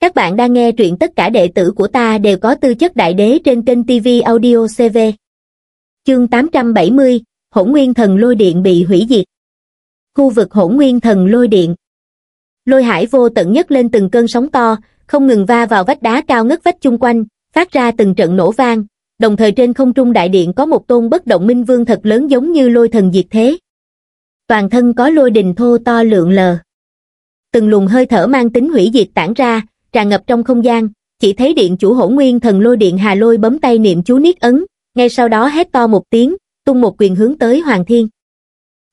Các bạn đang nghe truyện tất cả đệ tử của ta đều có tư chất đại đế trên kênh TV Audio CV. Chương 870, Hỗn Nguyên Thần Lôi Điện bị hủy diệt. Khu vực Hỗn Nguyên Thần Lôi Điện. Lôi hải vô tận nhất lên từng cơn sóng to, không ngừng va vào vách đá cao ngất vách chung quanh, phát ra từng trận nổ vang, đồng thời trên không trung đại điện có một tôn bất động minh vương thật lớn giống như lôi thần diệt thế. Toàn thân có lôi đình thô to lượng lờ. Từng luồng hơi thở mang tính hủy diệt tản ra, tràn ngập trong không gian, chỉ thấy điện chủ hổ nguyên thần lôi điện hà lôi bấm tay niệm chú niết ấn, ngay sau đó hét to một tiếng, tung một quyền hướng tới Hoàng Thiên.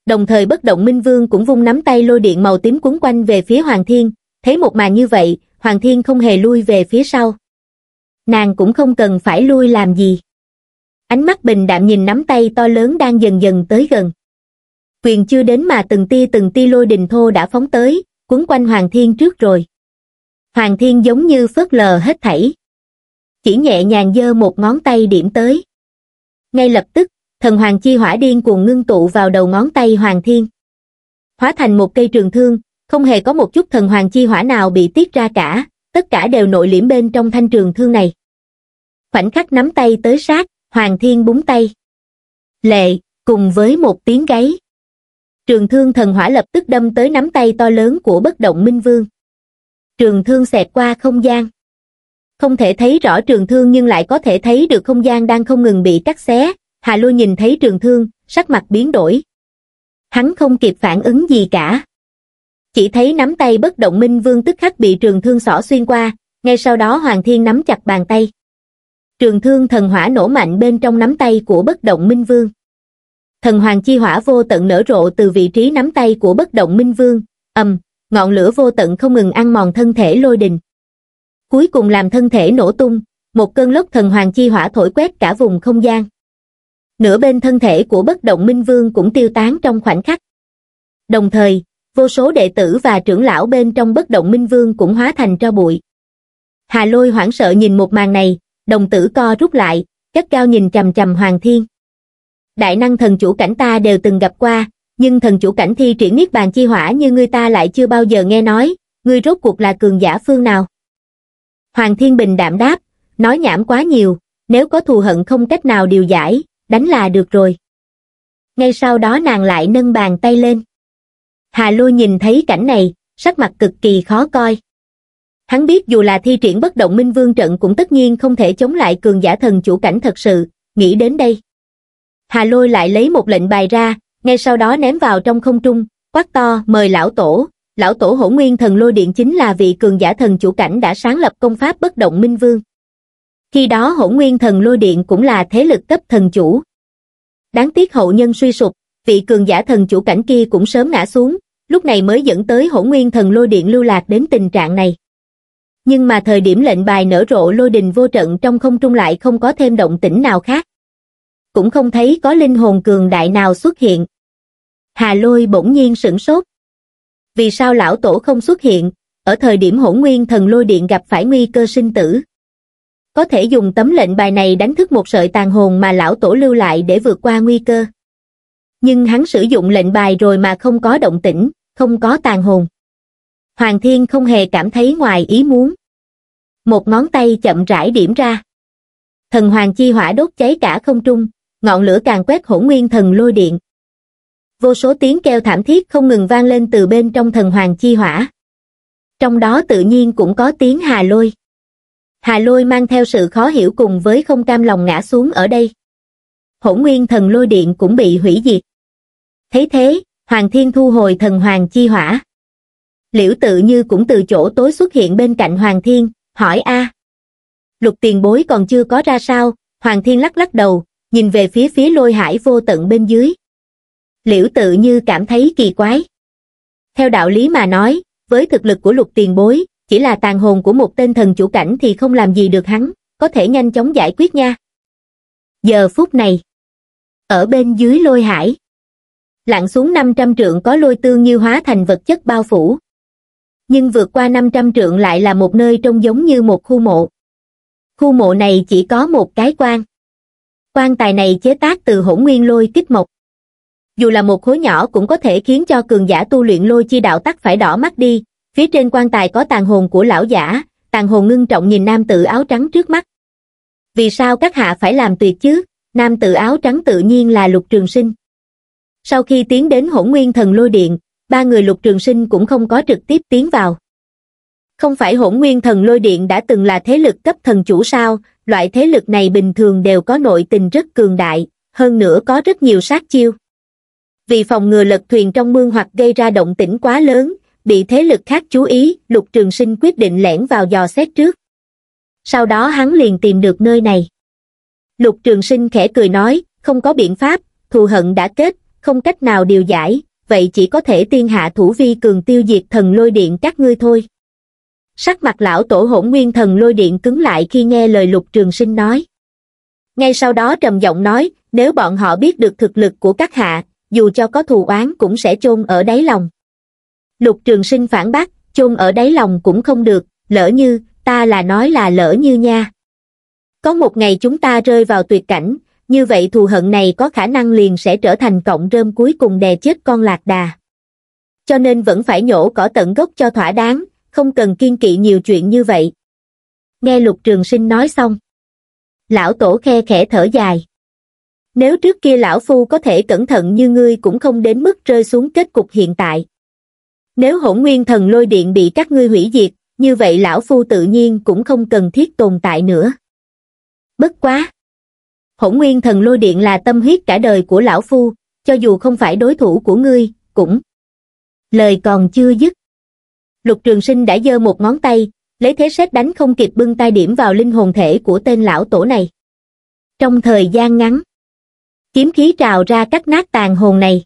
Đồng thời bất động minh vương cũng vung nắm tay lôi điện màu tím cuốn quanh về phía Hoàng Thiên, thấy một màn như vậy, Hoàng Thiên không hề lui về phía sau. Nàng cũng không cần phải lui làm gì. Ánh mắt bình đạm nhìn nắm tay to lớn đang dần dần tới gần. Quyền chưa đến mà từng tia từng tia lôi đình thô đã phóng tới, cuốn quanh Hoàng Thiên trước rồi. Hoàng Thiên giống như phớt lờ hết thảy. Chỉ nhẹ nhàng dơ một ngón tay điểm tới. Ngay lập tức, thần Hoàng Chi Hỏa điên cuồng ngưng tụ vào đầu ngón tay Hoàng Thiên. Hóa thành một cây trường thương, không hề có một chút thần Hoàng Chi Hỏa nào bị tiết ra cả, tất cả đều nội liễm bên trong thanh trường thương này. Khoảnh khắc nắm tay tới sát, Hoàng Thiên búng tay. Lệ, cùng với một tiếng gáy. Trường thương thần hỏa lập tức đâm tới nắm tay to lớn của bất động minh vương trường thương xẹt qua không gian. Không thể thấy rõ trường thương nhưng lại có thể thấy được không gian đang không ngừng bị cắt xé, Hà Lôi nhìn thấy trường thương, sắc mặt biến đổi. Hắn không kịp phản ứng gì cả. Chỉ thấy nắm tay bất động minh vương tức khắc bị trường thương xỏ xuyên qua, ngay sau đó Hoàng Thiên nắm chặt bàn tay. Trường thương thần hỏa nổ mạnh bên trong nắm tay của bất động minh vương. Thần hoàng chi hỏa vô tận nở rộ từ vị trí nắm tay của bất động minh vương, ầm, ngọn lửa vô tận không ngừng ăn mòn thân thể lôi đình. Cuối cùng làm thân thể nổ tung, một cơn lốc thần hoàng chi hỏa thổi quét cả vùng không gian. Nửa bên thân thể của bất động minh vương cũng tiêu tán trong khoảnh khắc. Đồng thời, vô số đệ tử và trưởng lão bên trong bất động minh vương cũng hóa thành tro bụi. Hà lôi hoảng sợ nhìn một màn này, đồng tử co rút lại, chất cao nhìn chầm chầm hoàng thiên. Đại năng thần chủ cảnh ta đều từng gặp qua, nhưng thần chủ cảnh thi triển niết bàn chi hỏa như ngươi ta lại chưa bao giờ nghe nói, ngươi rốt cuộc là cường giả phương nào. Hoàng Thiên Bình đạm đáp, nói nhảm quá nhiều, nếu có thù hận không cách nào điều giải, đánh là được rồi. Ngay sau đó nàng lại nâng bàn tay lên. Hà Lôi nhìn thấy cảnh này, sắc mặt cực kỳ khó coi. Hắn biết dù là thi triển bất động minh vương trận cũng tất nhiên không thể chống lại cường giả thần chủ cảnh thật sự, nghĩ đến đây. Hà Lôi lại lấy một lệnh bài ra, ngay sau đó ném vào trong không trung, quát to mời lão tổ, lão tổ hổ nguyên thần lôi điện chính là vị cường giả thần chủ cảnh đã sáng lập công pháp bất động minh vương. Khi đó hổ nguyên thần lôi điện cũng là thế lực cấp thần chủ. Đáng tiếc hậu nhân suy sụp, vị cường giả thần chủ cảnh kia cũng sớm ngã xuống, lúc này mới dẫn tới hổ nguyên thần lôi điện lưu lạc đến tình trạng này. Nhưng mà thời điểm lệnh bài nở rộ lôi đình vô trận trong không trung lại không có thêm động tĩnh nào khác cũng không thấy có linh hồn cường đại nào xuất hiện. Hà lôi bỗng nhiên sửng sốt. Vì sao lão tổ không xuất hiện, ở thời điểm hỗn nguyên thần lôi điện gặp phải nguy cơ sinh tử? Có thể dùng tấm lệnh bài này đánh thức một sợi tàn hồn mà lão tổ lưu lại để vượt qua nguy cơ. Nhưng hắn sử dụng lệnh bài rồi mà không có động tĩnh, không có tàn hồn. Hoàng Thiên không hề cảm thấy ngoài ý muốn. Một ngón tay chậm rãi điểm ra. Thần Hoàng Chi Hỏa đốt cháy cả không trung, ngọn lửa càng quét hỗn nguyên thần lôi điện. Vô số tiếng kêu thảm thiết không ngừng vang lên từ bên trong thần hoàng chi hỏa. Trong đó tự nhiên cũng có tiếng hà lôi. Hà lôi mang theo sự khó hiểu cùng với không cam lòng ngã xuống ở đây. Hỗn nguyên thần lôi điện cũng bị hủy diệt. Thấy thế, Hoàng Thiên thu hồi thần hoàng chi hỏa. Liễu tự như cũng từ chỗ tối xuất hiện bên cạnh Hoàng Thiên, hỏi a. Lục tiền bối còn chưa có ra sao, Hoàng Thiên lắc lắc đầu, nhìn về phía phía lôi hải vô tận bên dưới. Liễu tự như cảm thấy kỳ quái. Theo đạo lý mà nói, với thực lực của lục tiền bối, chỉ là tàn hồn của một tên thần chủ cảnh thì không làm gì được hắn, có thể nhanh chóng giải quyết nha. Giờ phút này, ở bên dưới lôi hải, lặn xuống 500 trượng có lôi tương như hóa thành vật chất bao phủ. Nhưng vượt qua 500 trượng lại là một nơi trông giống như một khu mộ. Khu mộ này chỉ có một cái quan quan tài này chế tác từ hỗn nguyên lôi kích mộc dù là một khối nhỏ cũng có thể khiến cho cường giả tu luyện lôi chi đạo tắc phải đỏ mắt đi phía trên quan tài có tàn hồn của lão giả tàn hồn ngưng trọng nhìn nam tử áo trắng trước mắt vì sao các hạ phải làm tuyệt chứ nam tử áo trắng tự nhiên là lục trường sinh sau khi tiến đến hỗn nguyên thần lôi điện ba người lục trường sinh cũng không có trực tiếp tiến vào không phải hỗn nguyên thần lôi điện đã từng là thế lực cấp thần chủ sao loại thế lực này bình thường đều có nội tình rất cường đại, hơn nữa có rất nhiều sát chiêu. Vì phòng ngừa lật thuyền trong mương hoặc gây ra động tĩnh quá lớn, bị thế lực khác chú ý, Lục Trường Sinh quyết định lẻn vào dò xét trước. Sau đó hắn liền tìm được nơi này. Lục Trường Sinh khẽ cười nói, không có biện pháp, thù hận đã kết, không cách nào điều giải, vậy chỉ có thể tiên hạ thủ vi cường tiêu diệt thần lôi điện các ngươi thôi sắc mặt lão tổ hỗn nguyên thần lôi điện cứng lại khi nghe lời lục trường sinh nói. Ngay sau đó trầm giọng nói, nếu bọn họ biết được thực lực của các hạ, dù cho có thù oán cũng sẽ chôn ở đáy lòng. Lục trường sinh phản bác, chôn ở đáy lòng cũng không được, lỡ như, ta là nói là lỡ như nha. Có một ngày chúng ta rơi vào tuyệt cảnh, như vậy thù hận này có khả năng liền sẽ trở thành cộng rơm cuối cùng đè chết con lạc đà. Cho nên vẫn phải nhổ cỏ tận gốc cho thỏa đáng, không cần kiên kỵ nhiều chuyện như vậy. Nghe lục trường sinh nói xong. Lão tổ khe khẽ thở dài. Nếu trước kia lão phu có thể cẩn thận như ngươi cũng không đến mức rơi xuống kết cục hiện tại. Nếu hỗn nguyên thần lôi điện bị các ngươi hủy diệt, như vậy lão phu tự nhiên cũng không cần thiết tồn tại nữa. Bất quá! Hỗn nguyên thần lôi điện là tâm huyết cả đời của lão phu, cho dù không phải đối thủ của ngươi, cũng. Lời còn chưa dứt lục trường sinh đã giơ một ngón tay, lấy thế xét đánh không kịp bưng tay điểm vào linh hồn thể của tên lão tổ này. Trong thời gian ngắn, kiếm khí trào ra cắt nát tàn hồn này.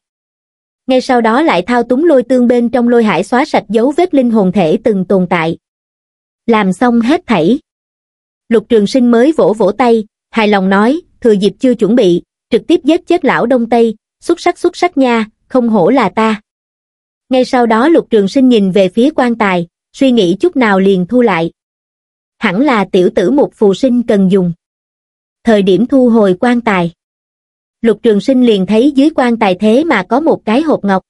Ngay sau đó lại thao túng lôi tương bên trong lôi hải xóa sạch dấu vết linh hồn thể từng tồn tại. Làm xong hết thảy. Lục trường sinh mới vỗ vỗ tay, hài lòng nói, thừa dịp chưa chuẩn bị, trực tiếp giết chết lão đông tây, xuất sắc xuất sắc nha, không hổ là ta ngay sau đó lục trường sinh nhìn về phía quan tài, suy nghĩ chút nào liền thu lại. Hẳn là tiểu tử một phù sinh cần dùng. Thời điểm thu hồi quan tài. Lục trường sinh liền thấy dưới quan tài thế mà có một cái hộp ngọc.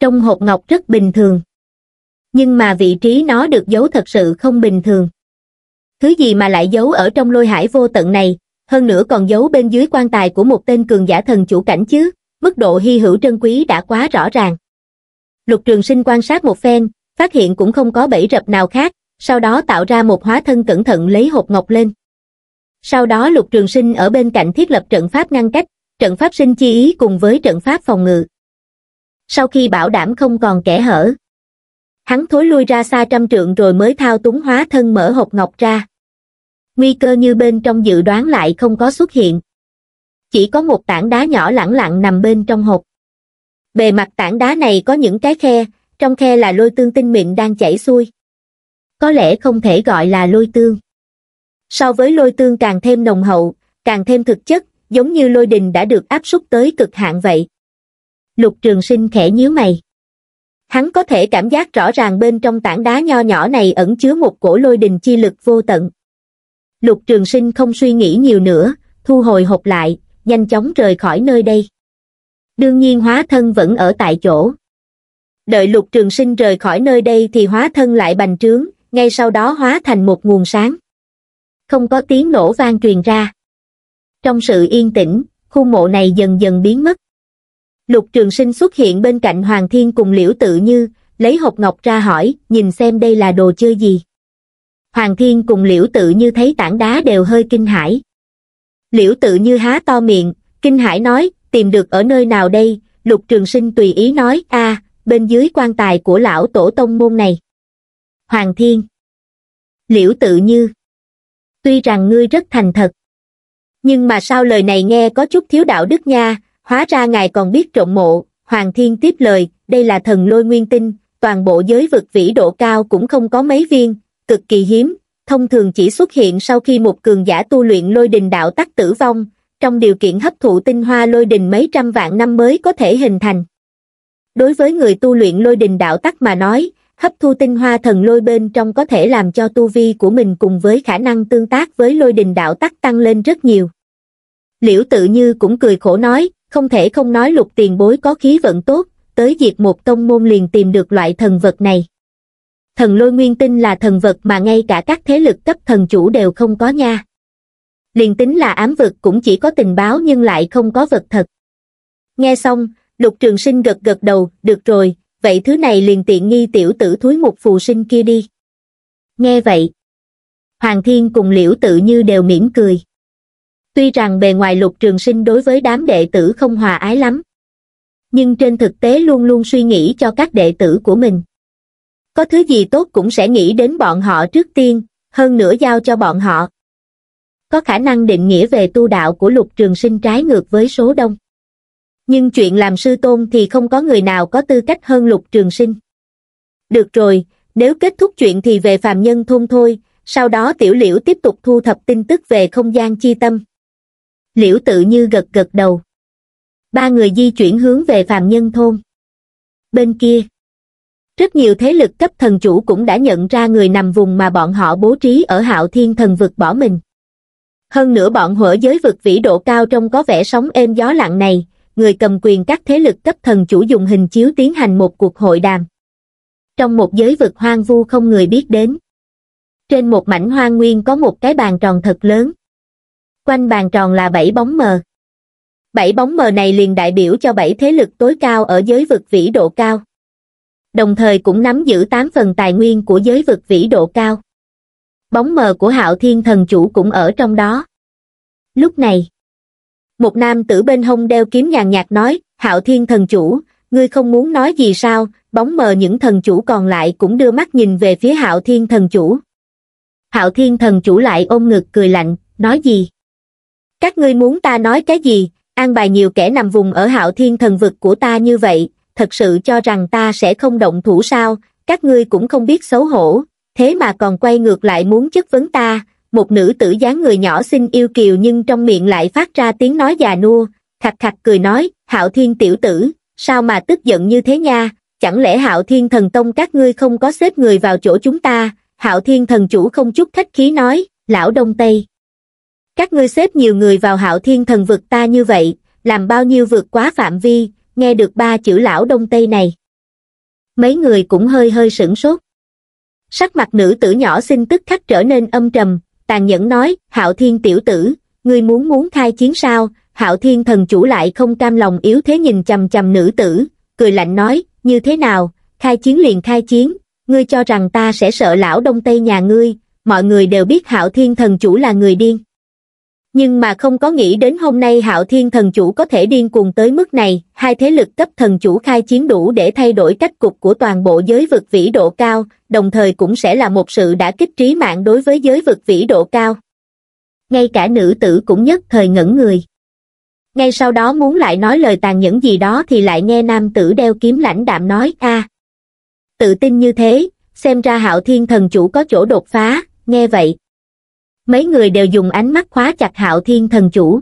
Trong hộp ngọc rất bình thường. Nhưng mà vị trí nó được giấu thật sự không bình thường. Thứ gì mà lại giấu ở trong lôi hải vô tận này, hơn nữa còn giấu bên dưới quan tài của một tên cường giả thần chủ cảnh chứ, mức độ hy hữu trân quý đã quá rõ ràng. Lục Trường Sinh quan sát một phen, phát hiện cũng không có bẫy rập nào khác, sau đó tạo ra một hóa thân cẩn thận lấy hộp ngọc lên. Sau đó Lục Trường Sinh ở bên cạnh thiết lập trận pháp ngăn cách, trận pháp sinh chi ý cùng với trận pháp phòng ngự. Sau khi bảo đảm không còn kẻ hở, hắn thối lui ra xa trăm trượng rồi mới thao túng hóa thân mở hộp ngọc ra. Nguy cơ như bên trong dự đoán lại không có xuất hiện. Chỉ có một tảng đá nhỏ lẳng lặng nằm bên trong hộp bề mặt tảng đá này có những cái khe, trong khe là lôi tương tinh mịn đang chảy xuôi. Có lẽ không thể gọi là lôi tương. So với lôi tương càng thêm nồng hậu, càng thêm thực chất, giống như lôi đình đã được áp suất tới cực hạn vậy. Lục Trường Sinh khẽ nhíu mày. Hắn có thể cảm giác rõ ràng bên trong tảng đá nho nhỏ này ẩn chứa một cổ lôi đình chi lực vô tận. Lục Trường Sinh không suy nghĩ nhiều nữa, thu hồi hộp lại, nhanh chóng rời khỏi nơi đây đương nhiên hóa thân vẫn ở tại chỗ đợi lục trường sinh rời khỏi nơi đây thì hóa thân lại bành trướng ngay sau đó hóa thành một nguồn sáng không có tiếng nổ vang truyền ra trong sự yên tĩnh khu mộ này dần dần biến mất lục trường sinh xuất hiện bên cạnh hoàng thiên cùng liễu tự như lấy hộp ngọc ra hỏi nhìn xem đây là đồ chơi gì hoàng thiên cùng liễu tự như thấy tảng đá đều hơi kinh hãi liễu tự như há to miệng kinh hãi nói tìm được ở nơi nào đây, lục trường sinh tùy ý nói a bên dưới quan tài của lão tổ tông môn này. Hoàng Thiên Liễu tự như Tuy rằng ngươi rất thành thật, nhưng mà sao lời này nghe có chút thiếu đạo đức nha, hóa ra ngài còn biết trộm mộ, Hoàng Thiên tiếp lời, đây là thần lôi nguyên tinh, toàn bộ giới vực vĩ độ cao cũng không có mấy viên, cực kỳ hiếm, thông thường chỉ xuất hiện sau khi một cường giả tu luyện lôi đình đạo tắc tử vong, trong điều kiện hấp thụ tinh hoa lôi đình mấy trăm vạn năm mới có thể hình thành. Đối với người tu luyện lôi đình đạo tắc mà nói, hấp thu tinh hoa thần lôi bên trong có thể làm cho tu vi của mình cùng với khả năng tương tác với lôi đình đạo tắc tăng lên rất nhiều. Liễu tự như cũng cười khổ nói, không thể không nói lục tiền bối có khí vận tốt, tới diệt một tông môn liền tìm được loại thần vật này. Thần lôi nguyên tinh là thần vật mà ngay cả các thế lực cấp thần chủ đều không có nha liền tính là ám vực cũng chỉ có tình báo nhưng lại không có vật thật. Nghe xong, lục trường sinh gật gật đầu, được rồi, vậy thứ này liền tiện nghi tiểu tử thúi một phù sinh kia đi. Nghe vậy, Hoàng Thiên cùng Liễu tự như đều mỉm cười. Tuy rằng bề ngoài lục trường sinh đối với đám đệ tử không hòa ái lắm, nhưng trên thực tế luôn luôn suy nghĩ cho các đệ tử của mình. Có thứ gì tốt cũng sẽ nghĩ đến bọn họ trước tiên, hơn nữa giao cho bọn họ, có khả năng định nghĩa về tu đạo của lục trường sinh trái ngược với số đông. Nhưng chuyện làm sư tôn thì không có người nào có tư cách hơn lục trường sinh. Được rồi, nếu kết thúc chuyện thì về phàm nhân thôn thôi, sau đó tiểu liễu tiếp tục thu thập tin tức về không gian chi tâm. Liễu tự như gật gật đầu. Ba người di chuyển hướng về phàm nhân thôn. Bên kia, rất nhiều thế lực cấp thần chủ cũng đã nhận ra người nằm vùng mà bọn họ bố trí ở hạo thiên thần vực bỏ mình hơn nữa bọn hở giới vực vĩ độ cao trong có vẻ sóng êm gió lặng này, người cầm quyền các thế lực cấp thần chủ dùng hình chiếu tiến hành một cuộc hội đàm. Trong một giới vực hoang vu không người biết đến. Trên một mảnh hoang nguyên có một cái bàn tròn thật lớn. Quanh bàn tròn là bảy bóng mờ. Bảy bóng mờ này liền đại biểu cho bảy thế lực tối cao ở giới vực vĩ độ cao. Đồng thời cũng nắm giữ 8 phần tài nguyên của giới vực vĩ độ cao bóng mờ của hạo thiên thần chủ cũng ở trong đó. Lúc này, một nam tử bên hông đeo kiếm nhàn nhạt nói, hạo thiên thần chủ, ngươi không muốn nói gì sao, bóng mờ những thần chủ còn lại cũng đưa mắt nhìn về phía hạo thiên thần chủ. Hạo thiên thần chủ lại ôm ngực cười lạnh, nói gì? Các ngươi muốn ta nói cái gì, an bài nhiều kẻ nằm vùng ở hạo thiên thần vực của ta như vậy, thật sự cho rằng ta sẽ không động thủ sao, các ngươi cũng không biết xấu hổ, thế mà còn quay ngược lại muốn chất vấn ta, một nữ tử dáng người nhỏ xinh yêu kiều nhưng trong miệng lại phát ra tiếng nói già nua, khặt khặt cười nói, hạo thiên tiểu tử, sao mà tức giận như thế nha, chẳng lẽ hạo thiên thần tông các ngươi không có xếp người vào chỗ chúng ta, hạo thiên thần chủ không chút khách khí nói, lão đông tây. Các ngươi xếp nhiều người vào hạo thiên thần vực ta như vậy, làm bao nhiêu vượt quá phạm vi, nghe được ba chữ lão đông tây này. Mấy người cũng hơi hơi sửng sốt. Sắc mặt nữ tử nhỏ xinh tức khắc trở nên âm trầm, tàn nhẫn nói, hạo thiên tiểu tử, ngươi muốn muốn khai chiến sao, hạo thiên thần chủ lại không cam lòng yếu thế nhìn chầm chầm nữ tử, cười lạnh nói, như thế nào, khai chiến liền khai chiến, ngươi cho rằng ta sẽ sợ lão đông tây nhà ngươi, mọi người đều biết hạo thiên thần chủ là người điên nhưng mà không có nghĩ đến hôm nay hạo thiên thần chủ có thể điên cuồng tới mức này hai thế lực cấp thần chủ khai chiến đủ để thay đổi cách cục của toàn bộ giới vực vĩ độ cao đồng thời cũng sẽ là một sự đã kích trí mạng đối với giới vực vĩ độ cao ngay cả nữ tử cũng nhất thời ngẩn người ngay sau đó muốn lại nói lời tàn nhẫn gì đó thì lại nghe nam tử đeo kiếm lãnh đạm nói a tự tin như thế xem ra hạo thiên thần chủ có chỗ đột phá nghe vậy mấy người đều dùng ánh mắt khóa chặt hạo thiên thần chủ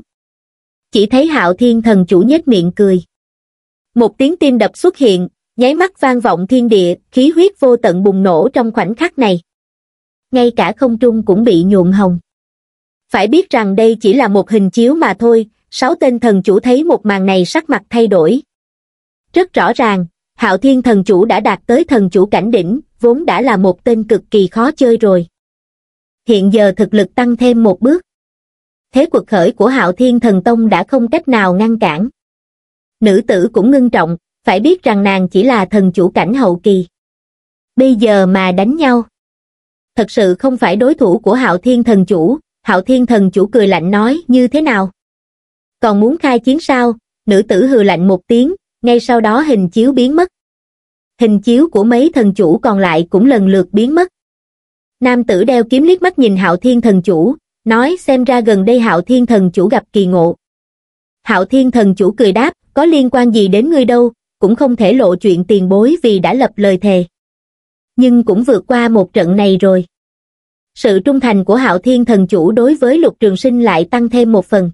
chỉ thấy hạo thiên thần chủ nhếch miệng cười một tiếng tim đập xuất hiện nháy mắt vang vọng thiên địa khí huyết vô tận bùng nổ trong khoảnh khắc này ngay cả không trung cũng bị nhuộn hồng phải biết rằng đây chỉ là một hình chiếu mà thôi sáu tên thần chủ thấy một màn này sắc mặt thay đổi rất rõ ràng hạo thiên thần chủ đã đạt tới thần chủ cảnh đỉnh vốn đã là một tên cực kỳ khó chơi rồi hiện giờ thực lực tăng thêm một bước. Thế cuộc khởi của Hạo Thiên Thần Tông đã không cách nào ngăn cản. Nữ tử cũng ngưng trọng, phải biết rằng nàng chỉ là thần chủ cảnh hậu kỳ. Bây giờ mà đánh nhau. Thật sự không phải đối thủ của Hạo Thiên Thần Chủ, Hạo Thiên Thần Chủ cười lạnh nói như thế nào. Còn muốn khai chiến sao, nữ tử hừ lạnh một tiếng, ngay sau đó hình chiếu biến mất. Hình chiếu của mấy thần chủ còn lại cũng lần lượt biến mất. Nam tử đeo kiếm liếc mắt nhìn Hạo Thiên Thần Chủ, nói xem ra gần đây Hạo Thiên Thần Chủ gặp kỳ ngộ. Hạo Thiên Thần Chủ cười đáp, có liên quan gì đến ngươi đâu, cũng không thể lộ chuyện tiền bối vì đã lập lời thề. Nhưng cũng vượt qua một trận này rồi. Sự trung thành của Hạo Thiên Thần Chủ đối với Lục Trường Sinh lại tăng thêm một phần.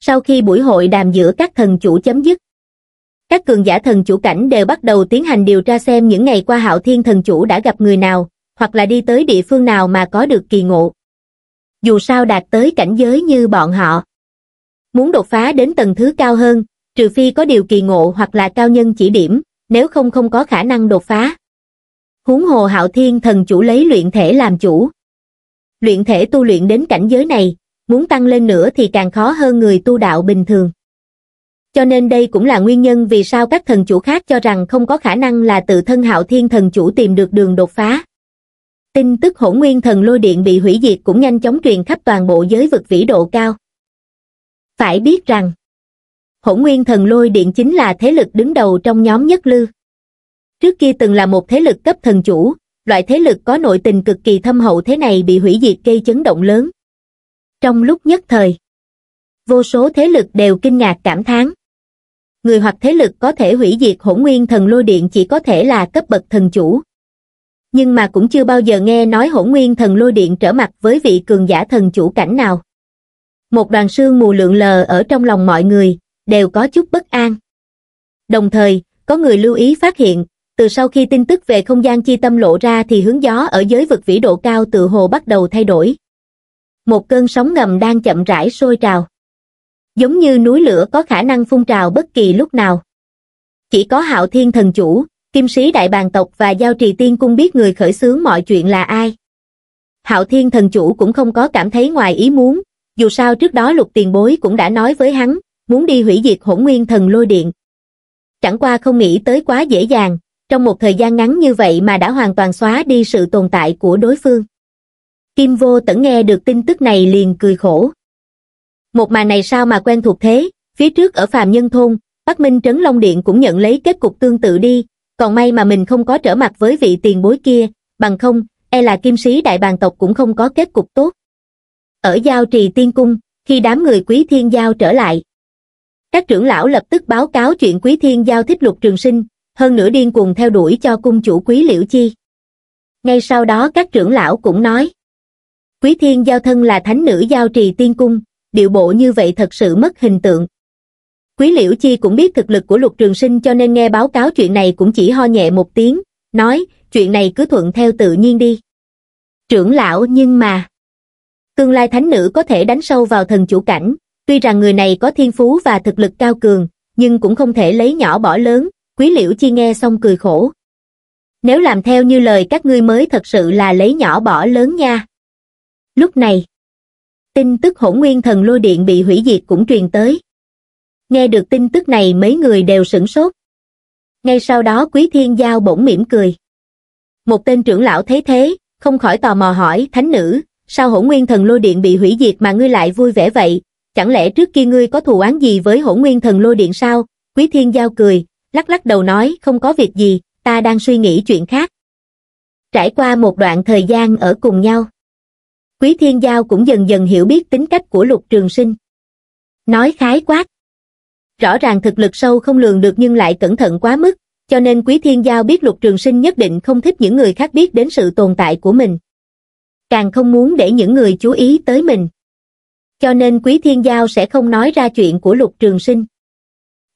Sau khi buổi hội đàm giữa các thần chủ chấm dứt, các cường giả thần chủ cảnh đều bắt đầu tiến hành điều tra xem những ngày qua Hạo Thiên Thần Chủ đã gặp người nào, hoặc là đi tới địa phương nào mà có được kỳ ngộ. Dù sao đạt tới cảnh giới như bọn họ. Muốn đột phá đến tầng thứ cao hơn, trừ phi có điều kỳ ngộ hoặc là cao nhân chỉ điểm, nếu không không có khả năng đột phá. Huống hồ hạo thiên thần chủ lấy luyện thể làm chủ. Luyện thể tu luyện đến cảnh giới này, muốn tăng lên nữa thì càng khó hơn người tu đạo bình thường. Cho nên đây cũng là nguyên nhân vì sao các thần chủ khác cho rằng không có khả năng là tự thân hạo thiên thần chủ tìm được đường đột phá. Tin tức hỗn nguyên thần lôi điện bị hủy diệt cũng nhanh chóng truyền khắp toàn bộ giới vực vĩ độ cao. Phải biết rằng, hỗn nguyên thần lôi điện chính là thế lực đứng đầu trong nhóm nhất lư. Trước kia từng là một thế lực cấp thần chủ, loại thế lực có nội tình cực kỳ thâm hậu thế này bị hủy diệt gây chấn động lớn. Trong lúc nhất thời, vô số thế lực đều kinh ngạc cảm thán. Người hoặc thế lực có thể hủy diệt hỗn nguyên thần lôi điện chỉ có thể là cấp bậc thần chủ nhưng mà cũng chưa bao giờ nghe nói hỗn nguyên thần lôi điện trở mặt với vị cường giả thần chủ cảnh nào. Một đoàn sương mù lượn lờ ở trong lòng mọi người, đều có chút bất an. Đồng thời, có người lưu ý phát hiện, từ sau khi tin tức về không gian chi tâm lộ ra thì hướng gió ở giới vực vĩ độ cao tự hồ bắt đầu thay đổi. Một cơn sóng ngầm đang chậm rãi sôi trào. Giống như núi lửa có khả năng phun trào bất kỳ lúc nào. Chỉ có hạo thiên thần chủ, kim sĩ đại bàn tộc và giao trì tiên cung biết người khởi xướng mọi chuyện là ai. Hạo Thiên thần chủ cũng không có cảm thấy ngoài ý muốn, dù sao trước đó lục tiền bối cũng đã nói với hắn, muốn đi hủy diệt hỗn nguyên thần lôi điện. Chẳng qua không nghĩ tới quá dễ dàng, trong một thời gian ngắn như vậy mà đã hoàn toàn xóa đi sự tồn tại của đối phương. Kim vô tẩn nghe được tin tức này liền cười khổ. Một màn này sao mà quen thuộc thế, phía trước ở phàm nhân thôn, Bắc Minh Trấn Long Điện cũng nhận lấy kết cục tương tự đi, còn may mà mình không có trở mặt với vị tiền bối kia, bằng không, e là kim sĩ đại bàn tộc cũng không có kết cục tốt. Ở giao trì tiên cung, khi đám người quý thiên giao trở lại, các trưởng lão lập tức báo cáo chuyện quý thiên giao thích lục trường sinh, hơn nữa điên cuồng theo đuổi cho cung chủ quý liễu chi. Ngay sau đó các trưởng lão cũng nói, quý thiên giao thân là thánh nữ giao trì tiên cung, điệu bộ như vậy thật sự mất hình tượng, quý liễu chi cũng biết thực lực của lục trường sinh cho nên nghe báo cáo chuyện này cũng chỉ ho nhẹ một tiếng nói chuyện này cứ thuận theo tự nhiên đi trưởng lão nhưng mà tương lai thánh nữ có thể đánh sâu vào thần chủ cảnh tuy rằng người này có thiên phú và thực lực cao cường nhưng cũng không thể lấy nhỏ bỏ lớn quý liễu chi nghe xong cười khổ nếu làm theo như lời các ngươi mới thật sự là lấy nhỏ bỏ lớn nha lúc này tin tức hỗn nguyên thần lôi điện bị hủy diệt cũng truyền tới Nghe được tin tức này mấy người đều sửng sốt. Ngay sau đó Quý Thiên Giao bỗng mỉm cười. Một tên trưởng lão thấy thế, không khỏi tò mò hỏi, thánh nữ, sao hổ nguyên thần lôi điện bị hủy diệt mà ngươi lại vui vẻ vậy? Chẳng lẽ trước kia ngươi có thù oán gì với hổ nguyên thần lôi điện sao? Quý Thiên Giao cười, lắc lắc đầu nói, không có việc gì, ta đang suy nghĩ chuyện khác. Trải qua một đoạn thời gian ở cùng nhau, Quý Thiên Giao cũng dần dần hiểu biết tính cách của lục trường sinh. Nói khái quát, Rõ ràng thực lực sâu không lường được nhưng lại cẩn thận quá mức, cho nên Quý Thiên Giao biết Lục Trường Sinh nhất định không thích những người khác biết đến sự tồn tại của mình. Càng không muốn để những người chú ý tới mình. Cho nên Quý Thiên Giao sẽ không nói ra chuyện của Lục Trường Sinh.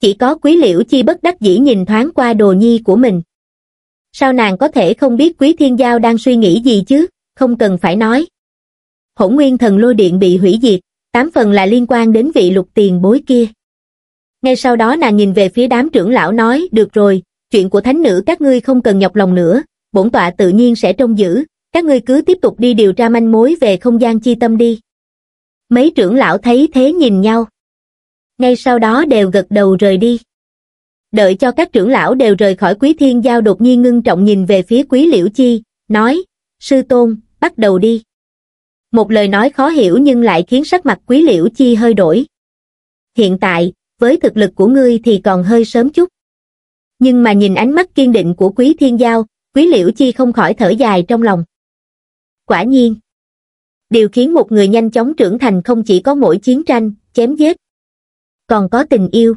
Chỉ có Quý Liễu Chi bất đắc dĩ nhìn thoáng qua đồ nhi của mình. Sao nàng có thể không biết Quý Thiên Giao đang suy nghĩ gì chứ, không cần phải nói. Hỗn nguyên thần lôi điện bị hủy diệt, tám phần là liên quan đến vị lục tiền bối kia. Ngay sau đó nàng nhìn về phía đám trưởng lão nói, được rồi, chuyện của thánh nữ các ngươi không cần nhọc lòng nữa, bổn tọa tự nhiên sẽ trông giữ, các ngươi cứ tiếp tục đi điều tra manh mối về không gian chi tâm đi. Mấy trưởng lão thấy thế nhìn nhau. Ngay sau đó đều gật đầu rời đi. Đợi cho các trưởng lão đều rời khỏi quý thiên giao đột nhiên ngưng trọng nhìn về phía quý liễu chi, nói, sư tôn, bắt đầu đi. Một lời nói khó hiểu nhưng lại khiến sắc mặt quý liễu chi hơi đổi. Hiện tại, với thực lực của ngươi thì còn hơi sớm chút. Nhưng mà nhìn ánh mắt kiên định của quý thiên giao, quý liễu chi không khỏi thở dài trong lòng. Quả nhiên, điều khiến một người nhanh chóng trưởng thành không chỉ có mỗi chiến tranh, chém giết, còn có tình yêu.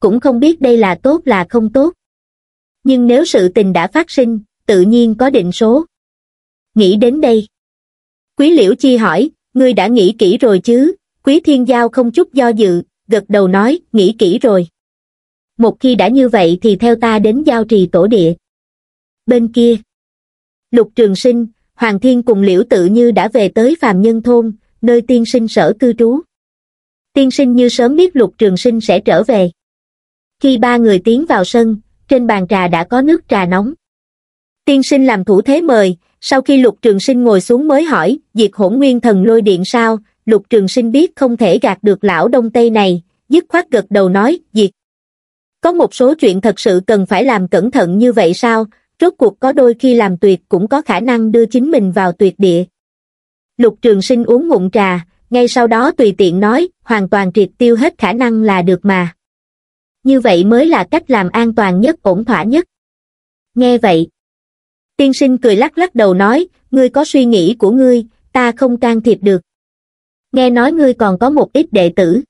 Cũng không biết đây là tốt là không tốt. Nhưng nếu sự tình đã phát sinh, tự nhiên có định số. Nghĩ đến đây. Quý liễu chi hỏi, ngươi đã nghĩ kỹ rồi chứ, quý thiên giao không chút do dự, gật đầu nói, nghĩ kỹ rồi. Một khi đã như vậy thì theo ta đến giao trì tổ địa. Bên kia, lục trường sinh, Hoàng Thiên cùng Liễu Tự Như đã về tới Phàm Nhân Thôn, nơi tiên sinh sở cư trú. Tiên sinh như sớm biết lục trường sinh sẽ trở về. Khi ba người tiến vào sân, trên bàn trà đã có nước trà nóng. Tiên sinh làm thủ thế mời, sau khi lục trường sinh ngồi xuống mới hỏi, diệt hỗn nguyên thần lôi điện sao, lục trường sinh biết không thể gạt được lão đông tây này dứt khoát gật đầu nói diệt có một số chuyện thật sự cần phải làm cẩn thận như vậy sao rốt cuộc có đôi khi làm tuyệt cũng có khả năng đưa chính mình vào tuyệt địa lục trường sinh uống ngụm trà ngay sau đó tùy tiện nói hoàn toàn triệt tiêu hết khả năng là được mà như vậy mới là cách làm an toàn nhất ổn thỏa nhất nghe vậy tiên sinh cười lắc lắc đầu nói ngươi có suy nghĩ của ngươi ta không can thiệp được nghe nói ngươi còn có một ít đệ tử.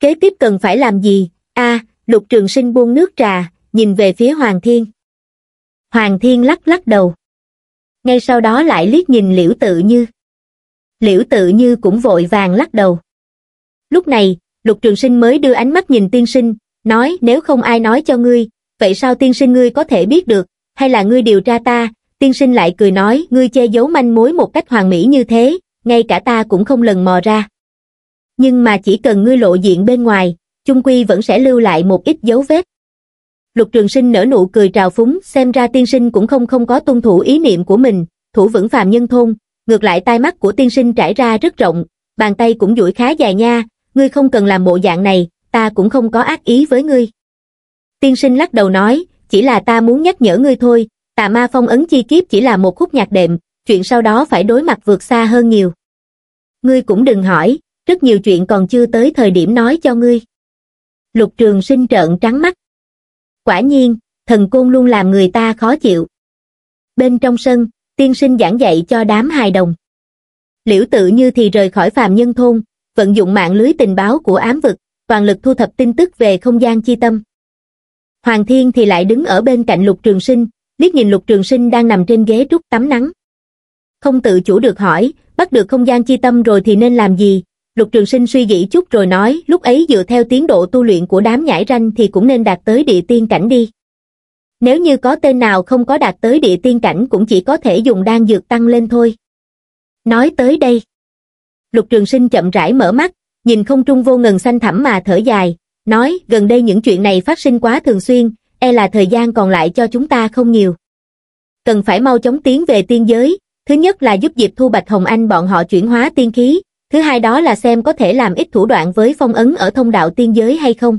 Kế tiếp cần phải làm gì? a lục trường sinh buông nước trà, nhìn về phía Hoàng Thiên. Hoàng Thiên lắc lắc đầu. Ngay sau đó lại liếc nhìn Liễu Tự Như. Liễu Tự Như cũng vội vàng lắc đầu. Lúc này, lục trường sinh mới đưa ánh mắt nhìn tiên sinh, nói nếu không ai nói cho ngươi, vậy sao tiên sinh ngươi có thể biết được, hay là ngươi điều tra ta, tiên sinh lại cười nói ngươi che giấu manh mối một cách hoàn mỹ như thế, ngay cả ta cũng không lần mò ra. Nhưng mà chỉ cần ngươi lộ diện bên ngoài, chung quy vẫn sẽ lưu lại một ít dấu vết. Lục Trường Sinh nở nụ cười trào phúng, xem ra tiên sinh cũng không không có tuân thủ ý niệm của mình, thủ vững phàm nhân thôn, ngược lại tai mắt của tiên sinh trải ra rất rộng, bàn tay cũng duỗi khá dài nha, ngươi không cần làm bộ dạng này, ta cũng không có ác ý với ngươi. Tiên sinh lắc đầu nói, chỉ là ta muốn nhắc nhở ngươi thôi, tà ma phong ấn chi kiếp chỉ là một khúc nhạc đệm, chuyện sau đó phải đối mặt vượt xa hơn nhiều ngươi cũng đừng hỏi, rất nhiều chuyện còn chưa tới thời điểm nói cho ngươi. Lục trường sinh trợn trắng mắt. Quả nhiên, thần côn luôn làm người ta khó chịu. Bên trong sân, tiên sinh giảng dạy cho đám hài đồng. Liễu tự như thì rời khỏi phàm nhân thôn, vận dụng mạng lưới tình báo của ám vực, toàn lực thu thập tin tức về không gian chi tâm. Hoàng Thiên thì lại đứng ở bên cạnh Lục Trường Sinh, liếc nhìn Lục Trường Sinh đang nằm trên ghế trúc tắm nắng. Không tự chủ được hỏi, bắt được không gian chi tâm rồi thì nên làm gì? Lục Trường Sinh suy nghĩ chút rồi nói, lúc ấy dựa theo tiến độ tu luyện của đám nhãi ranh thì cũng nên đạt tới địa tiên cảnh đi. Nếu như có tên nào không có đạt tới địa tiên cảnh cũng chỉ có thể dùng đan dược tăng lên thôi. Nói tới đây, Lục Trường Sinh chậm rãi mở mắt, nhìn không trung vô ngần xanh thẳm mà thở dài, nói gần đây những chuyện này phát sinh quá thường xuyên, e là thời gian còn lại cho chúng ta không nhiều. Cần phải mau chóng tiến về tiên giới, Thứ nhất là giúp dịp Thu Bạch Hồng Anh bọn họ chuyển hóa tiên khí, thứ hai đó là xem có thể làm ít thủ đoạn với phong ấn ở thông đạo tiên giới hay không.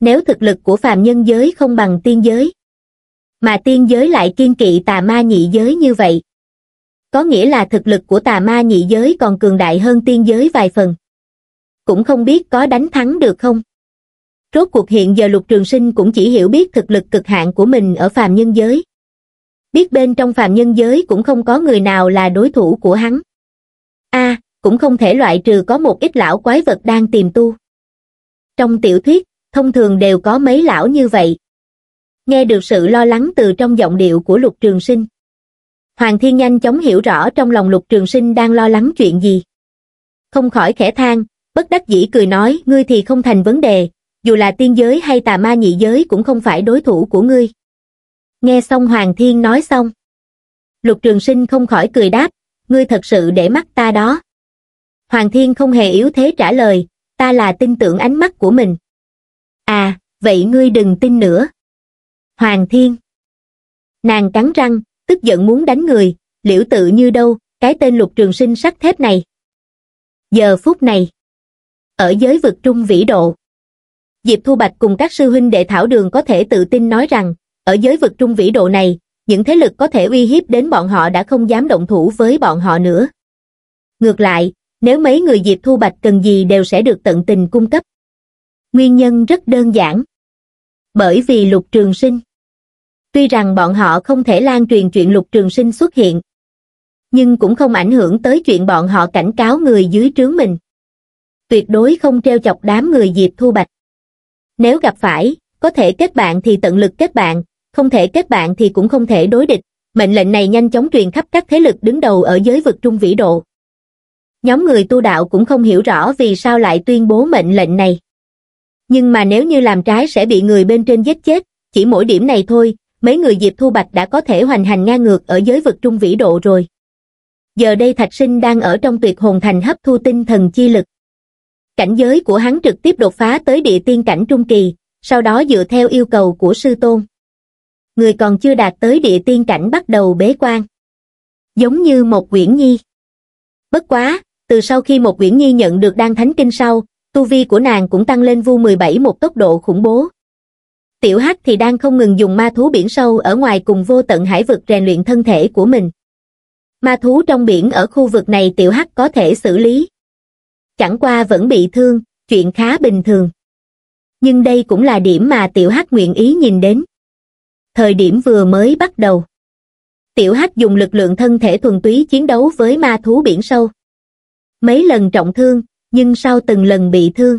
Nếu thực lực của phàm nhân giới không bằng tiên giới, mà tiên giới lại kiên kỵ tà ma nhị giới như vậy, có nghĩa là thực lực của tà ma nhị giới còn cường đại hơn tiên giới vài phần. Cũng không biết có đánh thắng được không. Rốt cuộc hiện giờ lục trường sinh cũng chỉ hiểu biết thực lực cực hạn của mình ở phàm nhân giới biết bên trong phàm nhân giới cũng không có người nào là đối thủ của hắn. a à, cũng không thể loại trừ có một ít lão quái vật đang tìm tu. Trong tiểu thuyết, thông thường đều có mấy lão như vậy. Nghe được sự lo lắng từ trong giọng điệu của Lục Trường Sinh. Hoàng Thiên nhanh chóng hiểu rõ trong lòng Lục Trường Sinh đang lo lắng chuyện gì. Không khỏi khẽ than, bất đắc dĩ cười nói ngươi thì không thành vấn đề, dù là tiên giới hay tà ma nhị giới cũng không phải đối thủ của ngươi. Nghe xong Hoàng Thiên nói xong. Lục Trường Sinh không khỏi cười đáp, ngươi thật sự để mắt ta đó. Hoàng Thiên không hề yếu thế trả lời, ta là tin tưởng ánh mắt của mình. À, vậy ngươi đừng tin nữa. Hoàng Thiên. Nàng cắn răng, tức giận muốn đánh người, liễu tự như đâu, cái tên lục trường sinh sắt thép này. Giờ phút này, ở giới vực trung vĩ độ, Diệp Thu Bạch cùng các sư huynh đệ thảo đường có thể tự tin nói rằng ở giới vực trung vĩ độ này, những thế lực có thể uy hiếp đến bọn họ đã không dám động thủ với bọn họ nữa. Ngược lại, nếu mấy người Diệp Thu Bạch cần gì đều sẽ được tận tình cung cấp. Nguyên nhân rất đơn giản. Bởi vì lục trường sinh. Tuy rằng bọn họ không thể lan truyền chuyện lục trường sinh xuất hiện, nhưng cũng không ảnh hưởng tới chuyện bọn họ cảnh cáo người dưới trướng mình. Tuyệt đối không treo chọc đám người Diệp Thu Bạch. Nếu gặp phải, có thể kết bạn thì tận lực kết bạn, không thể kết bạn thì cũng không thể đối địch, mệnh lệnh này nhanh chóng truyền khắp các thế lực đứng đầu ở giới vực trung vĩ độ. Nhóm người tu đạo cũng không hiểu rõ vì sao lại tuyên bố mệnh lệnh này. Nhưng mà nếu như làm trái sẽ bị người bên trên giết chết, chỉ mỗi điểm này thôi, mấy người Diệp Thu Bạch đã có thể hoành hành ngang ngược ở giới vực trung vĩ độ rồi. Giờ đây Thạch Sinh đang ở trong tuyệt hồn thành hấp thu tinh thần chi lực. Cảnh giới của hắn trực tiếp đột phá tới địa tiên cảnh trung kỳ, sau đó dựa theo yêu cầu của sư tôn người còn chưa đạt tới địa tiên cảnh bắt đầu bế quan giống như một quyển nhi bất quá từ sau khi một quyển nhi nhận được đan thánh kinh sau tu vi của nàng cũng tăng lên vu 17 một tốc độ khủng bố tiểu hắc thì đang không ngừng dùng ma thú biển sâu ở ngoài cùng vô tận hải vực rèn luyện thân thể của mình ma thú trong biển ở khu vực này tiểu hắc có thể xử lý chẳng qua vẫn bị thương chuyện khá bình thường nhưng đây cũng là điểm mà tiểu hắc nguyện ý nhìn đến thời điểm vừa mới bắt đầu tiểu Hắc dùng lực lượng thân thể thuần túy chiến đấu với ma thú biển sâu mấy lần trọng thương nhưng sau từng lần bị thương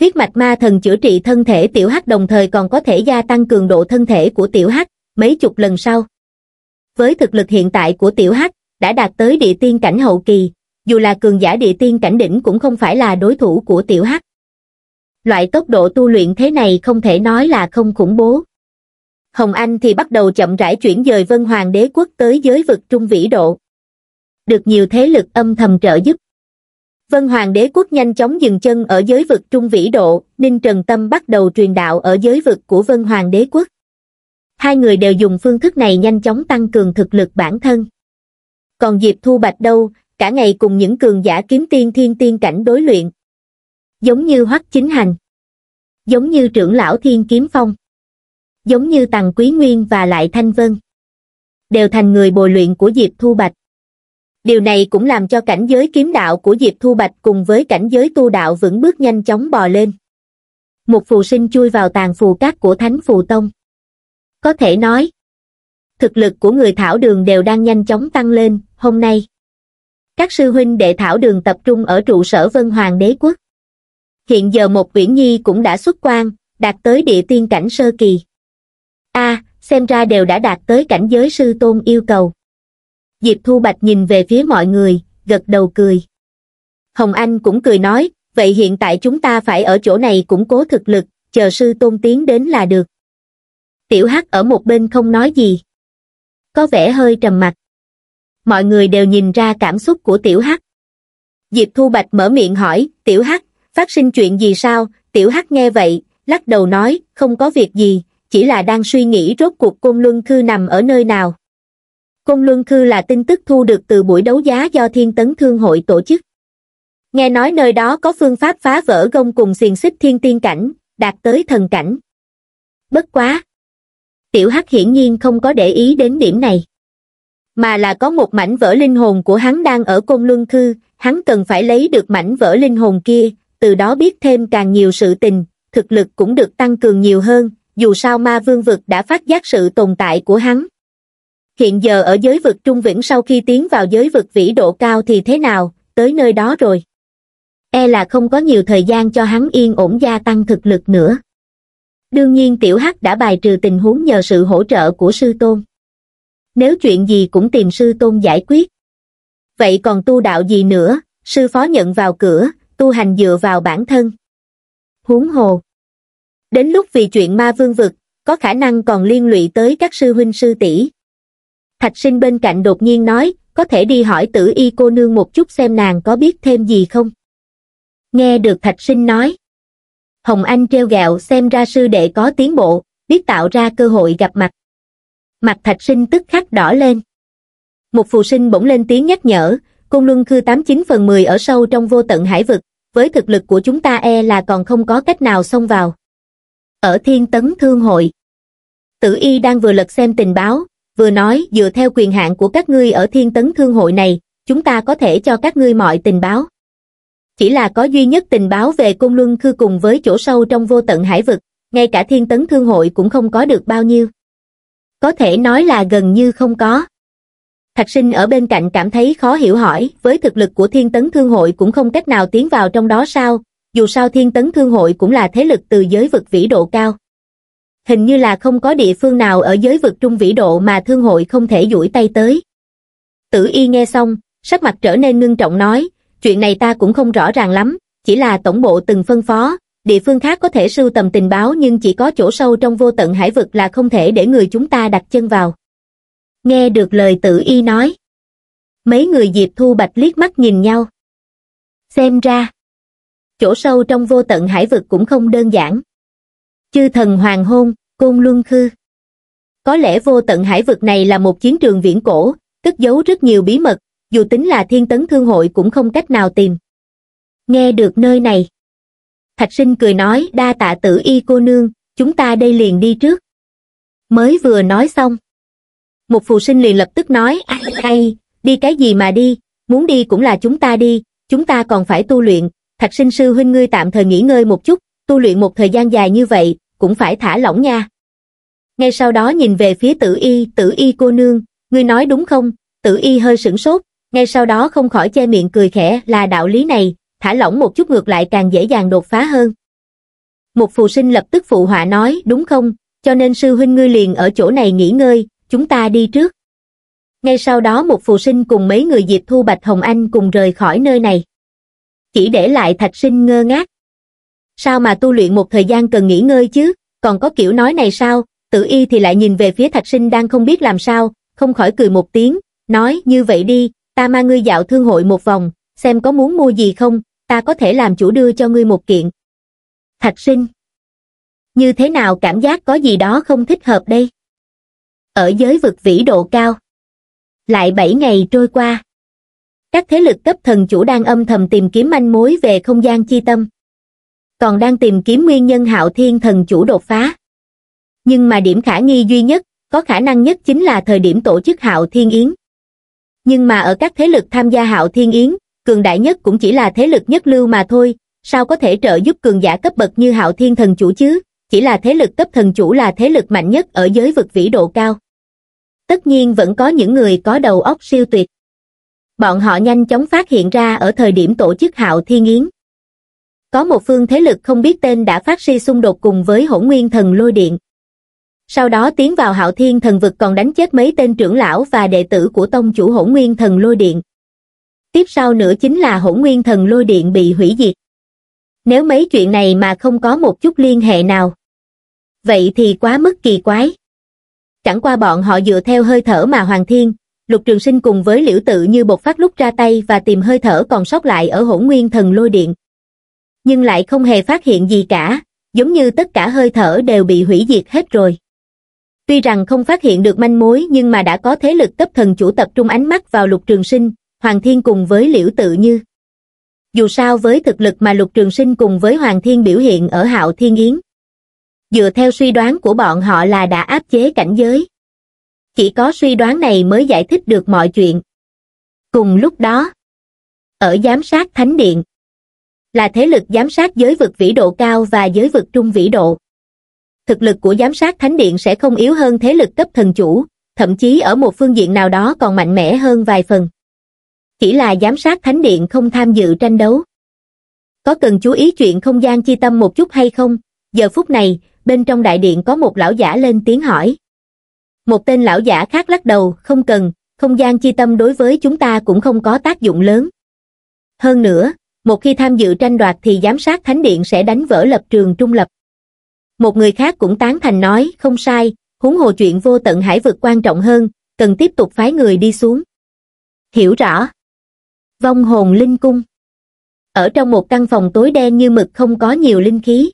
huyết mạch ma thần chữa trị thân thể tiểu hắc đồng thời còn có thể gia tăng cường độ thân thể của tiểu hắc mấy chục lần sau với thực lực hiện tại của tiểu hắc đã đạt tới địa tiên cảnh hậu kỳ dù là cường giả địa tiên cảnh đỉnh cũng không phải là đối thủ của tiểu hắc loại tốc độ tu luyện thế này không thể nói là không khủng bố Hồng Anh thì bắt đầu chậm rãi chuyển dời Vân Hoàng đế quốc tới giới vực Trung Vĩ Độ. Được nhiều thế lực âm thầm trợ giúp. Vân Hoàng đế quốc nhanh chóng dừng chân ở giới vực Trung Vĩ Độ, Ninh Trần Tâm bắt đầu truyền đạo ở giới vực của Vân Hoàng đế quốc. Hai người đều dùng phương thức này nhanh chóng tăng cường thực lực bản thân. Còn Diệp Thu Bạch đâu, cả ngày cùng những cường giả kiếm tiên thiên tiên cảnh đối luyện. Giống như hoắc chính hành. Giống như trưởng lão thiên kiếm phong giống như Tằng Quý Nguyên và Lại Thanh Vân. Đều thành người bồi luyện của Diệp Thu Bạch. Điều này cũng làm cho cảnh giới kiếm đạo của Diệp Thu Bạch cùng với cảnh giới tu đạo vững bước nhanh chóng bò lên. Một phù sinh chui vào tàn phù cát của Thánh Phù Tông. Có thể nói, thực lực của người thảo đường đều đang nhanh chóng tăng lên, hôm nay. Các sư huynh đệ thảo đường tập trung ở trụ sở Vân Hoàng Đế Quốc. Hiện giờ một Viễn Nhi cũng đã xuất quan, đạt tới địa tiên cảnh sơ kỳ a à, xem ra đều đã đạt tới cảnh giới sư tôn yêu cầu diệp thu bạch nhìn về phía mọi người gật đầu cười hồng anh cũng cười nói vậy hiện tại chúng ta phải ở chỗ này củng cố thực lực chờ sư tôn tiến đến là được tiểu hắc ở một bên không nói gì có vẻ hơi trầm mặc mọi người đều nhìn ra cảm xúc của tiểu hắc diệp thu bạch mở miệng hỏi tiểu hắc phát sinh chuyện gì sao tiểu hắc nghe vậy lắc đầu nói không có việc gì chỉ là đang suy nghĩ rốt cuộc côn luân khư nằm ở nơi nào côn luân khư là tin tức thu được từ buổi đấu giá do thiên tấn thương hội tổ chức nghe nói nơi đó có phương pháp phá vỡ gông cùng xiềng xích thiên tiên cảnh đạt tới thần cảnh bất quá tiểu hắc hiển nhiên không có để ý đến điểm này mà là có một mảnh vỡ linh hồn của hắn đang ở côn luân khư hắn cần phải lấy được mảnh vỡ linh hồn kia từ đó biết thêm càng nhiều sự tình thực lực cũng được tăng cường nhiều hơn dù sao ma vương vực đã phát giác sự tồn tại của hắn. Hiện giờ ở giới vực trung vĩnh sau khi tiến vào giới vực vĩ độ cao thì thế nào, tới nơi đó rồi. E là không có nhiều thời gian cho hắn yên ổn gia tăng thực lực nữa. Đương nhiên tiểu hắc đã bài trừ tình huống nhờ sự hỗ trợ của sư tôn. Nếu chuyện gì cũng tìm sư tôn giải quyết. Vậy còn tu đạo gì nữa, sư phó nhận vào cửa, tu hành dựa vào bản thân. Huống hồ, Đến lúc vì chuyện ma vương vực, có khả năng còn liên lụy tới các sư huynh sư tỷ. Thạch sinh bên cạnh đột nhiên nói, có thể đi hỏi tử y cô nương một chút xem nàng có biết thêm gì không. Nghe được thạch sinh nói. Hồng Anh treo gạo xem ra sư đệ có tiến bộ, biết tạo ra cơ hội gặp mặt. Mặt thạch sinh tức khắc đỏ lên. Một phù sinh bỗng lên tiếng nhắc nhở, cung luân khư 89 phần 10 ở sâu trong vô tận hải vực, với thực lực của chúng ta e là còn không có cách nào xông vào ở Thiên Tấn Thương Hội. Tử Y đang vừa lật xem tình báo, vừa nói dựa theo quyền hạn của các ngươi ở Thiên Tấn Thương Hội này, chúng ta có thể cho các ngươi mọi tình báo. Chỉ là có duy nhất tình báo về cung Luân Khư cùng với chỗ sâu trong vô tận hải vực, ngay cả Thiên Tấn Thương Hội cũng không có được bao nhiêu. Có thể nói là gần như không có. Thạch sinh ở bên cạnh cảm thấy khó hiểu hỏi, với thực lực của thiên tấn thương hội cũng không cách nào tiến vào trong đó sao, dù sao thiên tấn thương hội cũng là thế lực từ giới vực vĩ độ cao. Hình như là không có địa phương nào ở giới vực trung vĩ độ mà thương hội không thể duỗi tay tới. Tử y nghe xong, sắc mặt trở nên ngưng trọng nói, chuyện này ta cũng không rõ ràng lắm, chỉ là tổng bộ từng phân phó, địa phương khác có thể sưu tầm tình báo nhưng chỉ có chỗ sâu trong vô tận hải vực là không thể để người chúng ta đặt chân vào. Nghe được lời tử y nói, mấy người Diệp Thu Bạch liếc mắt nhìn nhau. Xem ra, chỗ sâu trong vô tận hải vực cũng không đơn giản. Chư thần hoàng hôn, côn luân khư. Có lẽ vô tận hải vực này là một chiến trường viễn cổ, cất giấu rất nhiều bí mật, dù tính là thiên tấn thương hội cũng không cách nào tìm. Nghe được nơi này. Thạch sinh cười nói đa tạ tử y cô nương, chúng ta đây liền đi trước. Mới vừa nói xong. Một phù sinh liền lập tức nói, ai, ai, đi cái gì mà đi, muốn đi cũng là chúng ta đi, chúng ta còn phải tu luyện, thạch sinh sư huynh ngươi tạm thời nghỉ ngơi một chút, tu luyện một thời gian dài như vậy, cũng phải thả lỏng nha. Ngay sau đó nhìn về phía tử y, tử y cô nương, ngươi nói đúng không, tử y hơi sửng sốt, ngay sau đó không khỏi che miệng cười khẽ là đạo lý này, thả lỏng một chút ngược lại càng dễ dàng đột phá hơn. Một phù sinh lập tức phụ họa nói, đúng không, cho nên sư huynh ngươi liền ở chỗ này nghỉ ngơi, chúng ta đi trước. Ngay sau đó một phù sinh cùng mấy người Diệp Thu Bạch Hồng Anh cùng rời khỏi nơi này chỉ để lại thạch sinh ngơ ngác. Sao mà tu luyện một thời gian cần nghỉ ngơi chứ, còn có kiểu nói này sao, tử y thì lại nhìn về phía thạch sinh đang không biết làm sao, không khỏi cười một tiếng, nói như vậy đi, ta mang ngươi dạo thương hội một vòng, xem có muốn mua gì không, ta có thể làm chủ đưa cho ngươi một kiện. Thạch sinh Như thế nào cảm giác có gì đó không thích hợp đây? Ở giới vực vĩ độ cao Lại 7 ngày trôi qua các thế lực cấp thần chủ đang âm thầm tìm kiếm manh mối về không gian chi tâm còn đang tìm kiếm nguyên nhân hạo thiên thần chủ đột phá nhưng mà điểm khả nghi duy nhất có khả năng nhất chính là thời điểm tổ chức hạo thiên yến nhưng mà ở các thế lực tham gia hạo thiên yến cường đại nhất cũng chỉ là thế lực nhất lưu mà thôi sao có thể trợ giúp cường giả cấp bậc như hạo thiên thần chủ chứ chỉ là thế lực cấp thần chủ là thế lực mạnh nhất ở giới vực vĩ độ cao tất nhiên vẫn có những người có đầu óc siêu tuyệt bọn họ nhanh chóng phát hiện ra ở thời điểm tổ chức hạo thiên yến. Có một phương thế lực không biết tên đã phát si xung đột cùng với hỗn nguyên thần lôi điện. Sau đó tiến vào hạo thiên thần vực còn đánh chết mấy tên trưởng lão và đệ tử của tông chủ hỗn nguyên thần lôi điện. Tiếp sau nữa chính là hỗn nguyên thần lôi điện bị hủy diệt. Nếu mấy chuyện này mà không có một chút liên hệ nào, vậy thì quá mức kỳ quái. Chẳng qua bọn họ dựa theo hơi thở mà Hoàng Thiên, Lục Trường Sinh cùng với Liễu Tự như bột phát lúc ra tay và tìm hơi thở còn sót lại ở hỗn nguyên thần lôi điện. Nhưng lại không hề phát hiện gì cả, giống như tất cả hơi thở đều bị hủy diệt hết rồi. Tuy rằng không phát hiện được manh mối nhưng mà đã có thế lực cấp thần chủ tập trung ánh mắt vào Lục Trường Sinh, Hoàng Thiên cùng với Liễu Tự Như. Dù sao với thực lực mà Lục Trường Sinh cùng với Hoàng Thiên biểu hiện ở Hạo Thiên Yến. Dựa theo suy đoán của bọn họ là đã áp chế cảnh giới chỉ có suy đoán này mới giải thích được mọi chuyện. Cùng lúc đó, ở giám sát Thánh Điện, là thế lực giám sát giới vực vĩ độ cao và giới vực trung vĩ độ. Thực lực của giám sát Thánh Điện sẽ không yếu hơn thế lực cấp thần chủ, thậm chí ở một phương diện nào đó còn mạnh mẽ hơn vài phần. Chỉ là giám sát Thánh Điện không tham dự tranh đấu. Có cần chú ý chuyện không gian chi tâm một chút hay không? Giờ phút này, bên trong đại điện có một lão giả lên tiếng hỏi. Một tên lão giả khác lắc đầu, không cần, không gian chi tâm đối với chúng ta cũng không có tác dụng lớn. Hơn nữa, một khi tham dự tranh đoạt thì giám sát thánh điện sẽ đánh vỡ lập trường trung lập. Một người khác cũng tán thành nói, không sai, huống hồ chuyện vô tận hải vực quan trọng hơn, cần tiếp tục phái người đi xuống. Hiểu rõ. Vong hồn linh cung. Ở trong một căn phòng tối đen như mực không có nhiều linh khí.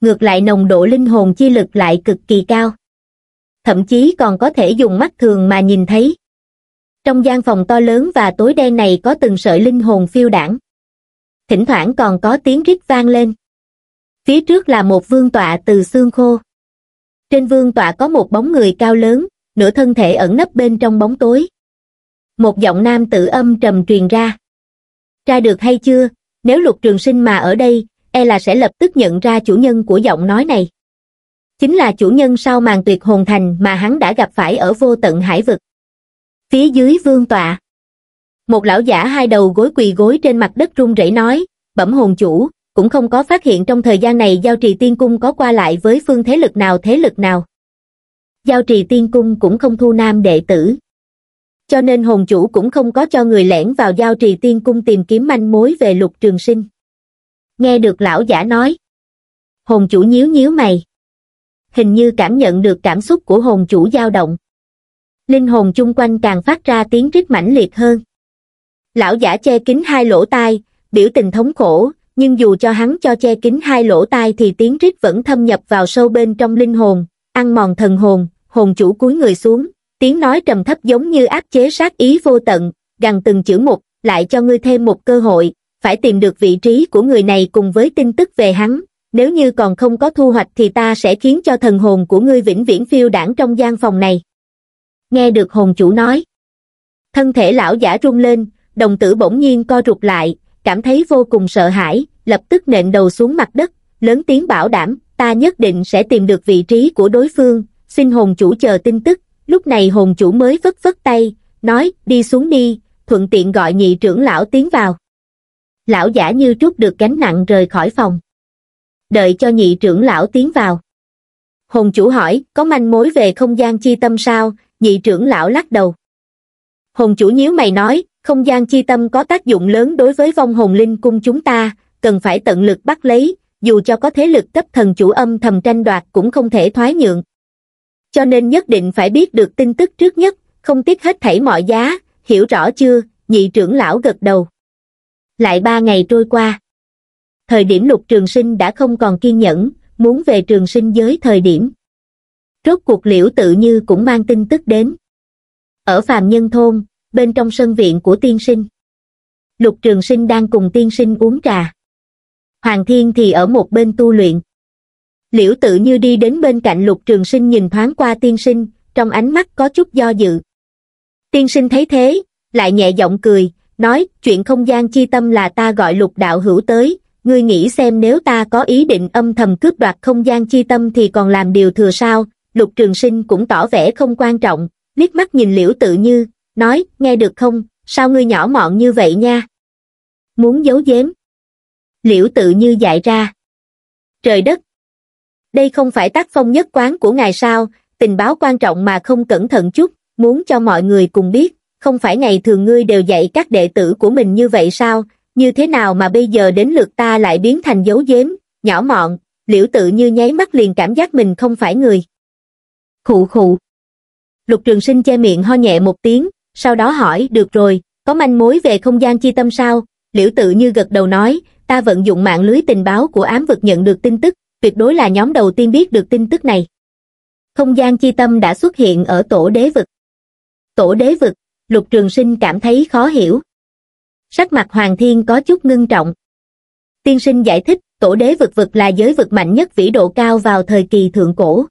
Ngược lại nồng độ linh hồn chi lực lại cực kỳ cao thậm chí còn có thể dùng mắt thường mà nhìn thấy. Trong gian phòng to lớn và tối đen này có từng sợi linh hồn phiêu đảng. Thỉnh thoảng còn có tiếng rít vang lên. Phía trước là một vương tọa từ xương khô. Trên vương tọa có một bóng người cao lớn, nửa thân thể ẩn nấp bên trong bóng tối. Một giọng nam tử âm trầm truyền ra. Ra được hay chưa, nếu lục trường sinh mà ở đây, e là sẽ lập tức nhận ra chủ nhân của giọng nói này chính là chủ nhân sau màn tuyệt hồn thành mà hắn đã gặp phải ở vô tận hải vực. Phía dưới vương tọa, một lão giả hai đầu gối quỳ gối trên mặt đất run rẩy nói, bẩm hồn chủ, cũng không có phát hiện trong thời gian này giao trì tiên cung có qua lại với phương thế lực nào thế lực nào. Giao trì tiên cung cũng không thu nam đệ tử. Cho nên hồn chủ cũng không có cho người lẻn vào giao trì tiên cung tìm kiếm manh mối về lục trường sinh. Nghe được lão giả nói. Hồn chủ nhíu nhíu mày hình như cảm nhận được cảm xúc của hồn chủ dao động. Linh hồn chung quanh càng phát ra tiếng rít mãnh liệt hơn. Lão giả che kín hai lỗ tai, biểu tình thống khổ, nhưng dù cho hắn cho che kín hai lỗ tai thì tiếng rít vẫn thâm nhập vào sâu bên trong linh hồn, ăn mòn thần hồn, hồn chủ cúi người xuống, tiếng nói trầm thấp giống như áp chế sát ý vô tận, gằn từng chữ một, lại cho ngươi thêm một cơ hội, phải tìm được vị trí của người này cùng với tin tức về hắn, nếu như còn không có thu hoạch thì ta sẽ khiến cho thần hồn của ngươi vĩnh viễn phiêu đảng trong gian phòng này. Nghe được hồn chủ nói. Thân thể lão giả rung lên, đồng tử bỗng nhiên co rụt lại, cảm thấy vô cùng sợ hãi, lập tức nện đầu xuống mặt đất, lớn tiếng bảo đảm, ta nhất định sẽ tìm được vị trí của đối phương, xin hồn chủ chờ tin tức. Lúc này hồn chủ mới vất vất tay, nói, đi xuống đi, thuận tiện gọi nhị trưởng lão tiến vào. Lão giả như trút được gánh nặng rời khỏi phòng đợi cho nhị trưởng lão tiến vào. Hồn chủ hỏi, có manh mối về không gian chi tâm sao, nhị trưởng lão lắc đầu. Hồn chủ nhíu mày nói, không gian chi tâm có tác dụng lớn đối với vong hồn linh cung chúng ta, cần phải tận lực bắt lấy, dù cho có thế lực cấp thần chủ âm thầm tranh đoạt cũng không thể thoái nhượng. Cho nên nhất định phải biết được tin tức trước nhất, không tiếc hết thảy mọi giá, hiểu rõ chưa, nhị trưởng lão gật đầu. Lại ba ngày trôi qua thời điểm lục trường sinh đã không còn kiên nhẫn, muốn về trường sinh giới thời điểm. Rốt cuộc liễu tự như cũng mang tin tức đến. Ở phàm nhân thôn, bên trong sân viện của tiên sinh. Lục trường sinh đang cùng tiên sinh uống trà. Hoàng thiên thì ở một bên tu luyện. Liễu tự như đi đến bên cạnh lục trường sinh nhìn thoáng qua tiên sinh, trong ánh mắt có chút do dự. Tiên sinh thấy thế, lại nhẹ giọng cười, nói chuyện không gian chi tâm là ta gọi lục đạo hữu tới, ngươi nghĩ xem nếu ta có ý định âm thầm cướp đoạt không gian chi tâm thì còn làm điều thừa sao lục trường sinh cũng tỏ vẻ không quan trọng liếc mắt nhìn liễu tự như nói nghe được không sao ngươi nhỏ mọn như vậy nha muốn giấu giếm liễu tự như dạy ra trời đất đây không phải tác phong nhất quán của ngài sao tình báo quan trọng mà không cẩn thận chút muốn cho mọi người cùng biết không phải ngày thường ngươi đều dạy các đệ tử của mình như vậy sao như thế nào mà bây giờ đến lượt ta lại biến thành dấu dếm, nhỏ mọn, liễu tự như nháy mắt liền cảm giác mình không phải người. Khụ khụ. Lục trường sinh che miệng ho nhẹ một tiếng, sau đó hỏi, được rồi, có manh mối về không gian chi tâm sao? Liễu tự như gật đầu nói, ta vận dụng mạng lưới tình báo của ám vực nhận được tin tức, tuyệt đối là nhóm đầu tiên biết được tin tức này. Không gian chi tâm đã xuất hiện ở tổ đế vực. Tổ đế vực, lục trường sinh cảm thấy khó hiểu sắc mặt hoàng thiên có chút ngưng trọng tiên sinh giải thích tổ đế vực vực là giới vực mạnh nhất vĩ độ cao vào thời kỳ thượng cổ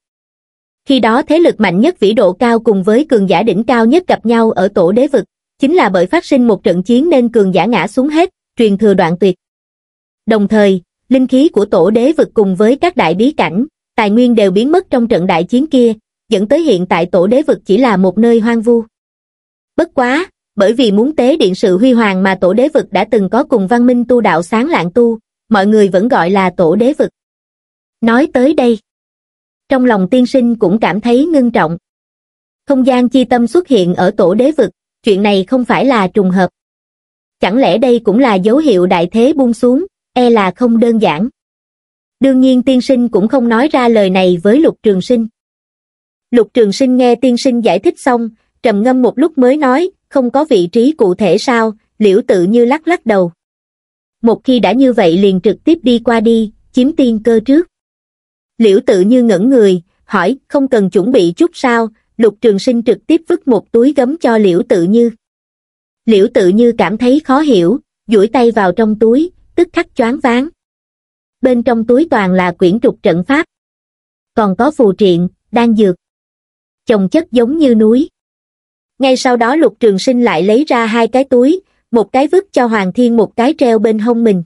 khi đó thế lực mạnh nhất vĩ độ cao cùng với cường giả đỉnh cao nhất gặp nhau ở tổ đế vực chính là bởi phát sinh một trận chiến nên cường giả ngã xuống hết truyền thừa đoạn tuyệt đồng thời linh khí của tổ đế vực cùng với các đại bí cảnh tài nguyên đều biến mất trong trận đại chiến kia dẫn tới hiện tại tổ đế vực chỉ là một nơi hoang vu bất quá bởi vì muốn tế điện sự huy hoàng mà tổ đế vực đã từng có cùng văn minh tu đạo sáng lạng tu, mọi người vẫn gọi là tổ đế vực. Nói tới đây, trong lòng tiên sinh cũng cảm thấy ngưng trọng. Không gian chi tâm xuất hiện ở tổ đế vực, chuyện này không phải là trùng hợp. Chẳng lẽ đây cũng là dấu hiệu đại thế buông xuống, e là không đơn giản. Đương nhiên tiên sinh cũng không nói ra lời này với lục trường sinh. Lục trường sinh nghe tiên sinh giải thích xong, trầm ngâm một lúc mới nói, không có vị trí cụ thể sao, liễu tự như lắc lắc đầu. Một khi đã như vậy liền trực tiếp đi qua đi, chiếm tiên cơ trước. Liễu tự như ngẩn người, hỏi, không cần chuẩn bị chút sao, lục trường sinh trực tiếp vứt một túi gấm cho liễu tự như. Liễu tự như cảm thấy khó hiểu, duỗi tay vào trong túi, tức khắc choáng váng. Bên trong túi toàn là quyển trục trận pháp. Còn có phù triện, đan dược. Chồng chất giống như núi ngay sau đó lục trường sinh lại lấy ra hai cái túi một cái vứt cho hoàng thiên một cái treo bên hông mình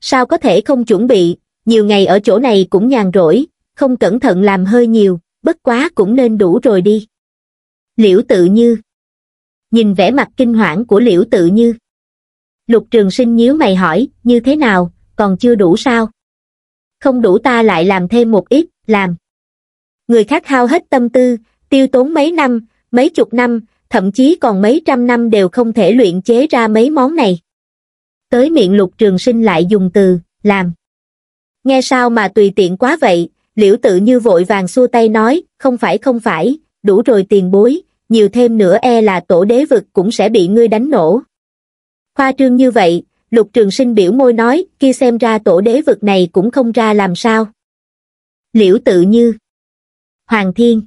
sao có thể không chuẩn bị nhiều ngày ở chỗ này cũng nhàn rỗi không cẩn thận làm hơi nhiều bất quá cũng nên đủ rồi đi liễu tự như nhìn vẻ mặt kinh hoảng của liễu tự như lục trường sinh nhíu mày hỏi như thế nào còn chưa đủ sao không đủ ta lại làm thêm một ít làm người khác hao hết tâm tư tiêu tốn mấy năm mấy chục năm, thậm chí còn mấy trăm năm đều không thể luyện chế ra mấy món này. Tới miệng lục trường sinh lại dùng từ, làm. Nghe sao mà tùy tiện quá vậy, liễu tự như vội vàng xua tay nói, không phải không phải, đủ rồi tiền bối, nhiều thêm nữa e là tổ đế vực cũng sẽ bị ngươi đánh nổ. Khoa trương như vậy, lục trường sinh biểu môi nói, kia xem ra tổ đế vực này cũng không ra làm sao. Liễu tự như Hoàng Thiên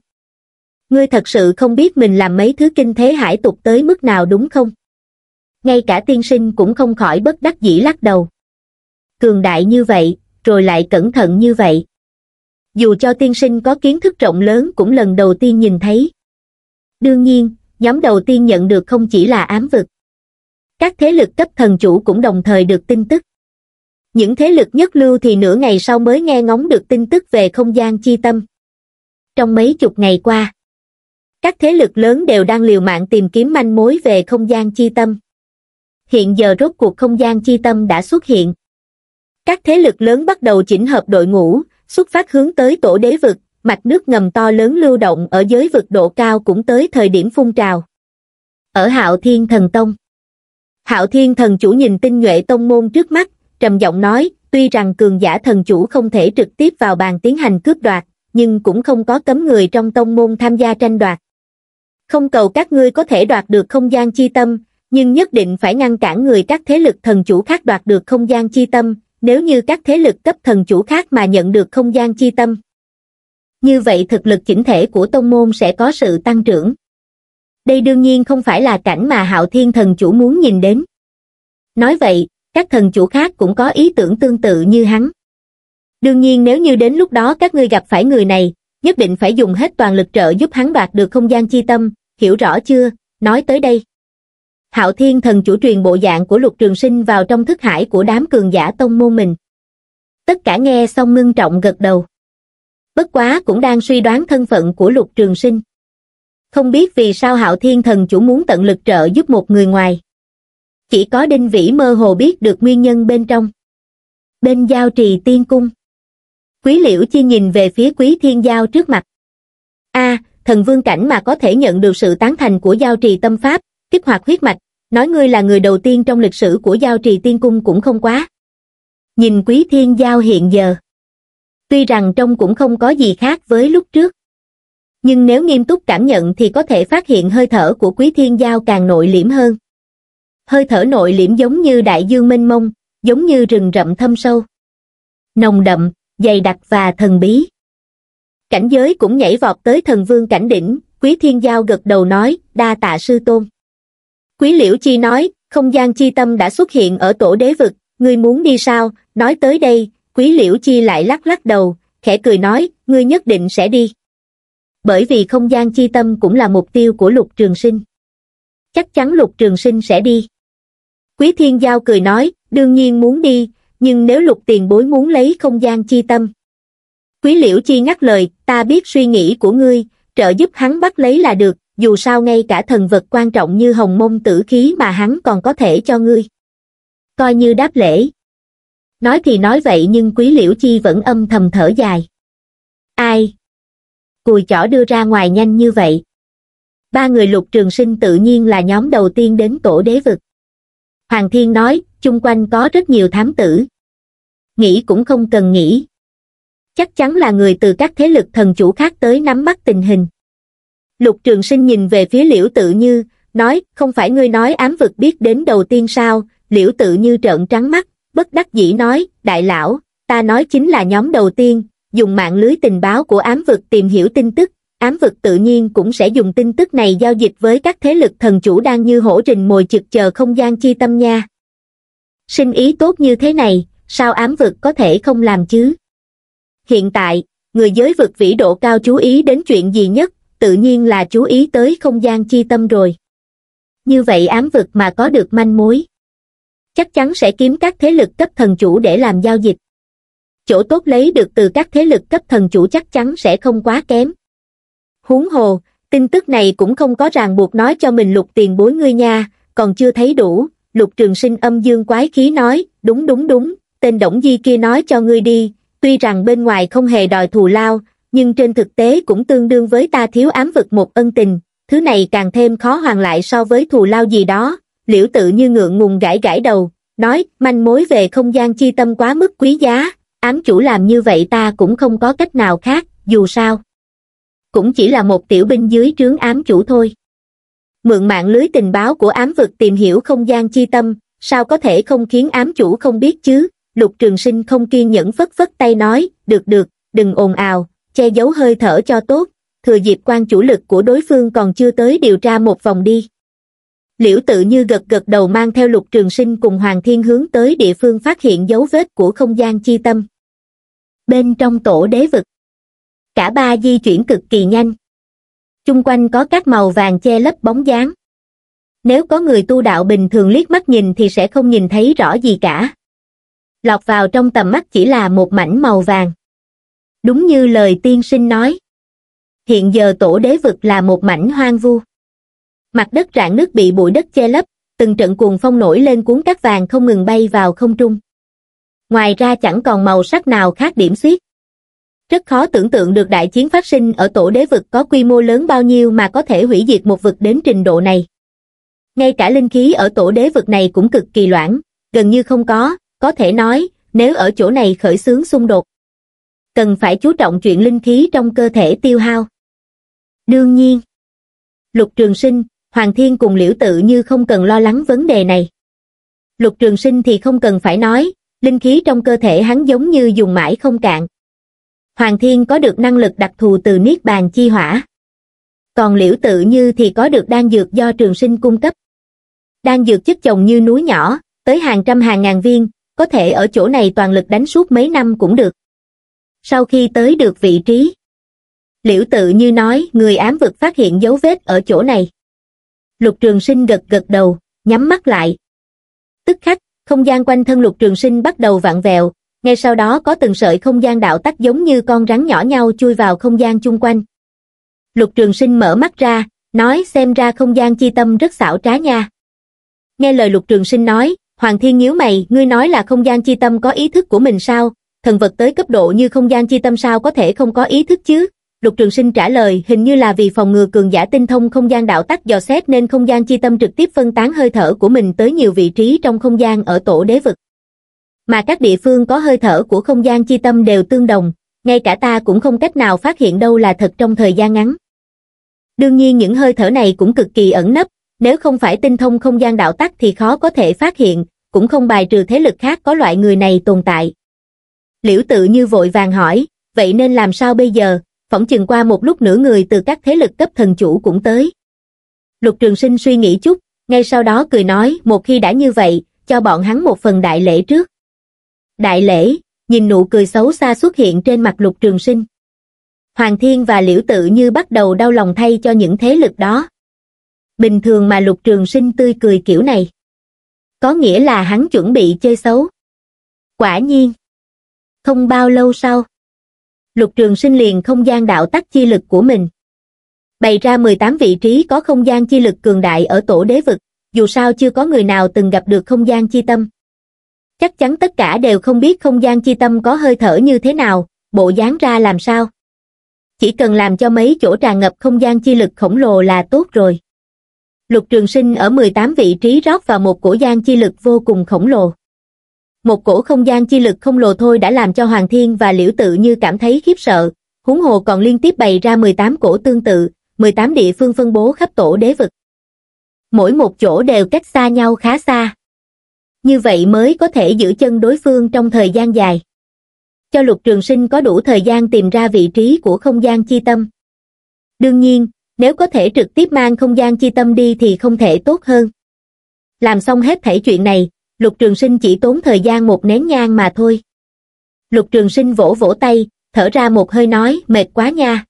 ngươi thật sự không biết mình làm mấy thứ kinh thế hải tục tới mức nào đúng không? Ngay cả tiên sinh cũng không khỏi bất đắc dĩ lắc đầu. Cường đại như vậy, rồi lại cẩn thận như vậy. Dù cho tiên sinh có kiến thức rộng lớn cũng lần đầu tiên nhìn thấy. Đương nhiên, nhóm đầu tiên nhận được không chỉ là ám vực. Các thế lực cấp thần chủ cũng đồng thời được tin tức. Những thế lực nhất lưu thì nửa ngày sau mới nghe ngóng được tin tức về không gian chi tâm. Trong mấy chục ngày qua, các thế lực lớn đều đang liều mạng tìm kiếm manh mối về không gian chi tâm hiện giờ rốt cuộc không gian chi tâm đã xuất hiện các thế lực lớn bắt đầu chỉnh hợp đội ngũ xuất phát hướng tới tổ đế vực mạch nước ngầm to lớn lưu động ở giới vực độ cao cũng tới thời điểm phun trào ở hạo thiên thần tông hạo thiên thần chủ nhìn tinh nhuệ tông môn trước mắt trầm giọng nói tuy rằng cường giả thần chủ không thể trực tiếp vào bàn tiến hành cướp đoạt nhưng cũng không có cấm người trong tông môn tham gia tranh đoạt không cầu các ngươi có thể đoạt được không gian chi tâm, nhưng nhất định phải ngăn cản người các thế lực thần chủ khác đoạt được không gian chi tâm, nếu như các thế lực cấp thần chủ khác mà nhận được không gian chi tâm. Như vậy thực lực chỉnh thể của tông môn sẽ có sự tăng trưởng. Đây đương nhiên không phải là cảnh mà hạo thiên thần chủ muốn nhìn đến. Nói vậy, các thần chủ khác cũng có ý tưởng tương tự như hắn. Đương nhiên nếu như đến lúc đó các ngươi gặp phải người này, nhất định phải dùng hết toàn lực trợ giúp hắn đoạt được không gian chi tâm, hiểu rõ chưa, nói tới đây. Hạo Thiên Thần chủ truyền bộ dạng của Lục Trường Sinh vào trong thức hải của đám cường giả tông môn mình. Tất cả nghe xong ngưng trọng gật đầu. Bất quá cũng đang suy đoán thân phận của Lục Trường Sinh. Không biết vì sao Hạo Thiên Thần chủ muốn tận lực trợ giúp một người ngoài. Chỉ có Đinh Vĩ mơ hồ biết được nguyên nhân bên trong. Bên giao trì tiên cung. Quý Liễu Chi nhìn về phía Quý Thiên Giao trước mặt. a thần vương cảnh mà có thể nhận được sự tán thành của giao trì tâm pháp, kích hoạt huyết mạch, nói ngươi là người đầu tiên trong lịch sử của giao trì tiên cung cũng không quá. Nhìn quý thiên giao hiện giờ, tuy rằng trông cũng không có gì khác với lúc trước, nhưng nếu nghiêm túc cảm nhận thì có thể phát hiện hơi thở của quý thiên giao càng nội liễm hơn. Hơi thở nội liễm giống như đại dương mênh mông, giống như rừng rậm thâm sâu. Nồng đậm, dày đặc và thần bí cảnh giới cũng nhảy vọt tới thần vương cảnh đỉnh quý thiên giao gật đầu nói đa tạ sư tôn quý liễu chi nói không gian chi tâm đã xuất hiện ở tổ đế vực ngươi muốn đi sao nói tới đây quý liễu chi lại lắc lắc đầu khẽ cười nói ngươi nhất định sẽ đi bởi vì không gian chi tâm cũng là mục tiêu của lục trường sinh chắc chắn lục trường sinh sẽ đi quý thiên giao cười nói đương nhiên muốn đi nhưng nếu lục tiền bối muốn lấy không gian chi tâm Quý liễu chi ngắt lời, ta biết suy nghĩ của ngươi, trợ giúp hắn bắt lấy là được, dù sao ngay cả thần vật quan trọng như hồng mông tử khí mà hắn còn có thể cho ngươi. Coi như đáp lễ. Nói thì nói vậy nhưng quý liễu chi vẫn âm thầm thở dài. Ai? Cùi chỏ đưa ra ngoài nhanh như vậy. Ba người lục trường sinh tự nhiên là nhóm đầu tiên đến tổ đế vực. Hoàng Thiên nói, chung quanh có rất nhiều thám tử. Nghĩ cũng không cần nghĩ, chắc chắn là người từ các thế lực thần chủ khác tới nắm bắt tình hình. Lục Trường Sinh nhìn về phía Liễu Tự Như, nói, không phải ngươi nói ám vực biết đến đầu tiên sao, Liễu Tự Như trợn trắng mắt, bất đắc dĩ nói, đại lão, ta nói chính là nhóm đầu tiên, dùng mạng lưới tình báo của ám vực tìm hiểu tin tức, ám vực tự nhiên cũng sẽ dùng tin tức này giao dịch với các thế lực thần chủ đang như hổ rình mồi trực chờ không gian chi tâm nha. Sinh ý tốt như thế này, sao ám vực có thể không làm chứ? Hiện tại, người giới vực vĩ độ cao chú ý đến chuyện gì nhất, tự nhiên là chú ý tới không gian chi tâm rồi. Như vậy ám vực mà có được manh mối. Chắc chắn sẽ kiếm các thế lực cấp thần chủ để làm giao dịch. Chỗ tốt lấy được từ các thế lực cấp thần chủ chắc chắn sẽ không quá kém. Huống hồ, tin tức này cũng không có ràng buộc nói cho mình lục tiền bối ngươi nha, còn chưa thấy đủ, lục trường sinh âm dương quái khí nói, đúng đúng đúng, tên Đổng Di kia nói cho ngươi đi, tuy rằng bên ngoài không hề đòi thù lao, nhưng trên thực tế cũng tương đương với ta thiếu ám vực một ân tình, thứ này càng thêm khó hoàn lại so với thù lao gì đó, liễu tự như ngượng ngùng gãi gãi đầu, nói manh mối về không gian chi tâm quá mức quý giá, ám chủ làm như vậy ta cũng không có cách nào khác, dù sao. Cũng chỉ là một tiểu binh dưới trướng ám chủ thôi. Mượn mạng lưới tình báo của ám vực tìm hiểu không gian chi tâm, sao có thể không khiến ám chủ không biết chứ, lục trường sinh không kiên nhẫn phất phất tay nói được được đừng ồn ào che giấu hơi thở cho tốt thừa dịp quan chủ lực của đối phương còn chưa tới điều tra một vòng đi liễu tự như gật gật đầu mang theo lục trường sinh cùng hoàng thiên hướng tới địa phương phát hiện dấu vết của không gian chi tâm bên trong tổ đế vực cả ba di chuyển cực kỳ nhanh chung quanh có các màu vàng che lấp bóng dáng nếu có người tu đạo bình thường liếc mắt nhìn thì sẽ không nhìn thấy rõ gì cả lọt vào trong tầm mắt chỉ là một mảnh màu vàng đúng như lời tiên sinh nói hiện giờ tổ đế vực là một mảnh hoang vu mặt đất rạn nước bị bụi đất che lấp từng trận cuồng phong nổi lên cuốn cát vàng không ngừng bay vào không trung ngoài ra chẳng còn màu sắc nào khác điểm xuyết rất khó tưởng tượng được đại chiến phát sinh ở tổ đế vực có quy mô lớn bao nhiêu mà có thể hủy diệt một vực đến trình độ này ngay cả linh khí ở tổ đế vực này cũng cực kỳ loãng gần như không có có thể nói, nếu ở chỗ này khởi xướng xung đột, cần phải chú trọng chuyện linh khí trong cơ thể tiêu hao. Đương nhiên, Lục Trường Sinh, Hoàng Thiên cùng Liễu Tự như không cần lo lắng vấn đề này. Lục Trường Sinh thì không cần phải nói, linh khí trong cơ thể hắn giống như dùng mãi không cạn. Hoàng Thiên có được năng lực đặc thù từ Niết Bàn Chi Hỏa. Còn Liễu Tự Như thì có được đan dược do Trường Sinh cung cấp. Đan dược chất chồng như núi nhỏ, tới hàng trăm hàng ngàn viên, có thể ở chỗ này toàn lực đánh suốt mấy năm cũng được. Sau khi tới được vị trí, liễu tự như nói người ám vực phát hiện dấu vết ở chỗ này. Lục trường sinh gật gật đầu, nhắm mắt lại. Tức khắc, không gian quanh thân lục trường sinh bắt đầu vặn vẹo, ngay sau đó có từng sợi không gian đạo tắc giống như con rắn nhỏ nhau chui vào không gian chung quanh. Lục trường sinh mở mắt ra, nói xem ra không gian chi tâm rất xảo trá nha. Nghe lời lục trường sinh nói, hoàng thiên nhíu mày ngươi nói là không gian chi tâm có ý thức của mình sao thần vật tới cấp độ như không gian chi tâm sao có thể không có ý thức chứ lục trường sinh trả lời hình như là vì phòng ngừa cường giả tinh thông không gian đạo tắc dò xét nên không gian chi tâm trực tiếp phân tán hơi thở của mình tới nhiều vị trí trong không gian ở tổ đế vực mà các địa phương có hơi thở của không gian chi tâm đều tương đồng ngay cả ta cũng không cách nào phát hiện đâu là thật trong thời gian ngắn đương nhiên những hơi thở này cũng cực kỳ ẩn nấp nếu không phải tinh thông không gian đạo tắc thì khó có thể phát hiện cũng không bài trừ thế lực khác có loại người này tồn tại. Liễu tự như vội vàng hỏi, vậy nên làm sao bây giờ, phỏng chừng qua một lúc nửa người từ các thế lực cấp thần chủ cũng tới. Lục Trường Sinh suy nghĩ chút, ngay sau đó cười nói một khi đã như vậy, cho bọn hắn một phần đại lễ trước. Đại lễ, nhìn nụ cười xấu xa xuất hiện trên mặt Lục Trường Sinh. Hoàng Thiên và Liễu Tự Như bắt đầu đau lòng thay cho những thế lực đó. Bình thường mà Lục Trường Sinh tươi cười kiểu này có nghĩa là hắn chuẩn bị chơi xấu. Quả nhiên, không bao lâu sau, lục trường sinh liền không gian đạo tắc chi lực của mình. Bày ra 18 vị trí có không gian chi lực cường đại ở tổ đế vực, dù sao chưa có người nào từng gặp được không gian chi tâm. Chắc chắn tất cả đều không biết không gian chi tâm có hơi thở như thế nào, bộ dáng ra làm sao. Chỉ cần làm cho mấy chỗ tràn ngập không gian chi lực khổng lồ là tốt rồi lục trường sinh ở 18 vị trí rót vào một cổ gian chi lực vô cùng khổng lồ. Một cổ không gian chi lực không lồ thôi đã làm cho Hoàng Thiên và Liễu Tự như cảm thấy khiếp sợ, huống hồ còn liên tiếp bày ra 18 cổ tương tự, 18 địa phương phân bố khắp tổ đế vực. Mỗi một chỗ đều cách xa nhau khá xa. Như vậy mới có thể giữ chân đối phương trong thời gian dài. Cho lục trường sinh có đủ thời gian tìm ra vị trí của không gian chi tâm. Đương nhiên, nếu có thể trực tiếp mang không gian chi tâm đi thì không thể tốt hơn làm xong hết thể chuyện này lục trường sinh chỉ tốn thời gian một nén nhang mà thôi lục trường sinh vỗ vỗ tay thở ra một hơi nói mệt quá nha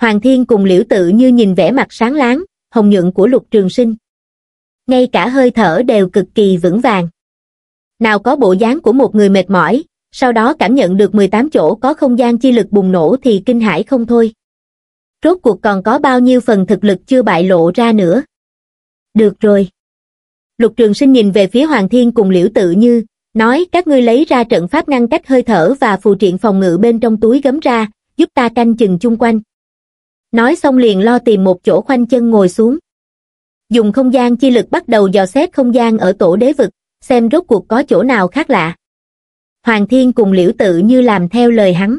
hoàng thiên cùng liễu tự như nhìn vẻ mặt sáng láng hồng nhuận của lục trường sinh ngay cả hơi thở đều cực kỳ vững vàng nào có bộ dáng của một người mệt mỏi sau đó cảm nhận được 18 chỗ có không gian chi lực bùng nổ thì kinh hãi không thôi rốt cuộc còn có bao nhiêu phần thực lực chưa bại lộ ra nữa. Được rồi. Lục Trường Sinh nhìn về phía Hoàng Thiên cùng Liễu Tự Như, nói các ngươi lấy ra trận pháp ngăn cách hơi thở và phù triện phòng ngự bên trong túi gấm ra, giúp ta canh chừng chung quanh. Nói xong liền lo tìm một chỗ khoanh chân ngồi xuống. Dùng không gian chi lực bắt đầu dò xét không gian ở tổ đế vực, xem rốt cuộc có chỗ nào khác lạ. Hoàng Thiên cùng Liễu Tự Như làm theo lời hắn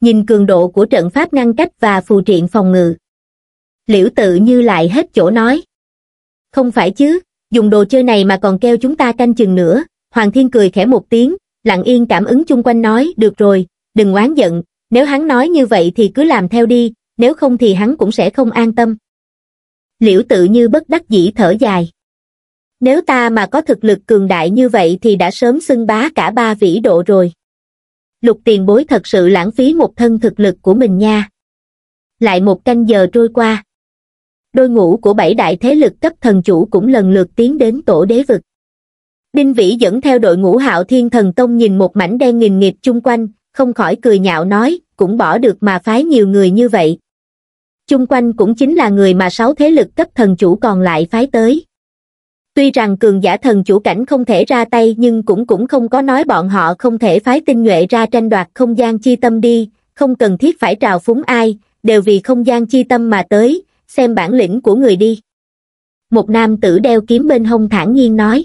nhìn cường độ của trận pháp ngăn cách và phù triện phòng ngự liễu tự như lại hết chỗ nói không phải chứ dùng đồ chơi này mà còn keo chúng ta canh chừng nữa hoàng thiên cười khẽ một tiếng lặng yên cảm ứng chung quanh nói được rồi đừng oán giận nếu hắn nói như vậy thì cứ làm theo đi nếu không thì hắn cũng sẽ không an tâm liễu tự như bất đắc dĩ thở dài nếu ta mà có thực lực cường đại như vậy thì đã sớm xưng bá cả ba vĩ độ rồi lục tiền bối thật sự lãng phí một thân thực lực của mình nha. Lại một canh giờ trôi qua. Đôi ngũ của bảy đại thế lực cấp thần chủ cũng lần lượt tiến đến tổ đế vực. Đinh Vĩ dẫn theo đội ngũ hạo thiên thần tông nhìn một mảnh đen nghìn nghịt chung quanh, không khỏi cười nhạo nói, cũng bỏ được mà phái nhiều người như vậy. Chung quanh cũng chính là người mà sáu thế lực cấp thần chủ còn lại phái tới tuy rằng cường giả thần chủ cảnh không thể ra tay nhưng cũng cũng không có nói bọn họ không thể phái tinh nhuệ ra tranh đoạt không gian chi tâm đi, không cần thiết phải trào phúng ai, đều vì không gian chi tâm mà tới, xem bản lĩnh của người đi. Một nam tử đeo kiếm bên hông thản nhiên nói.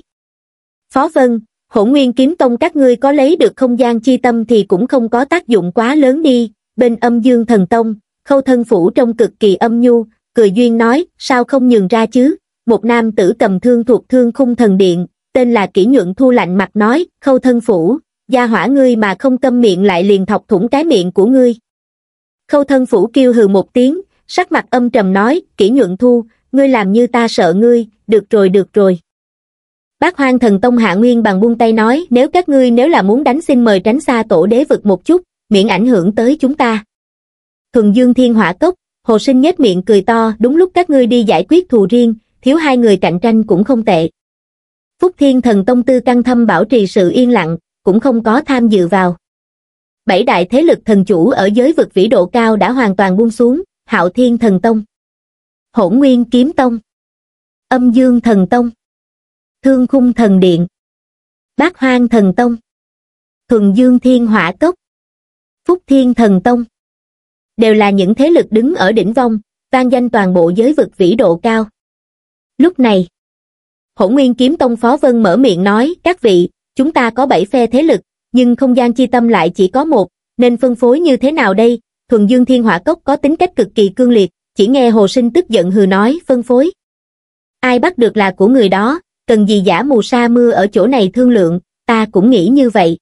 Phó Vân, hỗn nguyên kiếm tông các ngươi có lấy được không gian chi tâm thì cũng không có tác dụng quá lớn đi, bên âm dương thần tông, khâu thân phủ trong cực kỳ âm nhu, cười duyên nói, sao không nhường ra chứ? một nam tử cầm thương thuộc thương khung thần điện, tên là kỹ nhuận thu lạnh mặt nói, khâu thân phủ, gia hỏa ngươi mà không tâm miệng lại liền thọc thủng cái miệng của ngươi. Khâu thân phủ kêu hừ một tiếng, sắc mặt âm trầm nói, kỹ nhuận thu, ngươi làm như ta sợ ngươi, được rồi được rồi. Bác hoang thần tông hạ nguyên bằng buông tay nói, nếu các ngươi nếu là muốn đánh xin mời tránh xa tổ đế vực một chút, miễn ảnh hưởng tới chúng ta. Thuần dương thiên hỏa cốc, hồ sinh nhếch miệng cười to, đúng lúc các ngươi đi giải quyết thù riêng, thiếu hai người cạnh tranh cũng không tệ. Phúc Thiên Thần Tông Tư Căng Thâm bảo trì sự yên lặng, cũng không có tham dự vào. Bảy đại thế lực thần chủ ở giới vực vĩ độ cao đã hoàn toàn buông xuống, Hạo Thiên Thần Tông, Hỗn Nguyên Kiếm Tông, Âm Dương Thần Tông, Thương Khung Thần Điện, Bát Hoang Thần Tông, Thuần Dương Thiên Hỏa Cốc, Phúc Thiên Thần Tông. Đều là những thế lực đứng ở đỉnh vong, vang danh toàn bộ giới vực vĩ độ cao. Lúc này, Hỗn Nguyên Kiếm Tông Phó Vân mở miệng nói, các vị, chúng ta có bảy phe thế lực, nhưng không gian chi tâm lại chỉ có một, nên phân phối như thế nào đây? Thuần Dương Thiên Hỏa Cốc có tính cách cực kỳ cương liệt, chỉ nghe Hồ Sinh tức giận hừ nói, phân phối. Ai bắt được là của người đó, cần gì giả mù sa mưa ở chỗ này thương lượng, ta cũng nghĩ như vậy.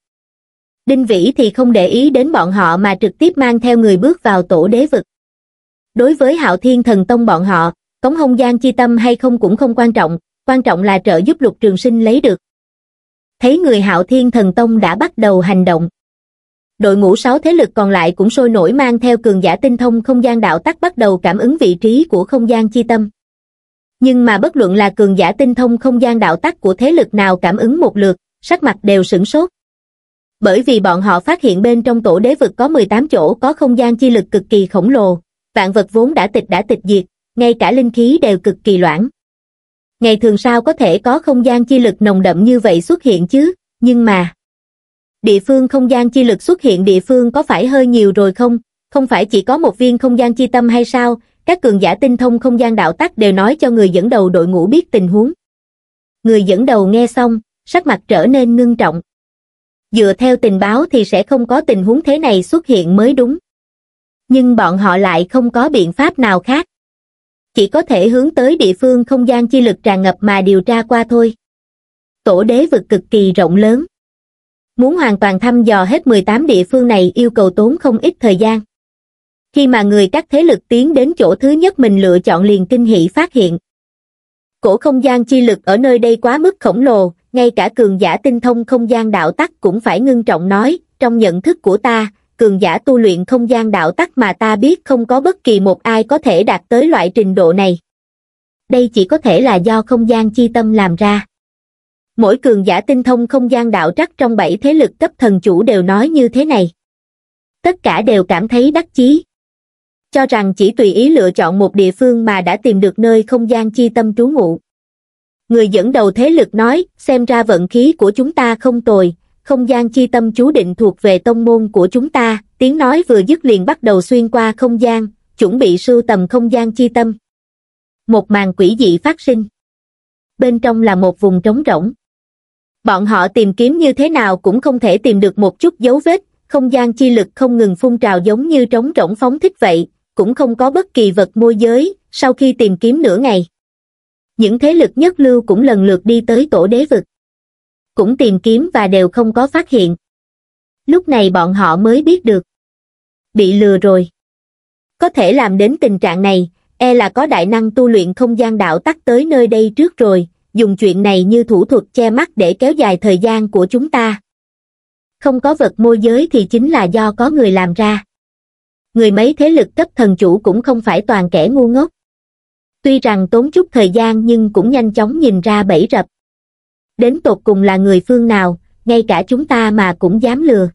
Đinh Vĩ thì không để ý đến bọn họ mà trực tiếp mang theo người bước vào tổ đế vực. Đối với Hạo Thiên Thần Tông bọn họ, Cống hông gian chi tâm hay không cũng không quan trọng, quan trọng là trợ giúp lục trường sinh lấy được. Thấy người hạo thiên thần tông đã bắt đầu hành động. Đội ngũ sáu thế lực còn lại cũng sôi nổi mang theo cường giả tinh thông không gian đạo tắc bắt đầu cảm ứng vị trí của không gian chi tâm. Nhưng mà bất luận là cường giả tinh thông không gian đạo tắc của thế lực nào cảm ứng một lượt, sắc mặt đều sửng sốt. Bởi vì bọn họ phát hiện bên trong tổ đế vực có 18 chỗ có không gian chi lực cực kỳ khổng lồ, vạn vật vốn đã tịch đã tịch diệt, ngay cả linh khí đều cực kỳ loãng. Ngày thường sao có thể có không gian chi lực nồng đậm như vậy xuất hiện chứ, nhưng mà... Địa phương không gian chi lực xuất hiện địa phương có phải hơi nhiều rồi không? Không phải chỉ có một viên không gian chi tâm hay sao? Các cường giả tinh thông không gian đạo tắc đều nói cho người dẫn đầu đội ngũ biết tình huống. Người dẫn đầu nghe xong, sắc mặt trở nên ngưng trọng. Dựa theo tình báo thì sẽ không có tình huống thế này xuất hiện mới đúng. Nhưng bọn họ lại không có biện pháp nào khác chỉ có thể hướng tới địa phương không gian chi lực tràn ngập mà điều tra qua thôi tổ đế vực cực kỳ rộng lớn muốn hoàn toàn thăm dò hết 18 địa phương này yêu cầu tốn không ít thời gian khi mà người các thế lực tiến đến chỗ thứ nhất mình lựa chọn liền kinh hỷ phát hiện cổ không gian chi lực ở nơi đây quá mức khổng lồ ngay cả cường giả tinh thông không gian đạo tắc cũng phải ngưng trọng nói trong nhận thức của ta cường giả tu luyện không gian đạo tắc mà ta biết không có bất kỳ một ai có thể đạt tới loại trình độ này. Đây chỉ có thể là do không gian chi tâm làm ra. Mỗi cường giả tinh thông không gian đạo trắc trong bảy thế lực cấp thần chủ đều nói như thế này. Tất cả đều cảm thấy đắc chí. Cho rằng chỉ tùy ý lựa chọn một địa phương mà đã tìm được nơi không gian chi tâm trú ngụ. Người dẫn đầu thế lực nói, xem ra vận khí của chúng ta không tồi, không gian chi tâm chú định thuộc về tông môn của chúng ta, tiếng nói vừa dứt liền bắt đầu xuyên qua không gian, chuẩn bị sưu tầm không gian chi tâm. Một màn quỷ dị phát sinh. Bên trong là một vùng trống rỗng. Bọn họ tìm kiếm như thế nào cũng không thể tìm được một chút dấu vết, không gian chi lực không ngừng phun trào giống như trống rỗng phóng thích vậy, cũng không có bất kỳ vật môi giới, sau khi tìm kiếm nửa ngày. Những thế lực nhất lưu cũng lần lượt đi tới tổ đế vực cũng tìm kiếm và đều không có phát hiện. Lúc này bọn họ mới biết được. Bị lừa rồi. Có thể làm đến tình trạng này, e là có đại năng tu luyện không gian đạo tắt tới nơi đây trước rồi, dùng chuyện này như thủ thuật che mắt để kéo dài thời gian của chúng ta. Không có vật môi giới thì chính là do có người làm ra. Người mấy thế lực cấp thần chủ cũng không phải toàn kẻ ngu ngốc. Tuy rằng tốn chút thời gian nhưng cũng nhanh chóng nhìn ra bẫy rập đến tột cùng là người phương nào, ngay cả chúng ta mà cũng dám lừa.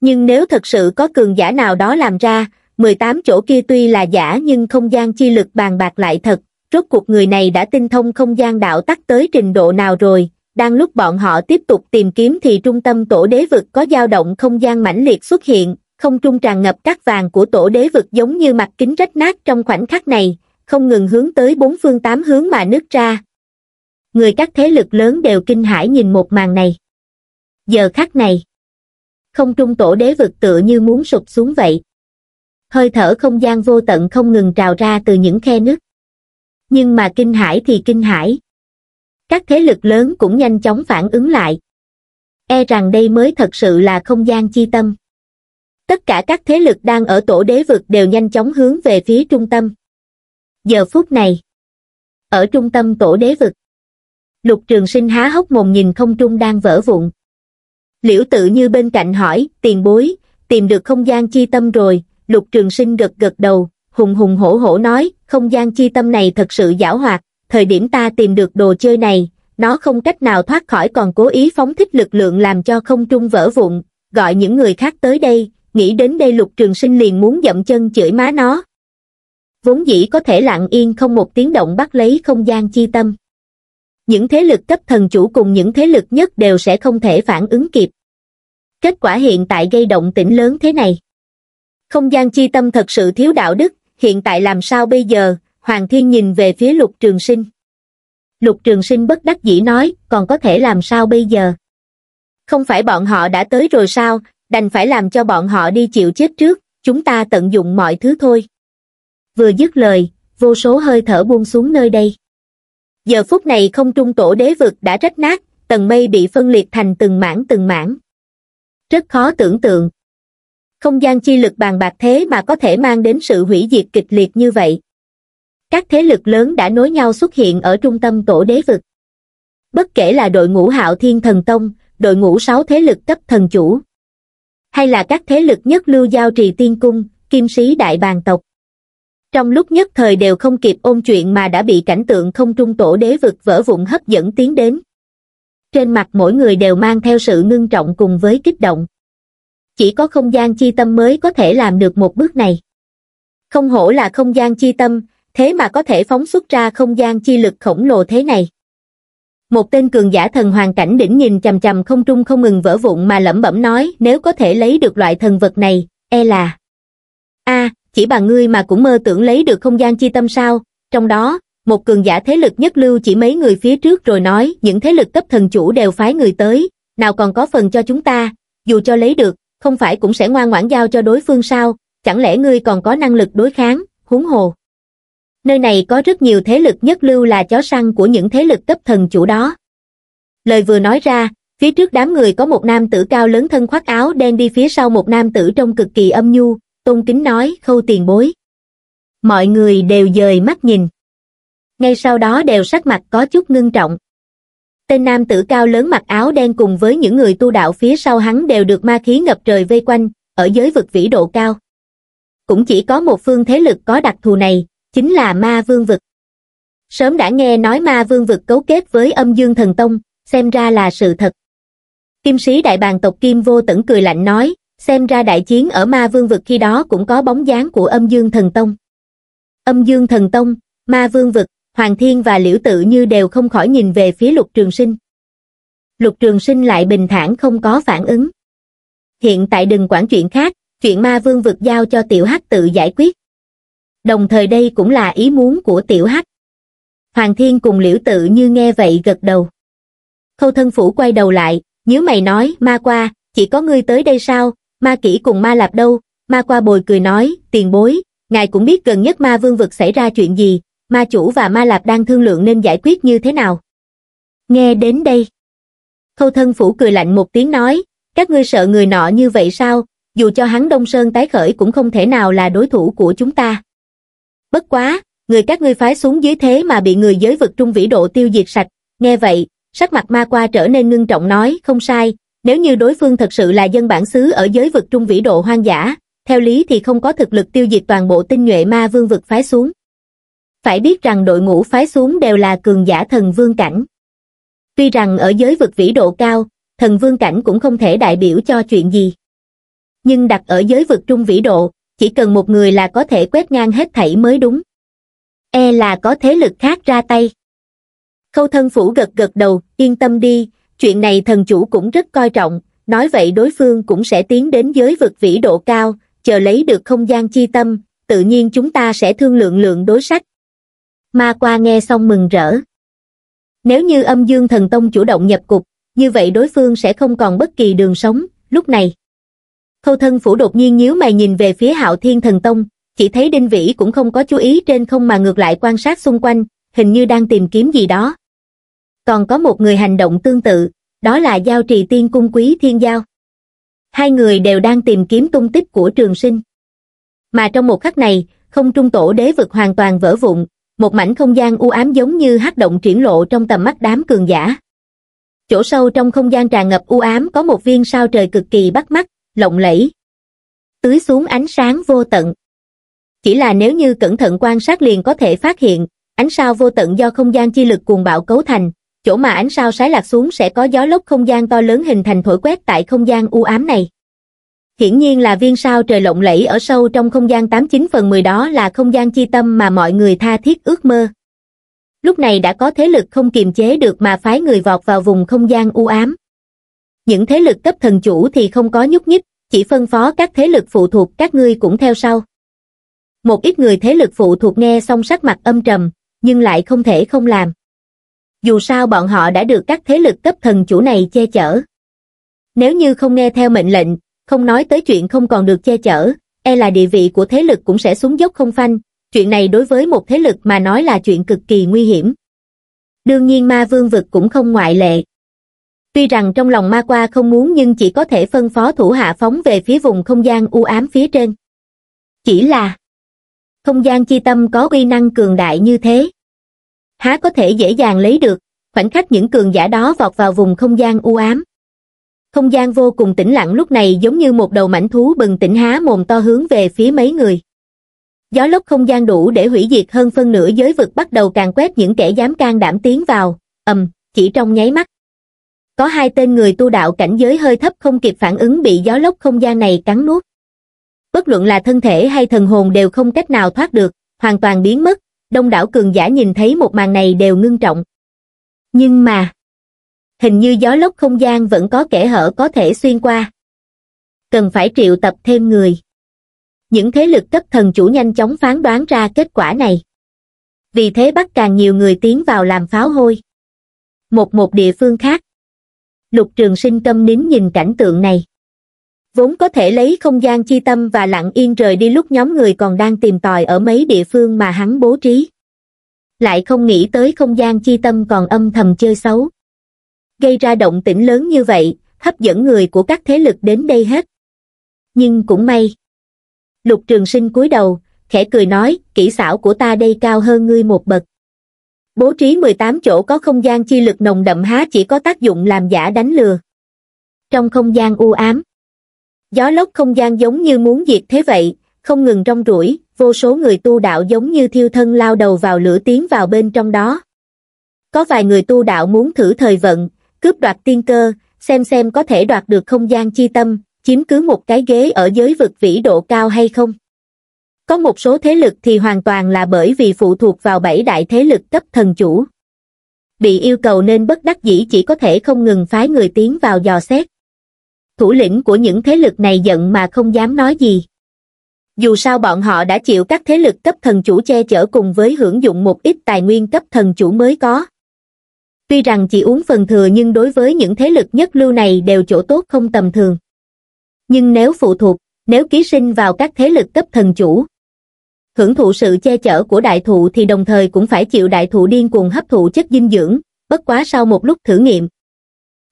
Nhưng nếu thật sự có cường giả nào đó làm ra, 18 chỗ kia tuy là giả nhưng không gian chi lực bàn bạc lại thật, rốt cuộc người này đã tinh thông không gian đạo tắc tới trình độ nào rồi, đang lúc bọn họ tiếp tục tìm kiếm thì trung tâm tổ đế vực có dao động không gian mãnh liệt xuất hiện, không trung tràn ngập các vàng của tổ đế vực giống như mặt kính rách nát trong khoảnh khắc này, không ngừng hướng tới bốn phương tám hướng mà nứt ra, người các thế lực lớn đều kinh hãi nhìn một màn này giờ khắc này không trung tổ đế vực tựa như muốn sụp xuống vậy hơi thở không gian vô tận không ngừng trào ra từ những khe nứt nhưng mà kinh hãi thì kinh hãi các thế lực lớn cũng nhanh chóng phản ứng lại e rằng đây mới thật sự là không gian chi tâm tất cả các thế lực đang ở tổ đế vực đều nhanh chóng hướng về phía trung tâm giờ phút này ở trung tâm tổ đế vực Lục Trường Sinh há hốc mồm nhìn không trung đang vỡ vụn. Liễu tự như bên cạnh hỏi, tiền bối, tìm được không gian chi tâm rồi, Lục Trường Sinh gật gật đầu, hùng hùng hổ hổ nói, không gian chi tâm này thật sự giảo hoạt, thời điểm ta tìm được đồ chơi này, nó không cách nào thoát khỏi còn cố ý phóng thích lực lượng làm cho không trung vỡ vụn, gọi những người khác tới đây, nghĩ đến đây Lục Trường Sinh liền muốn dậm chân chửi má nó. Vốn dĩ có thể lặng yên không một tiếng động bắt lấy không gian chi tâm những thế lực cấp thần chủ cùng những thế lực nhất đều sẽ không thể phản ứng kịp. Kết quả hiện tại gây động tĩnh lớn thế này. Không gian chi tâm thật sự thiếu đạo đức, hiện tại làm sao bây giờ, Hoàng Thiên nhìn về phía lục trường sinh. Lục trường sinh bất đắc dĩ nói, còn có thể làm sao bây giờ? Không phải bọn họ đã tới rồi sao, đành phải làm cho bọn họ đi chịu chết trước, chúng ta tận dụng mọi thứ thôi. Vừa dứt lời, vô số hơi thở buông xuống nơi đây giờ phút này không trung tổ đế vực đã rách nát tầng mây bị phân liệt thành từng mảng từng mảng rất khó tưởng tượng không gian chi lực bàn bạc thế mà có thể mang đến sự hủy diệt kịch liệt như vậy các thế lực lớn đã nối nhau xuất hiện ở trung tâm tổ đế vực bất kể là đội ngũ hạo thiên thần tông đội ngũ sáu thế lực cấp thần chủ hay là các thế lực nhất lưu giao trì tiên cung kim sĩ đại bàn tộc trong lúc nhất thời đều không kịp ôn chuyện mà đã bị cảnh tượng không trung tổ đế vực vỡ vụn hấp dẫn tiến đến. Trên mặt mỗi người đều mang theo sự ngưng trọng cùng với kích động. Chỉ có không gian chi tâm mới có thể làm được một bước này. Không hổ là không gian chi tâm, thế mà có thể phóng xuất ra không gian chi lực khổng lồ thế này. Một tên cường giả thần hoàng cảnh đỉnh nhìn chầm chầm không trung không ngừng vỡ vụn mà lẩm bẩm nói nếu có thể lấy được loại thần vật này, e là... a chỉ bằng ngươi mà cũng mơ tưởng lấy được không gian chi tâm sao, trong đó, một cường giả thế lực nhất lưu chỉ mấy người phía trước rồi nói những thế lực cấp thần chủ đều phái người tới, nào còn có phần cho chúng ta, dù cho lấy được, không phải cũng sẽ ngoan ngoãn giao cho đối phương sao, chẳng lẽ ngươi còn có năng lực đối kháng, huống hồ. Nơi này có rất nhiều thế lực nhất lưu là chó săn của những thế lực cấp thần chủ đó. Lời vừa nói ra, phía trước đám người có một nam tử cao lớn thân khoác áo đen đi phía sau một nam tử trông cực kỳ âm nhu, tôn kính nói khâu tiền bối. Mọi người đều dời mắt nhìn. Ngay sau đó đều sắc mặt có chút ngưng trọng. Tên nam tử cao lớn mặc áo đen cùng với những người tu đạo phía sau hắn đều được ma khí ngập trời vây quanh, ở giới vực vĩ độ cao. Cũng chỉ có một phương thế lực có đặc thù này, chính là ma vương vực. Sớm đã nghe nói ma vương vực cấu kết với âm dương thần tông, xem ra là sự thật. Kim sĩ đại bàn tộc Kim vô tẩn cười lạnh nói, xem ra đại chiến ở ma vương vực khi đó cũng có bóng dáng của âm dương thần tông. Âm dương thần tông, ma vương vực, Hoàng Thiên và Liễu Tự Như đều không khỏi nhìn về phía lục trường sinh. Lục trường sinh lại bình thản không có phản ứng. Hiện tại đừng quản chuyện khác, chuyện ma vương vực giao cho tiểu hắc tự giải quyết. Đồng thời đây cũng là ý muốn của tiểu hắc. Hoàng Thiên cùng Liễu Tự Như nghe vậy gật đầu. Khâu thân phủ quay đầu lại, nhớ mày nói, ma qua, chỉ có ngươi tới đây sao, ma kỹ cùng ma lạp đâu, ma qua bồi cười nói, tiền bối, ngài cũng biết gần nhất ma vương vực xảy ra chuyện gì, ma chủ và ma lạp đang thương lượng nên giải quyết như thế nào. Nghe đến đây. Khâu thân phủ cười lạnh một tiếng nói, các ngươi sợ người nọ như vậy sao, dù cho hắn Đông Sơn tái khởi cũng không thể nào là đối thủ của chúng ta. Bất quá, người các ngươi phái xuống dưới thế mà bị người giới vực trung vĩ độ tiêu diệt sạch, nghe vậy, sắc mặt ma qua trở nên ngưng trọng nói, không sai, nếu như đối phương thật sự là dân bản xứ ở giới vực trung vĩ độ hoang dã, theo lý thì không có thực lực tiêu diệt toàn bộ tinh nhuệ ma vương vực phái xuống. Phải biết rằng đội ngũ phái xuống đều là cường giả thần vương cảnh. Tuy rằng ở giới vực vĩ độ cao, thần vương cảnh cũng không thể đại biểu cho chuyện gì. Nhưng đặt ở giới vực trung vĩ độ, chỉ cần một người là có thể quét ngang hết thảy mới đúng. E là có thế lực khác ra tay. Khâu thân phủ gật gật đầu, yên tâm đi, chuyện này thần chủ cũng rất coi trọng, nói vậy đối phương cũng sẽ tiến đến giới vực vĩ độ cao, chờ lấy được không gian chi tâm, tự nhiên chúng ta sẽ thương lượng lượng đối sách. Ma qua nghe xong mừng rỡ. Nếu như âm dương thần tông chủ động nhập cục, như vậy đối phương sẽ không còn bất kỳ đường sống, lúc này. Khâu thân phủ đột nhiên nhíu mày nhìn về phía hạo thiên thần tông, chỉ thấy đinh vĩ cũng không có chú ý trên không mà ngược lại quan sát xung quanh, hình như đang tìm kiếm gì đó còn có một người hành động tương tự, đó là Giao Trì Tiên Cung Quý Thiên Giao. Hai người đều đang tìm kiếm tung tích của trường sinh. Mà trong một khắc này, không trung tổ đế vực hoàn toàn vỡ vụn, một mảnh không gian u ám giống như hắc động triển lộ trong tầm mắt đám cường giả. Chỗ sâu trong không gian tràn ngập u ám có một viên sao trời cực kỳ bắt mắt, lộng lẫy. Tưới xuống ánh sáng vô tận. Chỉ là nếu như cẩn thận quan sát liền có thể phát hiện, ánh sao vô tận do không gian chi lực cuồng bạo cấu thành, chỗ mà ánh sao sái lạc xuống sẽ có gió lốc không gian to lớn hình thành thổi quét tại không gian u ám này. Hiển nhiên là viên sao trời lộng lẫy ở sâu trong không gian 89 phần 10 đó là không gian chi tâm mà mọi người tha thiết ước mơ. Lúc này đã có thế lực không kiềm chế được mà phái người vọt vào vùng không gian u ám. Những thế lực cấp thần chủ thì không có nhúc nhích, chỉ phân phó các thế lực phụ thuộc các ngươi cũng theo sau. Một ít người thế lực phụ thuộc nghe xong sắc mặt âm trầm, nhưng lại không thể không làm dù sao bọn họ đã được các thế lực cấp thần chủ này che chở. Nếu như không nghe theo mệnh lệnh, không nói tới chuyện không còn được che chở, e là địa vị của thế lực cũng sẽ xuống dốc không phanh, chuyện này đối với một thế lực mà nói là chuyện cực kỳ nguy hiểm. Đương nhiên ma vương vực cũng không ngoại lệ. Tuy rằng trong lòng ma qua không muốn nhưng chỉ có thể phân phó thủ hạ phóng về phía vùng không gian u ám phía trên. Chỉ là không gian chi tâm có uy năng cường đại như thế há có thể dễ dàng lấy được, khoảnh khắc những cường giả đó vọt vào vùng không gian u ám. Không gian vô cùng tĩnh lặng lúc này giống như một đầu mảnh thú bừng tỉnh há mồm to hướng về phía mấy người. Gió lốc không gian đủ để hủy diệt hơn phân nửa giới vực bắt đầu càng quét những kẻ dám can đảm tiến vào, ầm, chỉ trong nháy mắt. Có hai tên người tu đạo cảnh giới hơi thấp không kịp phản ứng bị gió lốc không gian này cắn nuốt. Bất luận là thân thể hay thần hồn đều không cách nào thoát được, hoàn toàn biến mất, đông đảo cường giả nhìn thấy một màn này đều ngưng trọng. Nhưng mà, hình như gió lốc không gian vẫn có kẻ hở có thể xuyên qua. Cần phải triệu tập thêm người. Những thế lực cấp thần chủ nhanh chóng phán đoán ra kết quả này. Vì thế bắt càng nhiều người tiến vào làm pháo hôi. Một một địa phương khác. Lục trường sinh câm nín nhìn cảnh tượng này vốn có thể lấy không gian chi tâm và lặng yên rời đi lúc nhóm người còn đang tìm tòi ở mấy địa phương mà hắn bố trí lại không nghĩ tới không gian chi tâm còn âm thầm chơi xấu gây ra động tĩnh lớn như vậy hấp dẫn người của các thế lực đến đây hết nhưng cũng may lục trường sinh cúi đầu khẽ cười nói kỹ xảo của ta đây cao hơn ngươi một bậc bố trí 18 chỗ có không gian chi lực nồng đậm há chỉ có tác dụng làm giả đánh lừa trong không gian u ám gió lốc không gian giống như muốn diệt thế vậy không ngừng rong ruổi vô số người tu đạo giống như thiêu thân lao đầu vào lửa tiến vào bên trong đó có vài người tu đạo muốn thử thời vận cướp đoạt tiên cơ xem xem có thể đoạt được không gian chi tâm chiếm cứ một cái ghế ở giới vực vĩ độ cao hay không có một số thế lực thì hoàn toàn là bởi vì phụ thuộc vào bảy đại thế lực cấp thần chủ bị yêu cầu nên bất đắc dĩ chỉ có thể không ngừng phái người tiến vào dò xét thủ lĩnh của những thế lực này giận mà không dám nói gì. Dù sao bọn họ đã chịu các thế lực cấp thần chủ che chở cùng với hưởng dụng một ít tài nguyên cấp thần chủ mới có. Tuy rằng chỉ uống phần thừa nhưng đối với những thế lực nhất lưu này đều chỗ tốt không tầm thường. Nhưng nếu phụ thuộc, nếu ký sinh vào các thế lực cấp thần chủ, hưởng thụ sự che chở của đại thụ thì đồng thời cũng phải chịu đại thụ điên cuồng hấp thụ chất dinh dưỡng, bất quá sau một lúc thử nghiệm,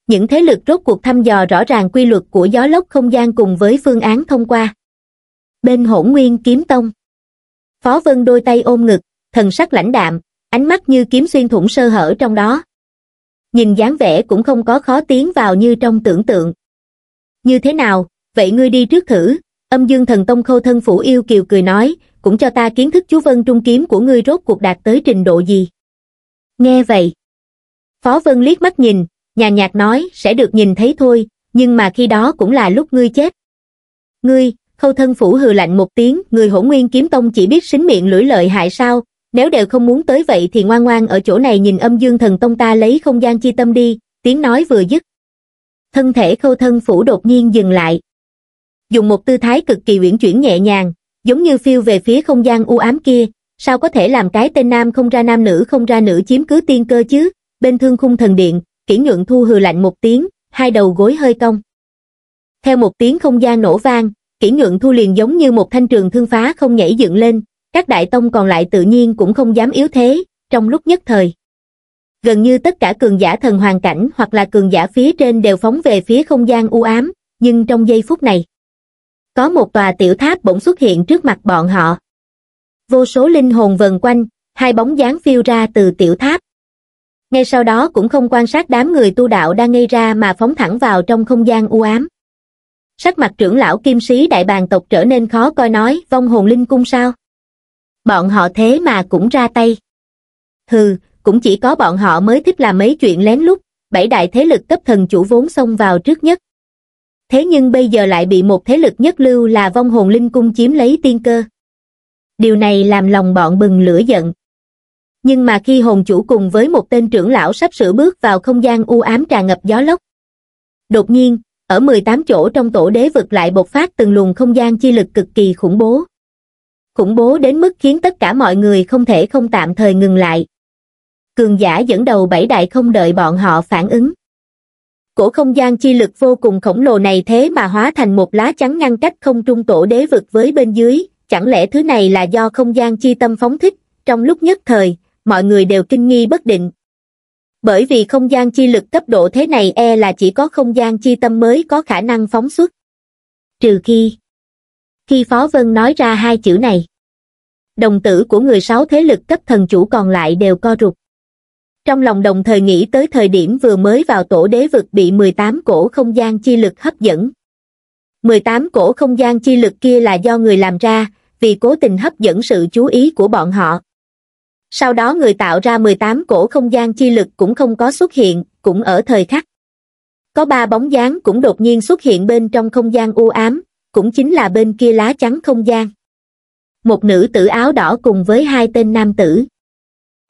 những thế lực rốt cuộc thăm dò rõ ràng quy luật của gió lốc không gian cùng với phương án thông qua bên hỗn nguyên kiếm tông phó vân đôi tay ôm ngực thần sắc lãnh đạm ánh mắt như kiếm xuyên thủng sơ hở trong đó nhìn dáng vẻ cũng không có khó tiến vào như trong tưởng tượng như thế nào vậy ngươi đi trước thử âm dương thần tông khâu thân phủ yêu kiều cười nói cũng cho ta kiến thức chú vân trung kiếm của ngươi rốt cuộc đạt tới trình độ gì nghe vậy phó vân liếc mắt nhìn nhà nhạt nói sẽ được nhìn thấy thôi, nhưng mà khi đó cũng là lúc ngươi chết. Ngươi, khâu thân phủ hừ lạnh một tiếng, người hổ nguyên kiếm tông chỉ biết xính miệng lưỡi lợi hại sao, nếu đều không muốn tới vậy thì ngoan ngoan ở chỗ này nhìn âm dương thần tông ta lấy không gian chi tâm đi, tiếng nói vừa dứt. Thân thể khâu thân phủ đột nhiên dừng lại. Dùng một tư thái cực kỳ uyển chuyển nhẹ nhàng, giống như phiêu về phía không gian u ám kia, sao có thể làm cái tên nam không ra nam nữ không ra nữ chiếm cứ tiên cơ chứ, bên thương khung thần điện, kỹ nhượng thu hừ lạnh một tiếng, hai đầu gối hơi cong. Theo một tiếng không gian nổ vang, kỹ nhượng thu liền giống như một thanh trường thương phá không nhảy dựng lên, các đại tông còn lại tự nhiên cũng không dám yếu thế, trong lúc nhất thời. Gần như tất cả cường giả thần hoàn cảnh hoặc là cường giả phía trên đều phóng về phía không gian u ám, nhưng trong giây phút này, có một tòa tiểu tháp bỗng xuất hiện trước mặt bọn họ. Vô số linh hồn vần quanh, hai bóng dáng phiêu ra từ tiểu tháp, ngay sau đó cũng không quan sát đám người tu đạo đang ngây ra mà phóng thẳng vào trong không gian u ám sắc mặt trưởng lão kim sĩ đại bàn tộc trở nên khó coi nói vong hồn linh cung sao bọn họ thế mà cũng ra tay hừ cũng chỉ có bọn họ mới thích làm mấy chuyện lén lút bảy đại thế lực cấp thần chủ vốn xông vào trước nhất thế nhưng bây giờ lại bị một thế lực nhất lưu là vong hồn linh cung chiếm lấy tiên cơ điều này làm lòng bọn bừng lửa giận nhưng mà khi hồn chủ cùng với một tên trưởng lão sắp sửa bước vào không gian u ám tràn ngập gió lốc. Đột nhiên, ở 18 chỗ trong tổ đế vực lại bộc phát từng luồng không gian chi lực cực kỳ khủng bố. Khủng bố đến mức khiến tất cả mọi người không thể không tạm thời ngừng lại. Cường giả dẫn đầu bảy đại không đợi bọn họ phản ứng. Cổ không gian chi lực vô cùng khổng lồ này thế mà hóa thành một lá chắn ngăn cách không trung tổ đế vực với bên dưới, chẳng lẽ thứ này là do không gian chi tâm phóng thích, trong lúc nhất thời, mọi người đều kinh nghi bất định bởi vì không gian chi lực cấp độ thế này e là chỉ có không gian chi tâm mới có khả năng phóng xuất trừ khi khi phó vân nói ra hai chữ này đồng tử của người sáu thế lực cấp thần chủ còn lại đều co rụt trong lòng đồng thời nghĩ tới thời điểm vừa mới vào tổ đế vực bị 18 cổ không gian chi lực hấp dẫn 18 cổ không gian chi lực kia là do người làm ra vì cố tình hấp dẫn sự chú ý của bọn họ sau đó người tạo ra mười tám cổ không gian chi lực cũng không có xuất hiện, cũng ở thời khắc. Có ba bóng dáng cũng đột nhiên xuất hiện bên trong không gian u ám, cũng chính là bên kia lá chắn không gian. Một nữ tử áo đỏ cùng với hai tên nam tử.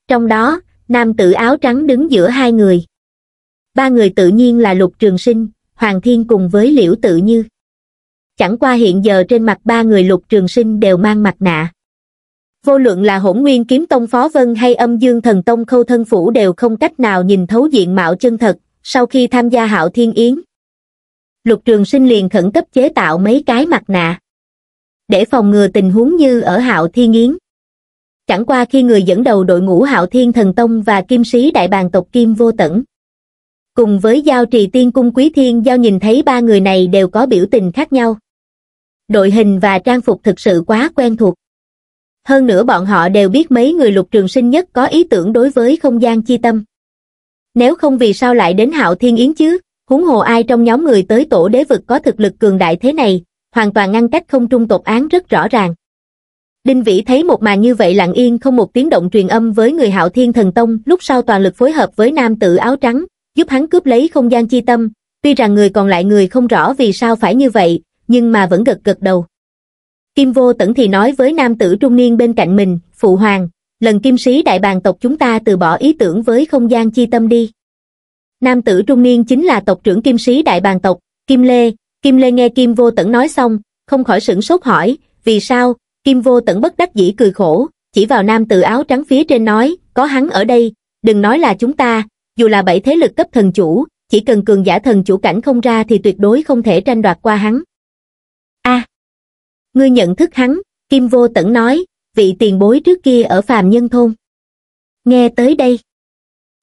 Trong đó, nam tử áo trắng đứng giữa hai người. Ba người tự nhiên là Lục Trường Sinh, Hoàng Thiên cùng với Liễu Tự Như. Chẳng qua hiện giờ trên mặt ba người Lục Trường Sinh đều mang mặt nạ vô luận là hỗn nguyên kiếm tông phó vân hay âm dương thần tông khâu thân phủ đều không cách nào nhìn thấu diện mạo chân thật, sau khi tham gia hạo thiên yến. Lục trường sinh liền khẩn cấp chế tạo mấy cái mặt nạ. Để phòng ngừa tình huống như ở hạo thiên yến. Chẳng qua khi người dẫn đầu đội ngũ hạo thiên thần tông và kim sĩ đại bàn tộc kim vô tẩn. Cùng với giao trì tiên cung quý thiên giao nhìn thấy ba người này đều có biểu tình khác nhau. Đội hình và trang phục thực sự quá quen thuộc hơn nữa bọn họ đều biết mấy người lục trường sinh nhất có ý tưởng đối với không gian chi tâm. Nếu không vì sao lại đến hạo thiên yến chứ, huống hồ ai trong nhóm người tới tổ đế vực có thực lực cường đại thế này, hoàn toàn ngăn cách không trung tộc án rất rõ ràng. Đinh Vĩ thấy một màn như vậy lặng yên không một tiếng động truyền âm với người hạo thiên thần tông lúc sau toàn lực phối hợp với nam tử áo trắng, giúp hắn cướp lấy không gian chi tâm, tuy rằng người còn lại người không rõ vì sao phải như vậy, nhưng mà vẫn gật gật đầu. Kim Vô Tẩn thì nói với nam tử trung niên bên cạnh mình, Phụ Hoàng, lần kim sĩ đại bàn tộc chúng ta từ bỏ ý tưởng với không gian chi tâm đi. Nam tử trung niên chính là tộc trưởng kim sĩ đại bàn tộc, Kim Lê, Kim Lê nghe Kim Vô Tẩn nói xong, không khỏi sửng sốt hỏi, vì sao, Kim Vô Tẩn bất đắc dĩ cười khổ, chỉ vào nam tử áo trắng phía trên nói, có hắn ở đây, đừng nói là chúng ta, dù là bảy thế lực cấp thần chủ, chỉ cần cường giả thần chủ cảnh không ra thì tuyệt đối không thể tranh đoạt qua hắn ngươi nhận thức hắn kim vô tẩn nói vị tiền bối trước kia ở phàm nhân thôn nghe tới đây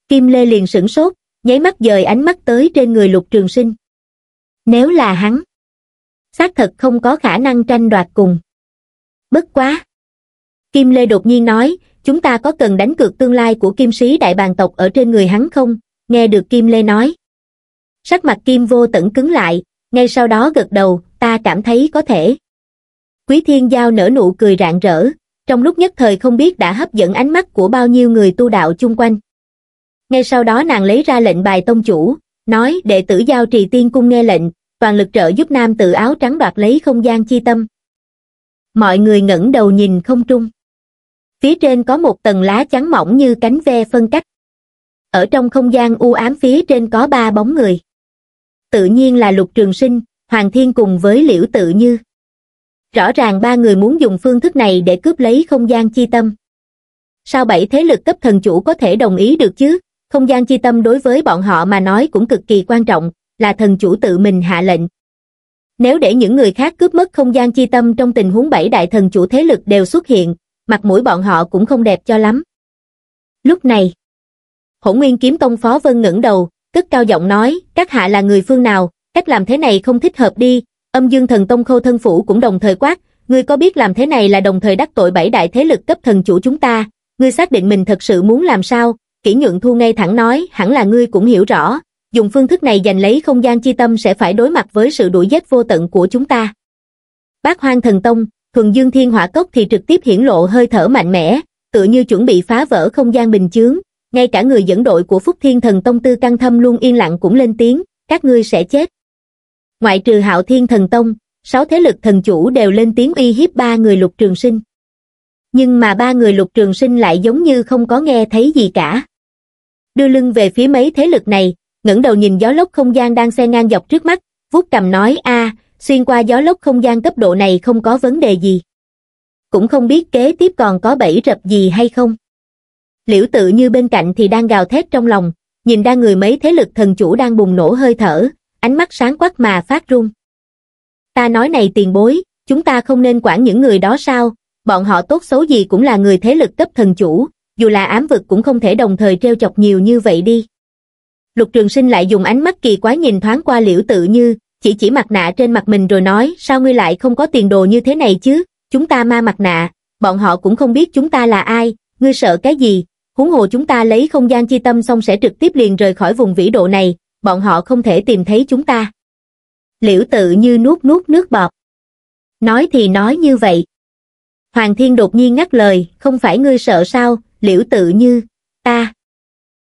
kim lê liền sửng sốt nháy mắt dời ánh mắt tới trên người lục trường sinh nếu là hắn xác thật không có khả năng tranh đoạt cùng bất quá kim lê đột nhiên nói chúng ta có cần đánh cược tương lai của kim sĩ đại bàn tộc ở trên người hắn không nghe được kim lê nói sắc mặt kim vô tẩn cứng lại ngay sau đó gật đầu ta cảm thấy có thể Quý Thiên Giao nở nụ cười rạng rỡ, trong lúc nhất thời không biết đã hấp dẫn ánh mắt của bao nhiêu người tu đạo chung quanh. Ngay sau đó nàng lấy ra lệnh bài tông chủ, nói đệ tử Giao Trì Tiên Cung nghe lệnh, toàn lực trợ giúp nam tự áo trắng đoạt lấy không gian chi tâm. Mọi người ngẩng đầu nhìn không trung. Phía trên có một tầng lá trắng mỏng như cánh ve phân cách. Ở trong không gian u ám phía trên có ba bóng người. Tự nhiên là Lục Trường Sinh, Hoàng Thiên cùng với Liễu Tự Như rõ ràng ba người muốn dùng phương thức này để cướp lấy không gian chi tâm. Sao bảy thế lực cấp thần chủ có thể đồng ý được chứ? Không gian chi tâm đối với bọn họ mà nói cũng cực kỳ quan trọng, là thần chủ tự mình hạ lệnh. Nếu để những người khác cướp mất không gian chi tâm trong tình huống bảy đại thần chủ thế lực đều xuất hiện, mặt mũi bọn họ cũng không đẹp cho lắm. Lúc này, Hổ Nguyên Kiếm Tông Phó Vân ngẩng đầu, cất cao giọng nói, các hạ là người phương nào, cách làm thế này không thích hợp đi, Âm Dương Thần Tông Khâu Thân Phủ cũng đồng thời quát, ngươi có biết làm thế này là đồng thời đắc tội bảy đại thế lực cấp thần chủ chúng ta, ngươi xác định mình thật sự muốn làm sao, kỹ nhuận thu ngay thẳng nói, hẳn là ngươi cũng hiểu rõ, dùng phương thức này giành lấy không gian chi tâm sẽ phải đối mặt với sự đuổi giết vô tận của chúng ta. Bác Hoang Thần Tông, Thuần Dương Thiên Hỏa Cốc thì trực tiếp hiển lộ hơi thở mạnh mẽ, tựa như chuẩn bị phá vỡ không gian bình chướng, ngay cả người dẫn đội của Phúc Thiên Thần Tông Tư Căng Thâm luôn yên lặng cũng lên tiếng, các ngươi sẽ chết ngoại trừ hạo thiên thần tông, sáu thế lực thần chủ đều lên tiếng uy hiếp ba người lục trường sinh. Nhưng mà ba người lục trường sinh lại giống như không có nghe thấy gì cả. Đưa lưng về phía mấy thế lực này, ngẩng đầu nhìn gió lốc không gian đang xe ngang dọc trước mắt, vuốt cầm nói a xuyên qua gió lốc không gian cấp độ này không có vấn đề gì. Cũng không biết kế tiếp còn có bẫy rập gì hay không. Liễu tự như bên cạnh thì đang gào thét trong lòng, nhìn ra người mấy thế lực thần chủ đang bùng nổ hơi thở, ánh mắt sáng quắc mà phát run. Ta nói này tiền bối, chúng ta không nên quản những người đó sao, bọn họ tốt xấu gì cũng là người thế lực cấp thần chủ, dù là ám vực cũng không thể đồng thời treo chọc nhiều như vậy đi. Lục Trường Sinh lại dùng ánh mắt kỳ quái nhìn thoáng qua liễu tự như, chỉ chỉ mặt nạ trên mặt mình rồi nói sao ngươi lại không có tiền đồ như thế này chứ, chúng ta ma mặt nạ, bọn họ cũng không biết chúng ta là ai, ngươi sợ cái gì, huống hồ chúng ta lấy không gian chi tâm xong sẽ trực tiếp liền rời khỏi vùng vĩ độ này, bọn họ không thể tìm thấy chúng ta. Liễu tự như nuốt nuốt nước bọt. Nói thì nói như vậy. Hoàng thiên đột nhiên ngắt lời, không phải ngươi sợ sao, liễu tự như, ta.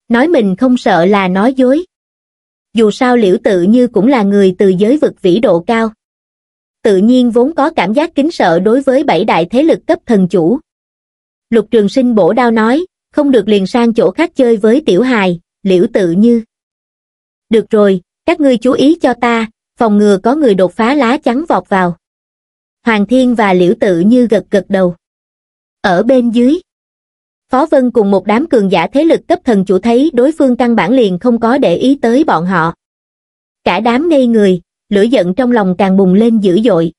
Nói mình không sợ là nói dối. Dù sao liễu tự như cũng là người từ giới vực vĩ độ cao. Tự nhiên vốn có cảm giác kính sợ đối với bảy đại thế lực cấp thần chủ. Lục trường sinh bổ đao nói, không được liền sang chỗ khác chơi với tiểu hài, liễu tự như được rồi các ngươi chú ý cho ta phòng ngừa có người đột phá lá chắn vọt vào hoàng thiên và liễu tự như gật gật đầu ở bên dưới phó vân cùng một đám cường giả thế lực cấp thần chủ thấy đối phương căn bản liền không có để ý tới bọn họ cả đám ngây người lửa giận trong lòng càng bùng lên dữ dội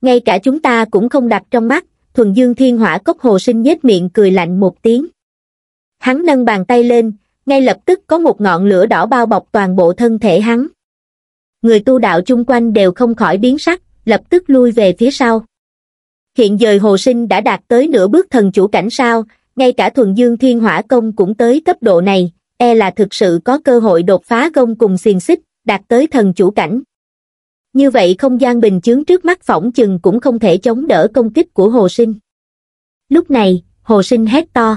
ngay cả chúng ta cũng không đặt trong mắt thuần dương thiên hỏa cốc hồ sinh nhếch miệng cười lạnh một tiếng hắn nâng bàn tay lên ngay lập tức có một ngọn lửa đỏ bao bọc toàn bộ thân thể hắn người tu đạo chung quanh đều không khỏi biến sắc lập tức lui về phía sau hiện giờ hồ sinh đã đạt tới nửa bước thần chủ cảnh sao ngay cả thuần dương thiên hỏa công cũng tới cấp độ này e là thực sự có cơ hội đột phá gông cùng xiềng xích đạt tới thần chủ cảnh như vậy không gian bình chướng trước mắt phỏng chừng cũng không thể chống đỡ công kích của hồ sinh lúc này hồ sinh hét to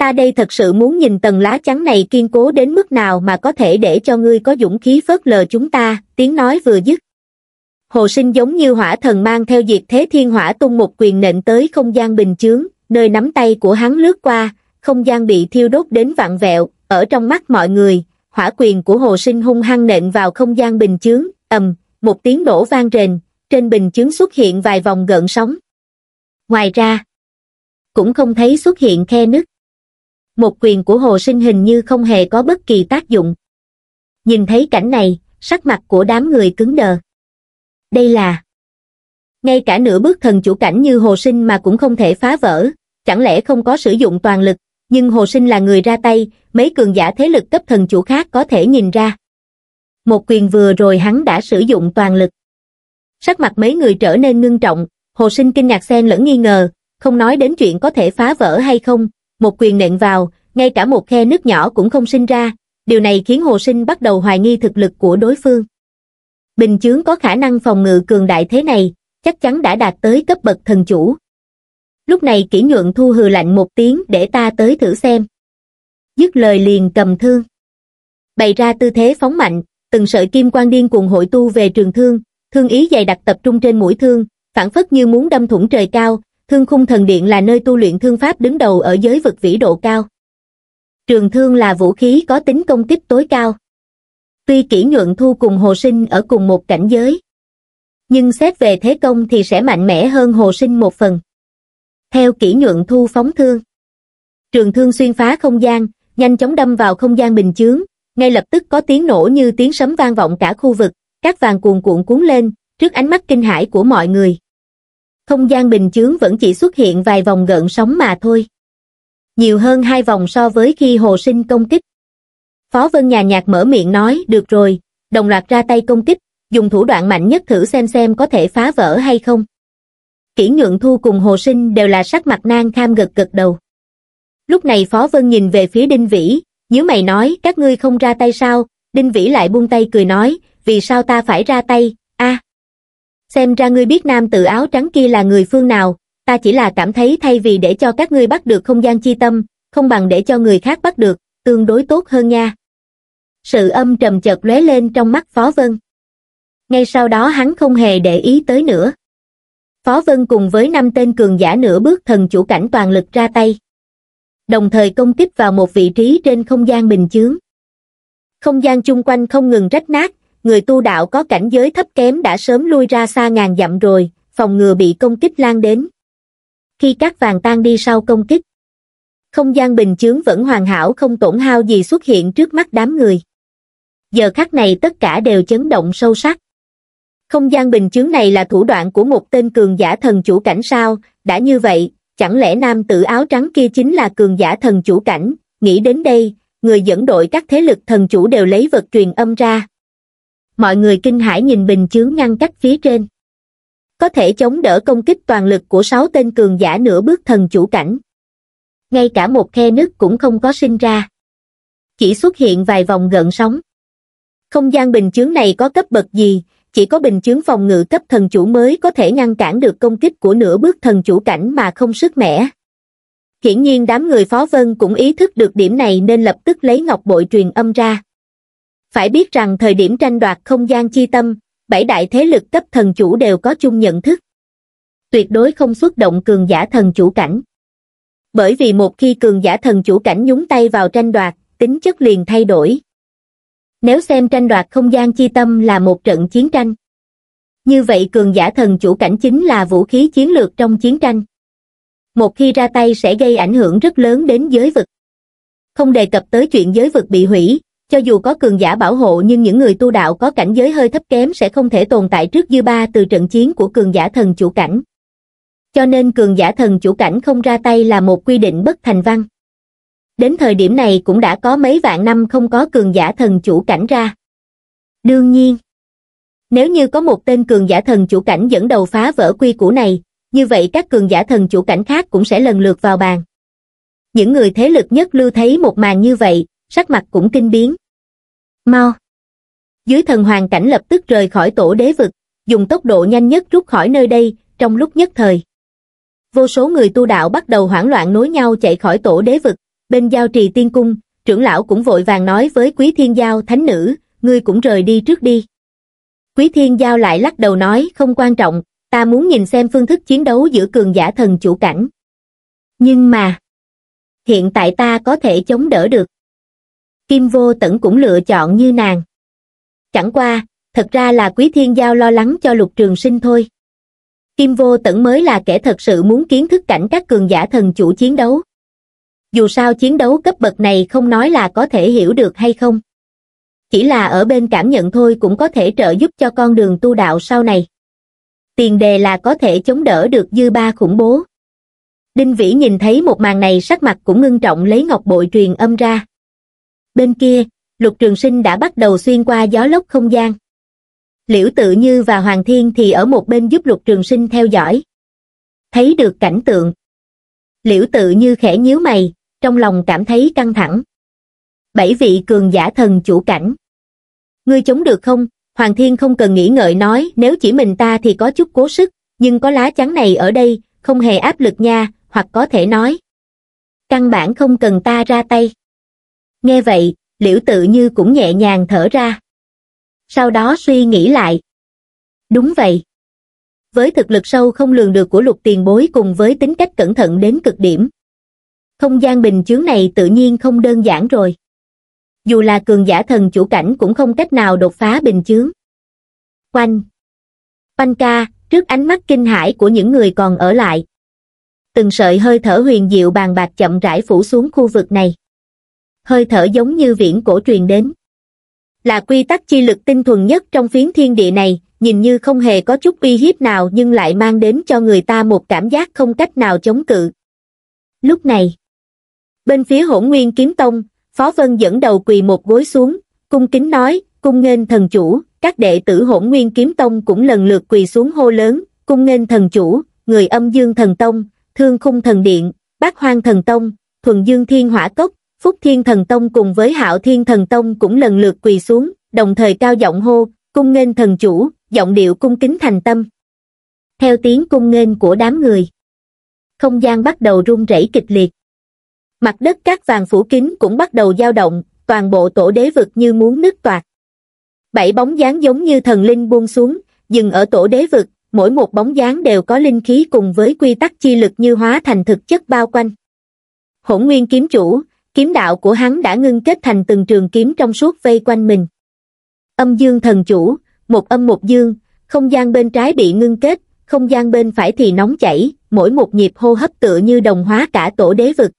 ta đây thật sự muốn nhìn tầng lá chắn này kiên cố đến mức nào mà có thể để cho ngươi có dũng khí phớt lờ chúng ta, tiếng nói vừa dứt. Hồ sinh giống như hỏa thần mang theo diệt thế thiên hỏa tung một quyền nện tới không gian bình chướng, nơi nắm tay của hắn lướt qua, không gian bị thiêu đốt đến vạn vẹo, ở trong mắt mọi người, hỏa quyền của hồ sinh hung hăng nện vào không gian bình chướng, ầm, một tiếng đổ vang rền, trên bình chướng xuất hiện vài vòng gợn sóng. Ngoài ra, cũng không thấy xuất hiện khe nứt một quyền của hồ sinh hình như không hề có bất kỳ tác dụng. Nhìn thấy cảnh này, sắc mặt của đám người cứng đờ. Đây là... Ngay cả nửa bước thần chủ cảnh như hồ sinh mà cũng không thể phá vỡ, chẳng lẽ không có sử dụng toàn lực, nhưng hồ sinh là người ra tay, mấy cường giả thế lực cấp thần chủ khác có thể nhìn ra. Một quyền vừa rồi hắn đã sử dụng toàn lực. Sắc mặt mấy người trở nên ngưng trọng, hồ sinh kinh ngạc xen lẫn nghi ngờ, không nói đến chuyện có thể phá vỡ hay không, một quyền nện vào, ngay cả một khe nước nhỏ cũng không sinh ra, điều này khiến Hồ Sinh bắt đầu hoài nghi thực lực của đối phương. Bình chướng có khả năng phòng ngự cường đại thế này, chắc chắn đã đạt tới cấp bậc thần chủ. Lúc này kỹ nhượng thu hừ lạnh một tiếng để ta tới thử xem. Dứt lời liền cầm thương. Bày ra tư thế phóng mạnh, từng sợi kim quang điên cuồng hội tu về trường thương, thương ý dày đặc tập trung trên mũi thương, phản phất như muốn đâm thủng trời cao, Thương khung thần điện là nơi tu luyện thương pháp đứng đầu ở giới vực vĩ độ cao. Trường thương là vũ khí có tính công kích tối cao. Tuy kỹ nhuận thu cùng hồ sinh ở cùng một cảnh giới, nhưng xét về thế công thì sẽ mạnh mẽ hơn hồ sinh một phần. Theo kỹ nhuận thu phóng thương, trường thương xuyên phá không gian, nhanh chóng đâm vào không gian bình chướng, ngay lập tức có tiếng nổ như tiếng sấm vang vọng cả khu vực, các vàng cuồn cuộn cuốn lên, trước ánh mắt kinh hãi của mọi người không gian bình chướng vẫn chỉ xuất hiện vài vòng gợn sóng mà thôi. Nhiều hơn hai vòng so với khi hồ sinh công kích. Phó Vân Nhà Nhạc mở miệng nói, được rồi, đồng loạt ra tay công kích, dùng thủ đoạn mạnh nhất thử xem xem có thể phá vỡ hay không. Kỷ Nhượng Thu cùng Hồ Sinh đều là sắc mặt nang kham gật gật đầu. Lúc này Phó Vân nhìn về phía Đinh Vĩ, nhớ mày nói các ngươi không ra tay sao, Đinh Vĩ lại buông tay cười nói, vì sao ta phải ra tay, xem ra ngươi biết nam tự áo trắng kia là người phương nào, ta chỉ là cảm thấy thay vì để cho các ngươi bắt được không gian chi tâm, không bằng để cho người khác bắt được, tương đối tốt hơn nha. Sự âm trầm chợt lóe lên trong mắt Phó Vân. Ngay sau đó hắn không hề để ý tới nữa. Phó Vân cùng với năm tên cường giả nửa bước thần chủ cảnh toàn lực ra tay. Đồng thời công kích vào một vị trí trên không gian bình chướng. Không gian chung quanh không ngừng rách nát, người tu đạo có cảnh giới thấp kém đã sớm lui ra xa ngàn dặm rồi, phòng ngừa bị công kích lan đến. Khi các vàng tan đi sau công kích, không gian bình chướng vẫn hoàn hảo không tổn hao gì xuất hiện trước mắt đám người. Giờ khắc này tất cả đều chấn động sâu sắc. Không gian bình chướng này là thủ đoạn của một tên cường giả thần chủ cảnh sao, đã như vậy, chẳng lẽ nam tử áo trắng kia chính là cường giả thần chủ cảnh, nghĩ đến đây, người dẫn đội các thế lực thần chủ đều lấy vật truyền âm ra, mọi người kinh hãi nhìn bình chướng ngăn cách phía trên có thể chống đỡ công kích toàn lực của sáu tên cường giả nửa bước thần chủ cảnh ngay cả một khe nứt cũng không có sinh ra chỉ xuất hiện vài vòng gợn sóng không gian bình chướng này có cấp bậc gì chỉ có bình chướng phòng ngự cấp thần chủ mới có thể ngăn cản được công kích của nửa bước thần chủ cảnh mà không sức mẻ hiển nhiên đám người phó vân cũng ý thức được điểm này nên lập tức lấy ngọc bội truyền âm ra phải biết rằng thời điểm tranh đoạt không gian chi tâm, bảy đại thế lực cấp thần chủ đều có chung nhận thức. Tuyệt đối không xuất động cường giả thần chủ cảnh. Bởi vì một khi cường giả thần chủ cảnh nhúng tay vào tranh đoạt, tính chất liền thay đổi. Nếu xem tranh đoạt không gian chi tâm là một trận chiến tranh, như vậy cường giả thần chủ cảnh chính là vũ khí chiến lược trong chiến tranh. Một khi ra tay sẽ gây ảnh hưởng rất lớn đến giới vực. Không đề cập tới chuyện giới vực bị hủy, cho dù có cường giả bảo hộ nhưng những người tu đạo có cảnh giới hơi thấp kém sẽ không thể tồn tại trước dư ba từ trận chiến của cường giả thần chủ cảnh. Cho nên cường giả thần chủ cảnh không ra tay là một quy định bất thành văn. Đến thời điểm này cũng đã có mấy vạn năm không có cường giả thần chủ cảnh ra. Đương nhiên, nếu như có một tên cường giả thần chủ cảnh dẫn đầu phá vỡ quy củ này, như vậy các cường giả thần chủ cảnh khác cũng sẽ lần lượt vào bàn. Những người thế lực nhất lưu thấy một màn như vậy, sắc mặt cũng kinh biến mau dưới thần hoàng cảnh lập tức rời khỏi tổ đế vực dùng tốc độ nhanh nhất rút khỏi nơi đây trong lúc nhất thời vô số người tu đạo bắt đầu hoảng loạn nối nhau chạy khỏi tổ đế vực bên giao trì tiên cung trưởng lão cũng vội vàng nói với quý thiên giao thánh nữ ngươi cũng rời đi trước đi quý thiên giao lại lắc đầu nói không quan trọng ta muốn nhìn xem phương thức chiến đấu giữa cường giả thần chủ cảnh nhưng mà hiện tại ta có thể chống đỡ được kim vô tẩn cũng lựa chọn như nàng chẳng qua thật ra là quý thiên giao lo lắng cho lục trường sinh thôi kim vô tẩn mới là kẻ thật sự muốn kiến thức cảnh các cường giả thần chủ chiến đấu dù sao chiến đấu cấp bậc này không nói là có thể hiểu được hay không chỉ là ở bên cảm nhận thôi cũng có thể trợ giúp cho con đường tu đạo sau này tiền đề là có thể chống đỡ được dư ba khủng bố đinh vĩ nhìn thấy một màn này sắc mặt cũng ngưng trọng lấy ngọc bội truyền âm ra bên kia, lục trường sinh đã bắt đầu xuyên qua gió lốc không gian. Liễu tự như và Hoàng Thiên thì ở một bên giúp lục trường sinh theo dõi. Thấy được cảnh tượng. Liễu tự như khẽ nhíu mày, trong lòng cảm thấy căng thẳng. Bảy vị cường giả thần chủ cảnh. Ngươi chống được không? Hoàng Thiên không cần nghĩ ngợi nói nếu chỉ mình ta thì có chút cố sức, nhưng có lá chắn này ở đây, không hề áp lực nha, hoặc có thể nói. Căn bản không cần ta ra tay. Nghe vậy, liễu tự như cũng nhẹ nhàng thở ra. Sau đó suy nghĩ lại. Đúng vậy. Với thực lực sâu không lường được của lục tiền bối cùng với tính cách cẩn thận đến cực điểm. Không gian bình chướng này tự nhiên không đơn giản rồi. Dù là cường giả thần chủ cảnh cũng không cách nào đột phá bình chướng. Quanh. Quanh ca, trước ánh mắt kinh hãi của những người còn ở lại. Từng sợi hơi thở huyền diệu bàn bạc chậm rãi phủ xuống khu vực này hơi thở giống như viễn cổ truyền đến là quy tắc chi lực tinh thuần nhất trong phiến thiên địa này nhìn như không hề có chút uy hiếp nào nhưng lại mang đến cho người ta một cảm giác không cách nào chống cự lúc này bên phía hỗn nguyên kiếm tông phó vân dẫn đầu quỳ một gối xuống cung kính nói cung nghênh thần chủ các đệ tử hỗn nguyên kiếm tông cũng lần lượt quỳ xuống hô lớn cung nghênh thần chủ người âm dương thần tông thương khung thần điện bát hoang thần tông thuần dương thiên hỏa cốc Phúc Thiên Thần Tông cùng với Hạo Thiên Thần Tông cũng lần lượt quỳ xuống, đồng thời cao giọng hô, cung nghênh thần chủ, giọng điệu cung kính thành tâm. Theo tiếng cung nghênh của đám người, không gian bắt đầu rung rẩy kịch liệt. Mặt đất các vàng phủ kín cũng bắt đầu dao động, toàn bộ tổ đế vực như muốn nứt toạc. Bảy bóng dáng giống như thần linh buông xuống, dừng ở tổ đế vực, mỗi một bóng dáng đều có linh khí cùng với quy tắc chi lực như hóa thành thực chất bao quanh. Hỗn Nguyên kiếm chủ, kiếm đạo của hắn đã ngưng kết thành từng trường kiếm trong suốt vây quanh mình. Âm dương thần chủ, một âm một dương, không gian bên trái bị ngưng kết, không gian bên phải thì nóng chảy, mỗi một nhịp hô hấp tựa như đồng hóa cả tổ đế vực.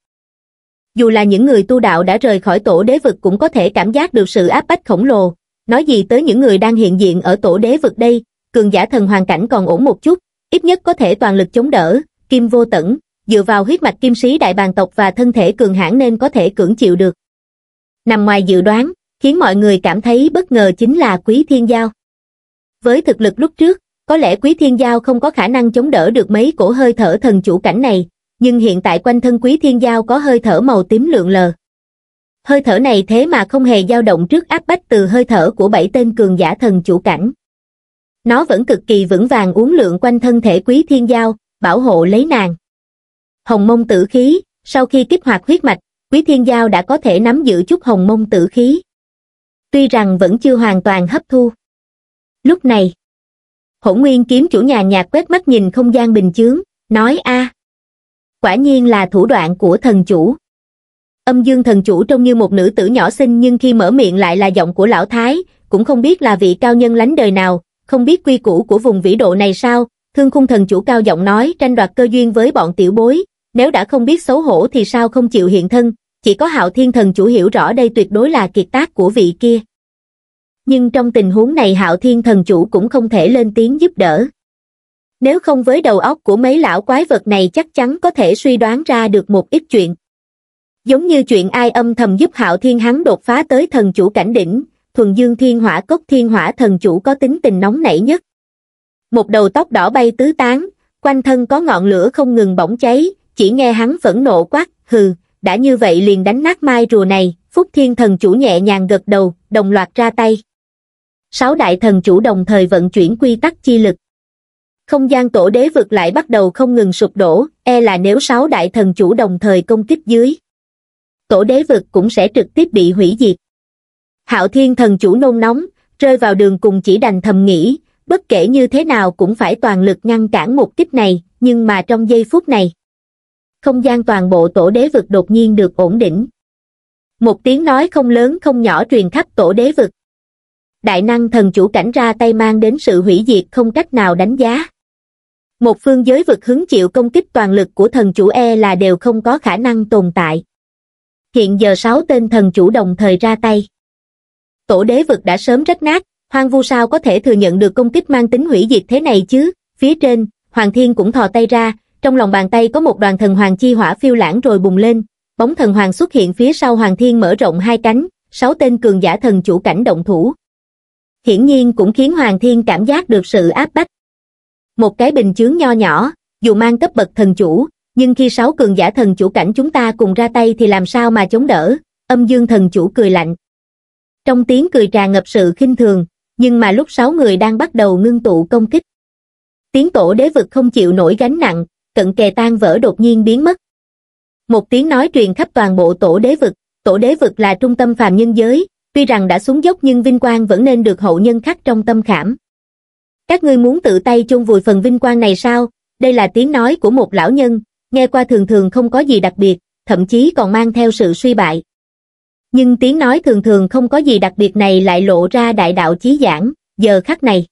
Dù là những người tu đạo đã rời khỏi tổ đế vực cũng có thể cảm giác được sự áp bách khổng lồ, nói gì tới những người đang hiện diện ở tổ đế vực đây, cường giả thần hoàn cảnh còn ổn một chút, ít nhất có thể toàn lực chống đỡ, kim vô tẩn, dựa vào huyết mạch kim sĩ đại bàn tộc và thân thể cường hãn nên có thể cưỡng chịu được. Nằm ngoài dự đoán, khiến mọi người cảm thấy bất ngờ chính là Quý Thiên Giao. Với thực lực lúc trước, có lẽ Quý Thiên Giao không có khả năng chống đỡ được mấy cổ hơi thở thần chủ cảnh này, nhưng hiện tại quanh thân Quý Thiên Giao có hơi thở màu tím lượn lờ. Hơi thở này thế mà không hề dao động trước áp bách từ hơi thở của bảy tên cường giả thần chủ cảnh. Nó vẫn cực kỳ vững vàng uốn lượn quanh thân thể Quý Thiên Giao, bảo hộ lấy nàng hồng mông tử khí, sau khi kích hoạt huyết mạch, Quý Thiên Giao đã có thể nắm giữ chút hồng mông tử khí. Tuy rằng vẫn chưa hoàn toàn hấp thu. Lúc này, hổ nguyên kiếm chủ nhà nhạc quét mắt nhìn không gian bình chướng, nói a Quả nhiên là thủ đoạn của thần chủ. Âm dương thần chủ trông như một nữ tử nhỏ xinh nhưng khi mở miệng lại là giọng của lão thái, cũng không biết là vị cao nhân lánh đời nào, không biết quy củ của vùng vĩ độ này sao, thương khung thần chủ cao giọng nói tranh đoạt cơ duyên với bọn tiểu bối, nếu đã không biết xấu hổ thì sao không chịu hiện thân, chỉ có hạo thiên thần chủ hiểu rõ đây tuyệt đối là kiệt tác của vị kia. Nhưng trong tình huống này hạo thiên thần chủ cũng không thể lên tiếng giúp đỡ. Nếu không với đầu óc của mấy lão quái vật này chắc chắn có thể suy đoán ra được một ít chuyện. Giống như chuyện ai âm thầm giúp hạo thiên hắn đột phá tới thần chủ cảnh đỉnh, thuần dương thiên hỏa cốc thiên hỏa thần chủ có tính tình nóng nảy nhất. Một đầu tóc đỏ bay tứ tán, quanh thân có ngọn lửa không ngừng bỗng cháy, chỉ nghe hắn vẫn nộ quát, hừ, đã như vậy liền đánh nát mai rùa này, Phúc Thiên Thần Chủ nhẹ nhàng gật đầu, đồng loạt ra tay. Sáu đại thần chủ đồng thời vận chuyển quy tắc chi lực. Không gian tổ đế vực lại bắt đầu không ngừng sụp đổ, e là nếu sáu đại thần chủ đồng thời công kích dưới. Tổ đế vực cũng sẽ trực tiếp bị hủy diệt. Hạo Thiên Thần Chủ nôn nóng, rơi vào đường cùng chỉ đành thầm nghĩ, bất kể như thế nào cũng phải toàn lực ngăn cản một kích này, nhưng mà trong giây phút này không gian toàn bộ tổ đế vực đột nhiên được ổn định. Một tiếng nói không lớn không nhỏ truyền khắp tổ đế vực. Đại năng thần chủ cảnh ra tay mang đến sự hủy diệt không cách nào đánh giá. Một phương giới vực hứng chịu công kích toàn lực của thần chủ E là đều không có khả năng tồn tại. Hiện giờ sáu tên thần chủ đồng thời ra tay. Tổ đế vực đã sớm rách nát, hoang vu sao có thể thừa nhận được công kích mang tính hủy diệt thế này chứ, phía trên, Hoàng Thiên cũng thò tay ra, trong lòng bàn tay có một đoàn thần hoàng chi hỏa phiêu lãng rồi bùng lên, bóng thần hoàng xuất hiện phía sau hoàng thiên mở rộng hai cánh, sáu tên cường giả thần chủ cảnh động thủ. Hiển nhiên cũng khiến hoàng thiên cảm giác được sự áp bách. Một cái bình chướng nho nhỏ, dù mang cấp bậc thần chủ, nhưng khi sáu cường giả thần chủ cảnh chúng ta cùng ra tay thì làm sao mà chống đỡ, âm dương thần chủ cười lạnh. Trong tiếng cười tràn ngập sự khinh thường, nhưng mà lúc sáu người đang bắt đầu ngưng tụ công kích. Tiếng tổ đế vực không chịu nổi gánh nặng, cận kề tan vỡ đột nhiên biến mất. Một tiếng nói truyền khắp toàn bộ tổ đế vực, tổ đế vực là trung tâm phàm nhân giới, tuy rằng đã xuống dốc nhưng vinh quang vẫn nên được hậu nhân khắc trong tâm khảm. Các ngươi muốn tự tay chôn vùi phần vinh quang này sao? Đây là tiếng nói của một lão nhân, nghe qua thường thường không có gì đặc biệt, thậm chí còn mang theo sự suy bại. Nhưng tiếng nói thường thường không có gì đặc biệt này lại lộ ra đại đạo chí giảng, giờ khắc này.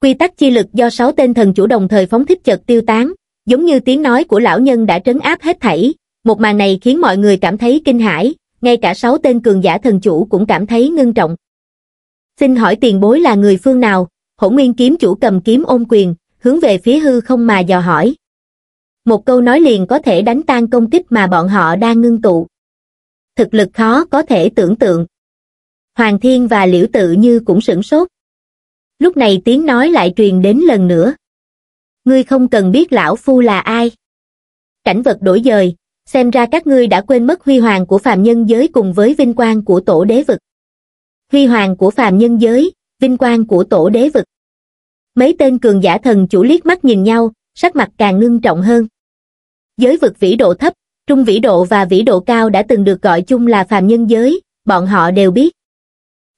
Quy tắc chi lực do sáu tên thần chủ đồng thời phóng thích chợt tiêu tán, giống như tiếng nói của lão nhân đã trấn áp hết thảy một màn này khiến mọi người cảm thấy kinh hãi ngay cả sáu tên cường giả thần chủ cũng cảm thấy ngưng trọng xin hỏi tiền bối là người phương nào hổ nguyên kiếm chủ cầm kiếm ôm quyền hướng về phía hư không mà dò hỏi một câu nói liền có thể đánh tan công kích mà bọn họ đang ngưng tụ thực lực khó có thể tưởng tượng hoàng thiên và liễu tự như cũng sửng sốt lúc này tiếng nói lại truyền đến lần nữa ngươi không cần biết lão phu là ai. Cảnh vật đổi dời, xem ra các ngươi đã quên mất huy hoàng của phàm nhân giới cùng với vinh quang của tổ đế vực. Huy hoàng của phàm nhân giới, vinh quang của tổ đế vực. Mấy tên cường giả thần chủ liếc mắt nhìn nhau, sắc mặt càng ngưng trọng hơn. Giới vực vĩ độ thấp, trung vĩ độ và vĩ độ cao đã từng được gọi chung là phàm nhân giới, bọn họ đều biết.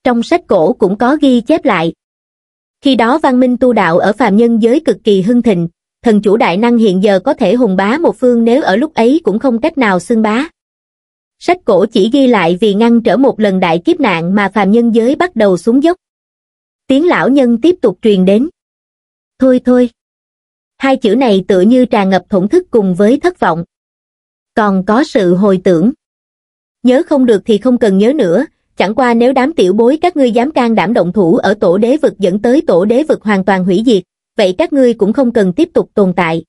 Trong sách cổ cũng có ghi chép lại, khi đó văn minh tu đạo ở phàm nhân giới cực kỳ hưng thịnh, thần chủ đại năng hiện giờ có thể hùng bá một phương nếu ở lúc ấy cũng không cách nào xưng bá. Sách cổ chỉ ghi lại vì ngăn trở một lần đại kiếp nạn mà phàm nhân giới bắt đầu xuống dốc. Tiếng lão nhân tiếp tục truyền đến. Thôi thôi. Hai chữ này tựa như tràn ngập thổn thức cùng với thất vọng. Còn có sự hồi tưởng. Nhớ không được thì không cần nhớ nữa, chẳng qua nếu đám tiểu bối các ngươi dám can đảm động thủ ở tổ đế vực dẫn tới tổ đế vực hoàn toàn hủy diệt, vậy các ngươi cũng không cần tiếp tục tồn tại.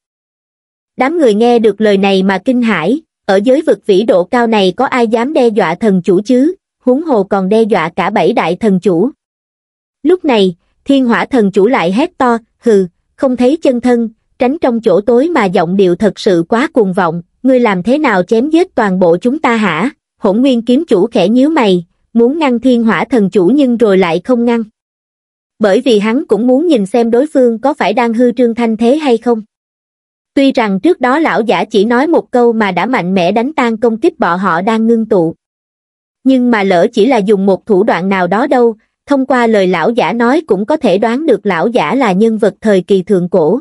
Đám người nghe được lời này mà kinh hãi, ở giới vực vĩ độ cao này có ai dám đe dọa thần chủ chứ, huống hồ còn đe dọa cả bảy đại thần chủ. Lúc này, thiên hỏa thần chủ lại hét to, hừ, không thấy chân thân, tránh trong chỗ tối mà giọng điệu thật sự quá cuồng vọng, ngươi làm thế nào chém giết toàn bộ chúng ta hả? Hỗn nguyên kiếm chủ khẽ nhíu mày, muốn ngăn thiên hỏa thần chủ nhưng rồi lại không ngăn. Bởi vì hắn cũng muốn nhìn xem đối phương có phải đang hư trương thanh thế hay không. Tuy rằng trước đó lão giả chỉ nói một câu mà đã mạnh mẽ đánh tan công kích bọn họ đang ngưng tụ. Nhưng mà lỡ chỉ là dùng một thủ đoạn nào đó đâu, thông qua lời lão giả nói cũng có thể đoán được lão giả là nhân vật thời kỳ thượng cổ.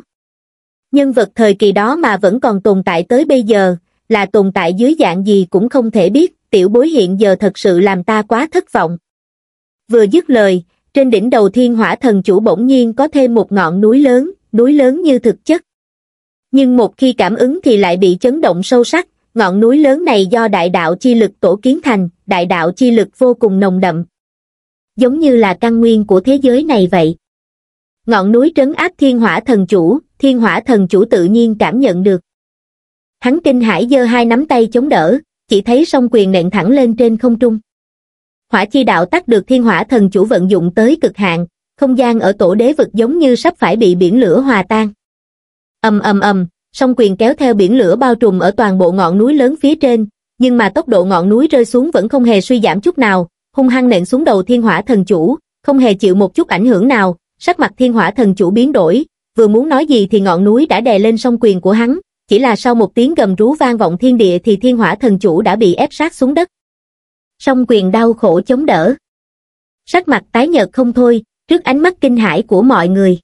Nhân vật thời kỳ đó mà vẫn còn tồn tại tới bây giờ, là tồn tại dưới dạng gì cũng không thể biết tiểu bối hiện giờ thật sự làm ta quá thất vọng. Vừa dứt lời, trên đỉnh đầu thiên hỏa thần chủ bỗng nhiên có thêm một ngọn núi lớn, núi lớn như thực chất. Nhưng một khi cảm ứng thì lại bị chấn động sâu sắc, ngọn núi lớn này do đại đạo chi lực tổ kiến thành, đại đạo chi lực vô cùng nồng đậm. Giống như là căn nguyên của thế giới này vậy. Ngọn núi trấn áp thiên hỏa thần chủ, thiên hỏa thần chủ tự nhiên cảm nhận được. Hắn kinh hãi giơ hai nắm tay chống đỡ, chỉ thấy song quyền nện thẳng lên trên không trung. Hỏa chi đạo tắc được thiên hỏa thần chủ vận dụng tới cực hạn, không gian ở tổ đế vực giống như sắp phải bị biển lửa hòa tan. ầm ầm ầm, song quyền kéo theo biển lửa bao trùm ở toàn bộ ngọn núi lớn phía trên, nhưng mà tốc độ ngọn núi rơi xuống vẫn không hề suy giảm chút nào, hung hăng nện xuống đầu thiên hỏa thần chủ, không hề chịu một chút ảnh hưởng nào, sắc mặt thiên hỏa thần chủ biến đổi, vừa muốn nói gì thì ngọn núi đã đè lên song quyền của hắn, chỉ là sau một tiếng gầm rú vang vọng thiên địa thì thiên hỏa thần chủ đã bị ép sát xuống đất. Song quyền đau khổ chống đỡ. Sắc mặt tái nhợt không thôi, trước ánh mắt kinh hãi của mọi người.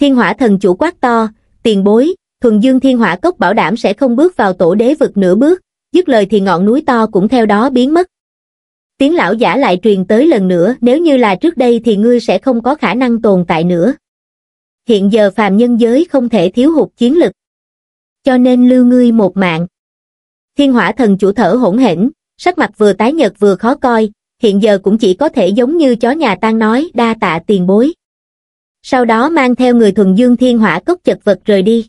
Thiên hỏa thần chủ quát to, tiền bối, thuần dương thiên hỏa cốc bảo đảm sẽ không bước vào tổ đế vực nửa bước, dứt lời thì ngọn núi to cũng theo đó biến mất. Tiếng lão giả lại truyền tới lần nữa, nếu như là trước đây thì ngươi sẽ không có khả năng tồn tại nữa. Hiện giờ phàm nhân giới không thể thiếu hụt chiến lực cho nên lưu ngươi một mạng. Thiên hỏa thần chủ thở hỗn hển, sắc mặt vừa tái nhợt vừa khó coi, hiện giờ cũng chỉ có thể giống như chó nhà tan nói đa tạ tiền bối. Sau đó mang theo người thuần dương thiên hỏa cốc chật vật rời đi.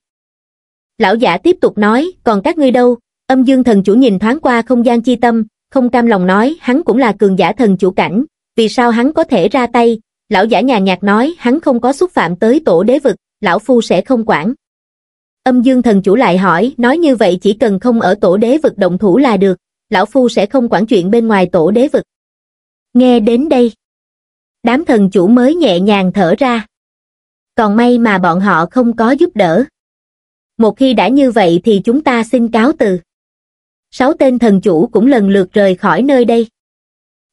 Lão giả tiếp tục nói, còn các ngươi đâu, âm dương thần chủ nhìn thoáng qua không gian chi tâm, không cam lòng nói hắn cũng là cường giả thần chủ cảnh, vì sao hắn có thể ra tay, lão giả nhà nhạt nói hắn không có xúc phạm tới tổ đế vực, lão phu sẽ không quản. Âm dương thần chủ lại hỏi, nói như vậy chỉ cần không ở tổ đế vực động thủ là được, lão phu sẽ không quản chuyện bên ngoài tổ đế vực. Nghe đến đây, đám thần chủ mới nhẹ nhàng thở ra. Còn may mà bọn họ không có giúp đỡ. Một khi đã như vậy thì chúng ta xin cáo từ. Sáu tên thần chủ cũng lần lượt rời khỏi nơi đây.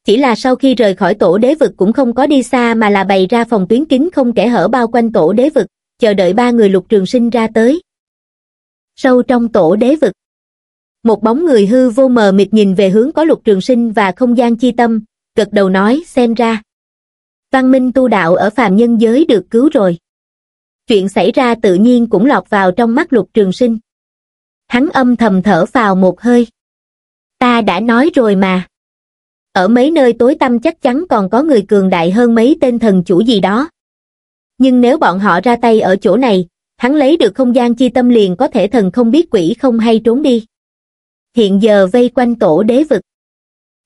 Chỉ là sau khi rời khỏi tổ đế vực cũng không có đi xa mà là bày ra phòng tuyến kính không kẻ hở bao quanh tổ đế vực, chờ đợi ba người lục trường sinh ra tới sâu trong tổ đế vực. Một bóng người hư vô mờ mịt nhìn về hướng có lục trường sinh và không gian chi tâm, gật đầu nói xem ra. Văn minh tu đạo ở phàm nhân giới được cứu rồi. Chuyện xảy ra tự nhiên cũng lọt vào trong mắt lục trường sinh. Hắn âm thầm thở vào một hơi. Ta đã nói rồi mà. Ở mấy nơi tối tăm chắc chắn còn có người cường đại hơn mấy tên thần chủ gì đó. Nhưng nếu bọn họ ra tay ở chỗ này, hắn lấy được không gian chi tâm liền có thể thần không biết quỷ không hay trốn đi. Hiện giờ vây quanh tổ đế vực.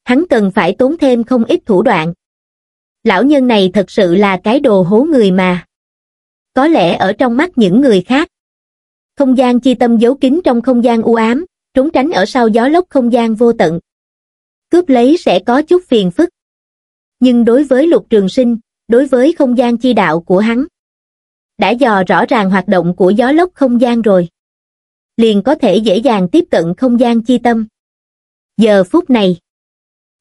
Hắn cần phải tốn thêm không ít thủ đoạn. Lão nhân này thật sự là cái đồ hố người mà. Có lẽ ở trong mắt những người khác. Không gian chi tâm giấu kín trong không gian u ám, trốn tránh ở sau gió lốc không gian vô tận. Cướp lấy sẽ có chút phiền phức. Nhưng đối với lục trường sinh, đối với không gian chi đạo của hắn, đã dò rõ ràng hoạt động của gió lốc không gian rồi. Liền có thể dễ dàng tiếp cận không gian chi tâm. Giờ phút này,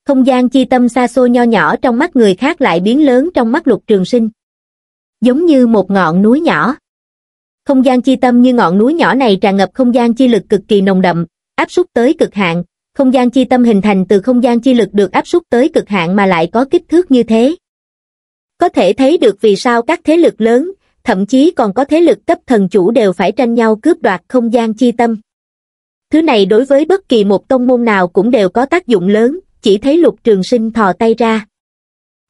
không gian chi tâm xa xôi nho nhỏ trong mắt người khác lại biến lớn trong mắt lục trường sinh. Giống như một ngọn núi nhỏ. Không gian chi tâm như ngọn núi nhỏ này tràn ngập không gian chi lực cực kỳ nồng đậm, áp suất tới cực hạn, không gian chi tâm hình thành từ không gian chi lực được áp suất tới cực hạn mà lại có kích thước như thế. Có thể thấy được vì sao các thế lực lớn thậm chí còn có thế lực cấp thần chủ đều phải tranh nhau cướp đoạt không gian chi tâm. Thứ này đối với bất kỳ một tông môn nào cũng đều có tác dụng lớn, chỉ thấy lục trường sinh thò tay ra.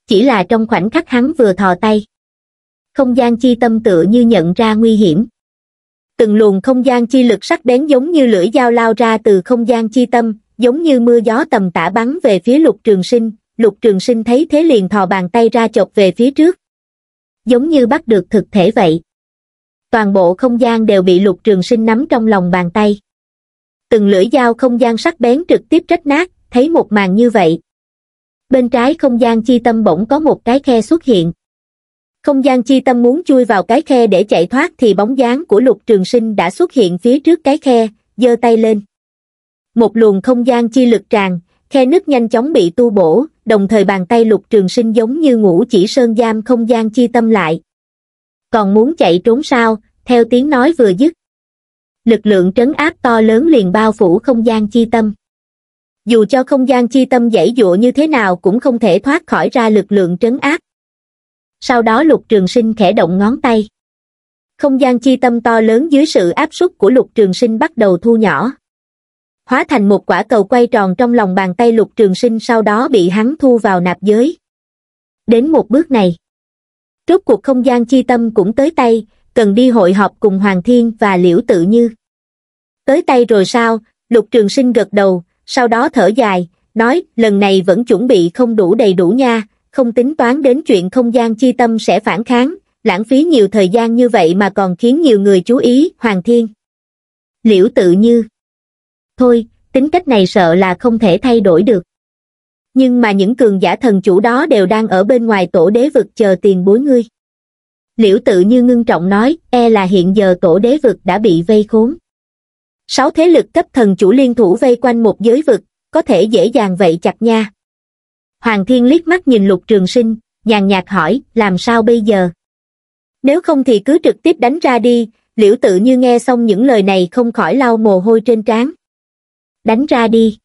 Chỉ là trong khoảnh khắc hắn vừa thò tay. Không gian chi tâm tựa như nhận ra nguy hiểm. Từng luồng không gian chi lực sắc bén giống như lưỡi dao lao ra từ không gian chi tâm, giống như mưa gió tầm tả bắn về phía lục trường sinh, lục trường sinh thấy thế liền thò bàn tay ra chộp về phía trước giống như bắt được thực thể vậy. Toàn bộ không gian đều bị lục trường sinh nắm trong lòng bàn tay. Từng lưỡi dao không gian sắc bén trực tiếp rách nát, thấy một màn như vậy. Bên trái không gian chi tâm bỗng có một cái khe xuất hiện. Không gian chi tâm muốn chui vào cái khe để chạy thoát thì bóng dáng của lục trường sinh đã xuất hiện phía trước cái khe, giơ tay lên. Một luồng không gian chi lực tràn, khe nứt nhanh chóng bị tu bổ đồng thời bàn tay lục trường sinh giống như ngũ chỉ sơn giam không gian chi tâm lại còn muốn chạy trốn sao theo tiếng nói vừa dứt lực lượng trấn áp to lớn liền bao phủ không gian chi tâm dù cho không gian chi tâm dễ dụa như thế nào cũng không thể thoát khỏi ra lực lượng trấn áp sau đó lục trường sinh khẽ động ngón tay không gian chi tâm to lớn dưới sự áp suất của lục trường sinh bắt đầu thu nhỏ hóa thành một quả cầu quay tròn trong lòng bàn tay lục trường sinh sau đó bị hắn thu vào nạp giới. Đến một bước này, rốt cuộc không gian chi tâm cũng tới tay, cần đi hội họp cùng Hoàng Thiên và Liễu Tự Như. Tới tay rồi sao, lục trường sinh gật đầu, sau đó thở dài, nói lần này vẫn chuẩn bị không đủ đầy đủ nha, không tính toán đến chuyện không gian chi tâm sẽ phản kháng, lãng phí nhiều thời gian như vậy mà còn khiến nhiều người chú ý, Hoàng Thiên. Liễu Tự Như thôi, tính cách này sợ là không thể thay đổi được. Nhưng mà những cường giả thần chủ đó đều đang ở bên ngoài tổ đế vực chờ tiền bối ngươi. Liễu tự như ngưng trọng nói, e là hiện giờ tổ đế vực đã bị vây khốn. Sáu thế lực cấp thần chủ liên thủ vây quanh một giới vực, có thể dễ dàng vậy chặt nha. Hoàng thiên liếc mắt nhìn lục trường sinh, nhàn nhạt hỏi, làm sao bây giờ? Nếu không thì cứ trực tiếp đánh ra đi, liễu tự như nghe xong những lời này không khỏi lau mồ hôi trên trán đánh ra đi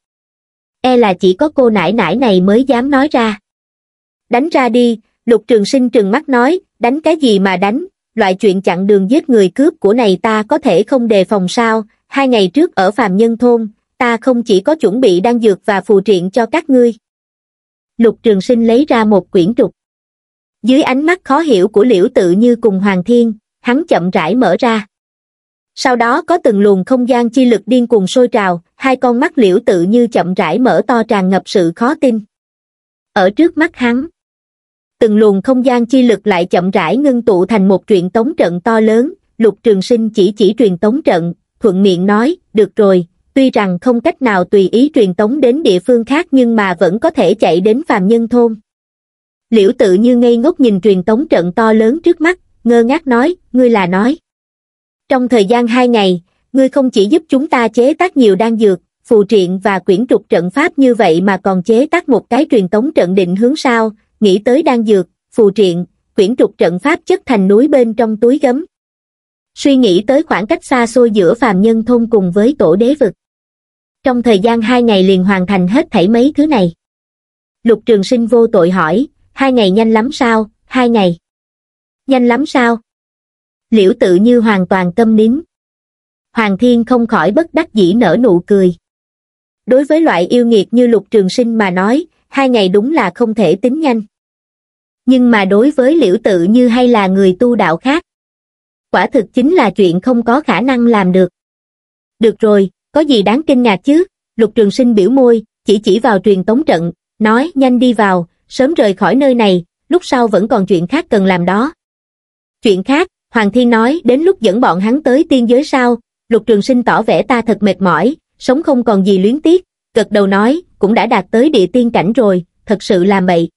e là chỉ có cô nải nải này mới dám nói ra đánh ra đi lục trường sinh trừng mắt nói đánh cái gì mà đánh loại chuyện chặn đường giết người cướp của này ta có thể không đề phòng sao hai ngày trước ở Phạm nhân thôn ta không chỉ có chuẩn bị đan dược và phù triện cho các ngươi lục trường sinh lấy ra một quyển trục dưới ánh mắt khó hiểu của liễu tự như cùng hoàng thiên hắn chậm rãi mở ra sau đó có từng luồng không gian chi lực điên cuồng sôi trào hai con mắt liễu tự như chậm rãi mở to tràn ngập sự khó tin. Ở trước mắt hắn, từng luồng không gian chi lực lại chậm rãi ngưng tụ thành một truyền tống trận to lớn, lục trường sinh chỉ chỉ truyền tống trận, thuận miệng nói, được rồi, tuy rằng không cách nào tùy ý truyền tống đến địa phương khác nhưng mà vẫn có thể chạy đến phàm nhân thôn. Liễu tự như ngây ngốc nhìn truyền tống trận to lớn trước mắt, ngơ ngác nói, ngươi là nói. Trong thời gian hai ngày, ngươi không chỉ giúp chúng ta chế tác nhiều đan dược phù triện và quyển trục trận pháp như vậy mà còn chế tác một cái truyền tống trận định hướng sao nghĩ tới đan dược phù triện quyển trục trận pháp chất thành núi bên trong túi gấm suy nghĩ tới khoảng cách xa xôi giữa phàm nhân thôn cùng với tổ đế vực trong thời gian hai ngày liền hoàn thành hết thảy mấy thứ này lục trường sinh vô tội hỏi hai ngày nhanh lắm sao hai ngày nhanh lắm sao liễu tự như hoàn toàn tâm nín hoàng thiên không khỏi bất đắc dĩ nở nụ cười đối với loại yêu nghiệt như lục trường sinh mà nói hai ngày đúng là không thể tính nhanh nhưng mà đối với liễu tự như hay là người tu đạo khác quả thực chính là chuyện không có khả năng làm được được rồi có gì đáng kinh ngạc chứ lục trường sinh biểu môi chỉ chỉ vào truyền tống trận nói nhanh đi vào sớm rời khỏi nơi này lúc sau vẫn còn chuyện khác cần làm đó chuyện khác hoàng thiên nói đến lúc dẫn bọn hắn tới tiên giới sao Lục Trường Sinh tỏ vẻ ta thật mệt mỏi, sống không còn gì luyến tiếc, gật đầu nói, cũng đã đạt tới địa tiên cảnh rồi, thật sự là mậy.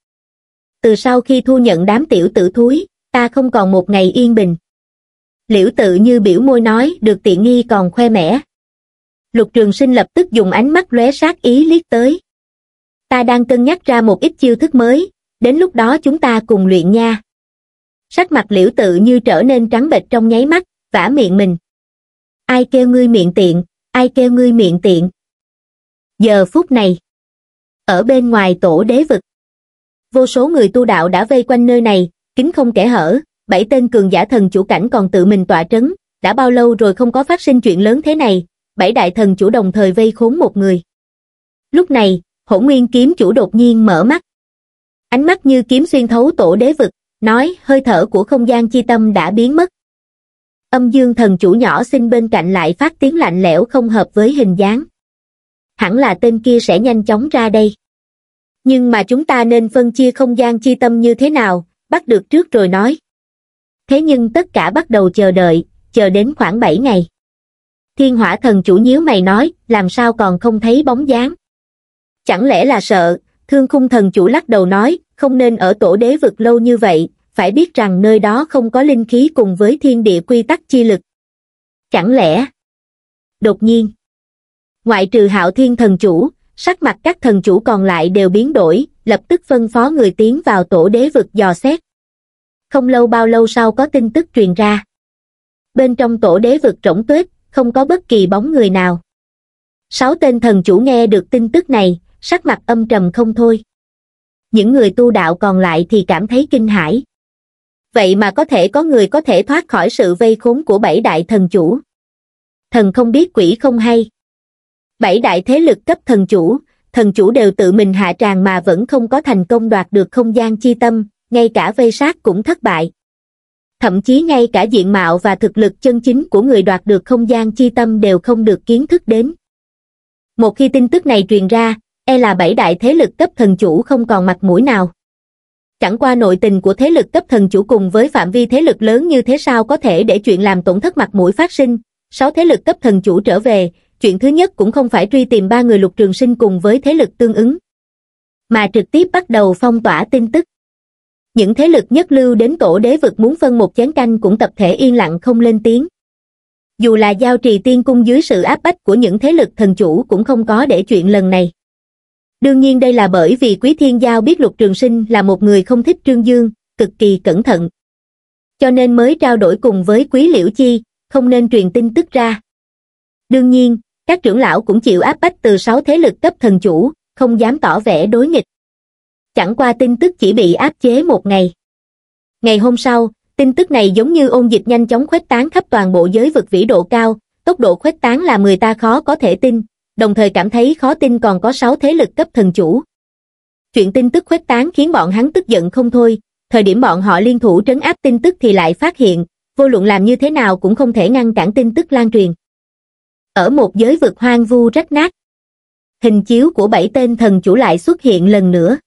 Từ sau khi thu nhận đám tiểu tử thúi, ta không còn một ngày yên bình. Liễu tự như biểu môi nói, được tiện nghi còn khoe mẽ. Lục Trường Sinh lập tức dùng ánh mắt lóe sát ý liếc tới. Ta đang cân nhắc ra một ít chiêu thức mới, đến lúc đó chúng ta cùng luyện nha. Sắc mặt liễu tự như trở nên trắng bệch trong nháy mắt, vả miệng mình ai kêu ngươi miệng tiện, ai kêu ngươi miệng tiện. Giờ phút này, ở bên ngoài tổ đế vực, vô số người tu đạo đã vây quanh nơi này, kính không kẻ hở, bảy tên cường giả thần chủ cảnh còn tự mình tọa trấn, đã bao lâu rồi không có phát sinh chuyện lớn thế này, bảy đại thần chủ đồng thời vây khốn một người. Lúc này, hổ nguyên kiếm chủ đột nhiên mở mắt. Ánh mắt như kiếm xuyên thấu tổ đế vực, nói hơi thở của không gian chi tâm đã biến mất. Âm dương thần chủ nhỏ xinh bên cạnh lại phát tiếng lạnh lẽo không hợp với hình dáng. Hẳn là tên kia sẽ nhanh chóng ra đây. Nhưng mà chúng ta nên phân chia không gian chi tâm như thế nào, bắt được trước rồi nói. Thế nhưng tất cả bắt đầu chờ đợi, chờ đến khoảng 7 ngày. Thiên hỏa thần chủ nhíu mày nói, làm sao còn không thấy bóng dáng. Chẳng lẽ là sợ, thương khung thần chủ lắc đầu nói, không nên ở tổ đế vực lâu như vậy, phải biết rằng nơi đó không có linh khí cùng với thiên địa quy tắc chi lực. Chẳng lẽ... Đột nhiên, ngoại trừ hạo thiên thần chủ, sắc mặt các thần chủ còn lại đều biến đổi, lập tức phân phó người tiến vào tổ đế vực dò xét. Không lâu bao lâu sau có tin tức truyền ra. Bên trong tổ đế vực rỗng tuyết, không có bất kỳ bóng người nào. Sáu tên thần chủ nghe được tin tức này, sắc mặt âm trầm không thôi. Những người tu đạo còn lại thì cảm thấy kinh hãi vậy mà có thể có người có thể thoát khỏi sự vây khốn của bảy đại thần chủ. Thần không biết quỷ không hay. Bảy đại thế lực cấp thần chủ, thần chủ đều tự mình hạ tràng mà vẫn không có thành công đoạt được không gian chi tâm, ngay cả vây sát cũng thất bại. Thậm chí ngay cả diện mạo và thực lực chân chính của người đoạt được không gian chi tâm đều không được kiến thức đến. Một khi tin tức này truyền ra, e là bảy đại thế lực cấp thần chủ không còn mặt mũi nào. Chẳng qua nội tình của thế lực cấp thần chủ cùng với phạm vi thế lực lớn như thế sao có thể để chuyện làm tổn thất mặt mũi phát sinh. Sáu thế lực cấp thần chủ trở về, chuyện thứ nhất cũng không phải truy tìm ba người lục trường sinh cùng với thế lực tương ứng, mà trực tiếp bắt đầu phong tỏa tin tức. Những thế lực nhất lưu đến cổ đế vực muốn phân một chén canh cũng tập thể yên lặng không lên tiếng. Dù là giao trì tiên cung dưới sự áp bách của những thế lực thần chủ cũng không có để chuyện lần này. Đương nhiên đây là bởi vì Quý Thiên Giao biết Lục Trường Sinh là một người không thích Trương Dương, cực kỳ cẩn thận. Cho nên mới trao đổi cùng với Quý Liễu Chi, không nên truyền tin tức ra. Đương nhiên, các trưởng lão cũng chịu áp bách từ sáu thế lực cấp thần chủ, không dám tỏ vẻ đối nghịch. Chẳng qua tin tức chỉ bị áp chế một ngày. Ngày hôm sau, tin tức này giống như ôn dịch nhanh chóng khuếch tán khắp toàn bộ giới vực vĩ độ cao, tốc độ khuếch tán là người ta khó có thể tin, đồng thời cảm thấy khó tin còn có sáu thế lực cấp thần chủ. Chuyện tin tức khuếch tán khiến bọn hắn tức giận không thôi, thời điểm bọn họ liên thủ trấn áp tin tức thì lại phát hiện, vô luận làm như thế nào cũng không thể ngăn cản tin tức lan truyền. Ở một giới vực hoang vu rách nát, hình chiếu của bảy tên thần chủ lại xuất hiện lần nữa.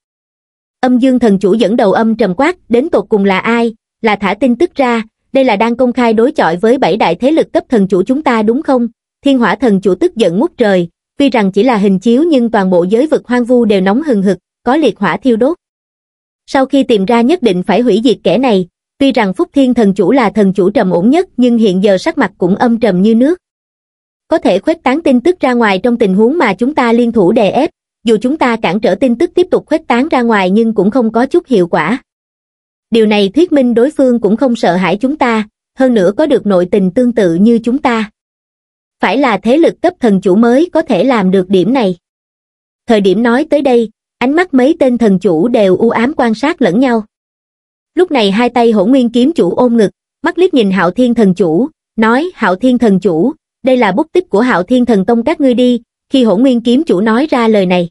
Âm dương thần chủ dẫn đầu âm trầm quát, đến tột cùng là ai, là thả tin tức ra, đây là đang công khai đối chọi với bảy đại thế lực cấp thần chủ chúng ta đúng không? Thiên hỏa thần chủ tức giận ngút trời, tuy rằng chỉ là hình chiếu nhưng toàn bộ giới vực hoang vu đều nóng hừng hực, có liệt hỏa thiêu đốt. Sau khi tìm ra nhất định phải hủy diệt kẻ này, tuy rằng Phúc Thiên thần chủ là thần chủ trầm ổn nhất nhưng hiện giờ sắc mặt cũng âm trầm như nước. Có thể khuếch tán tin tức ra ngoài trong tình huống mà chúng ta liên thủ đè ép, dù chúng ta cản trở tin tức tiếp tục khuếch tán ra ngoài nhưng cũng không có chút hiệu quả. Điều này thuyết minh đối phương cũng không sợ hãi chúng ta, hơn nữa có được nội tình tương tự như chúng ta phải là thế lực cấp thần chủ mới có thể làm được điểm này. Thời điểm nói tới đây, ánh mắt mấy tên thần chủ đều u ám quan sát lẫn nhau. Lúc này hai tay hổ nguyên kiếm chủ ôm ngực, mắt liếc nhìn hạo thiên thần chủ, nói hạo thiên thần chủ, đây là bút tích của hạo thiên thần tông các ngươi đi, khi hổ nguyên kiếm chủ nói ra lời này.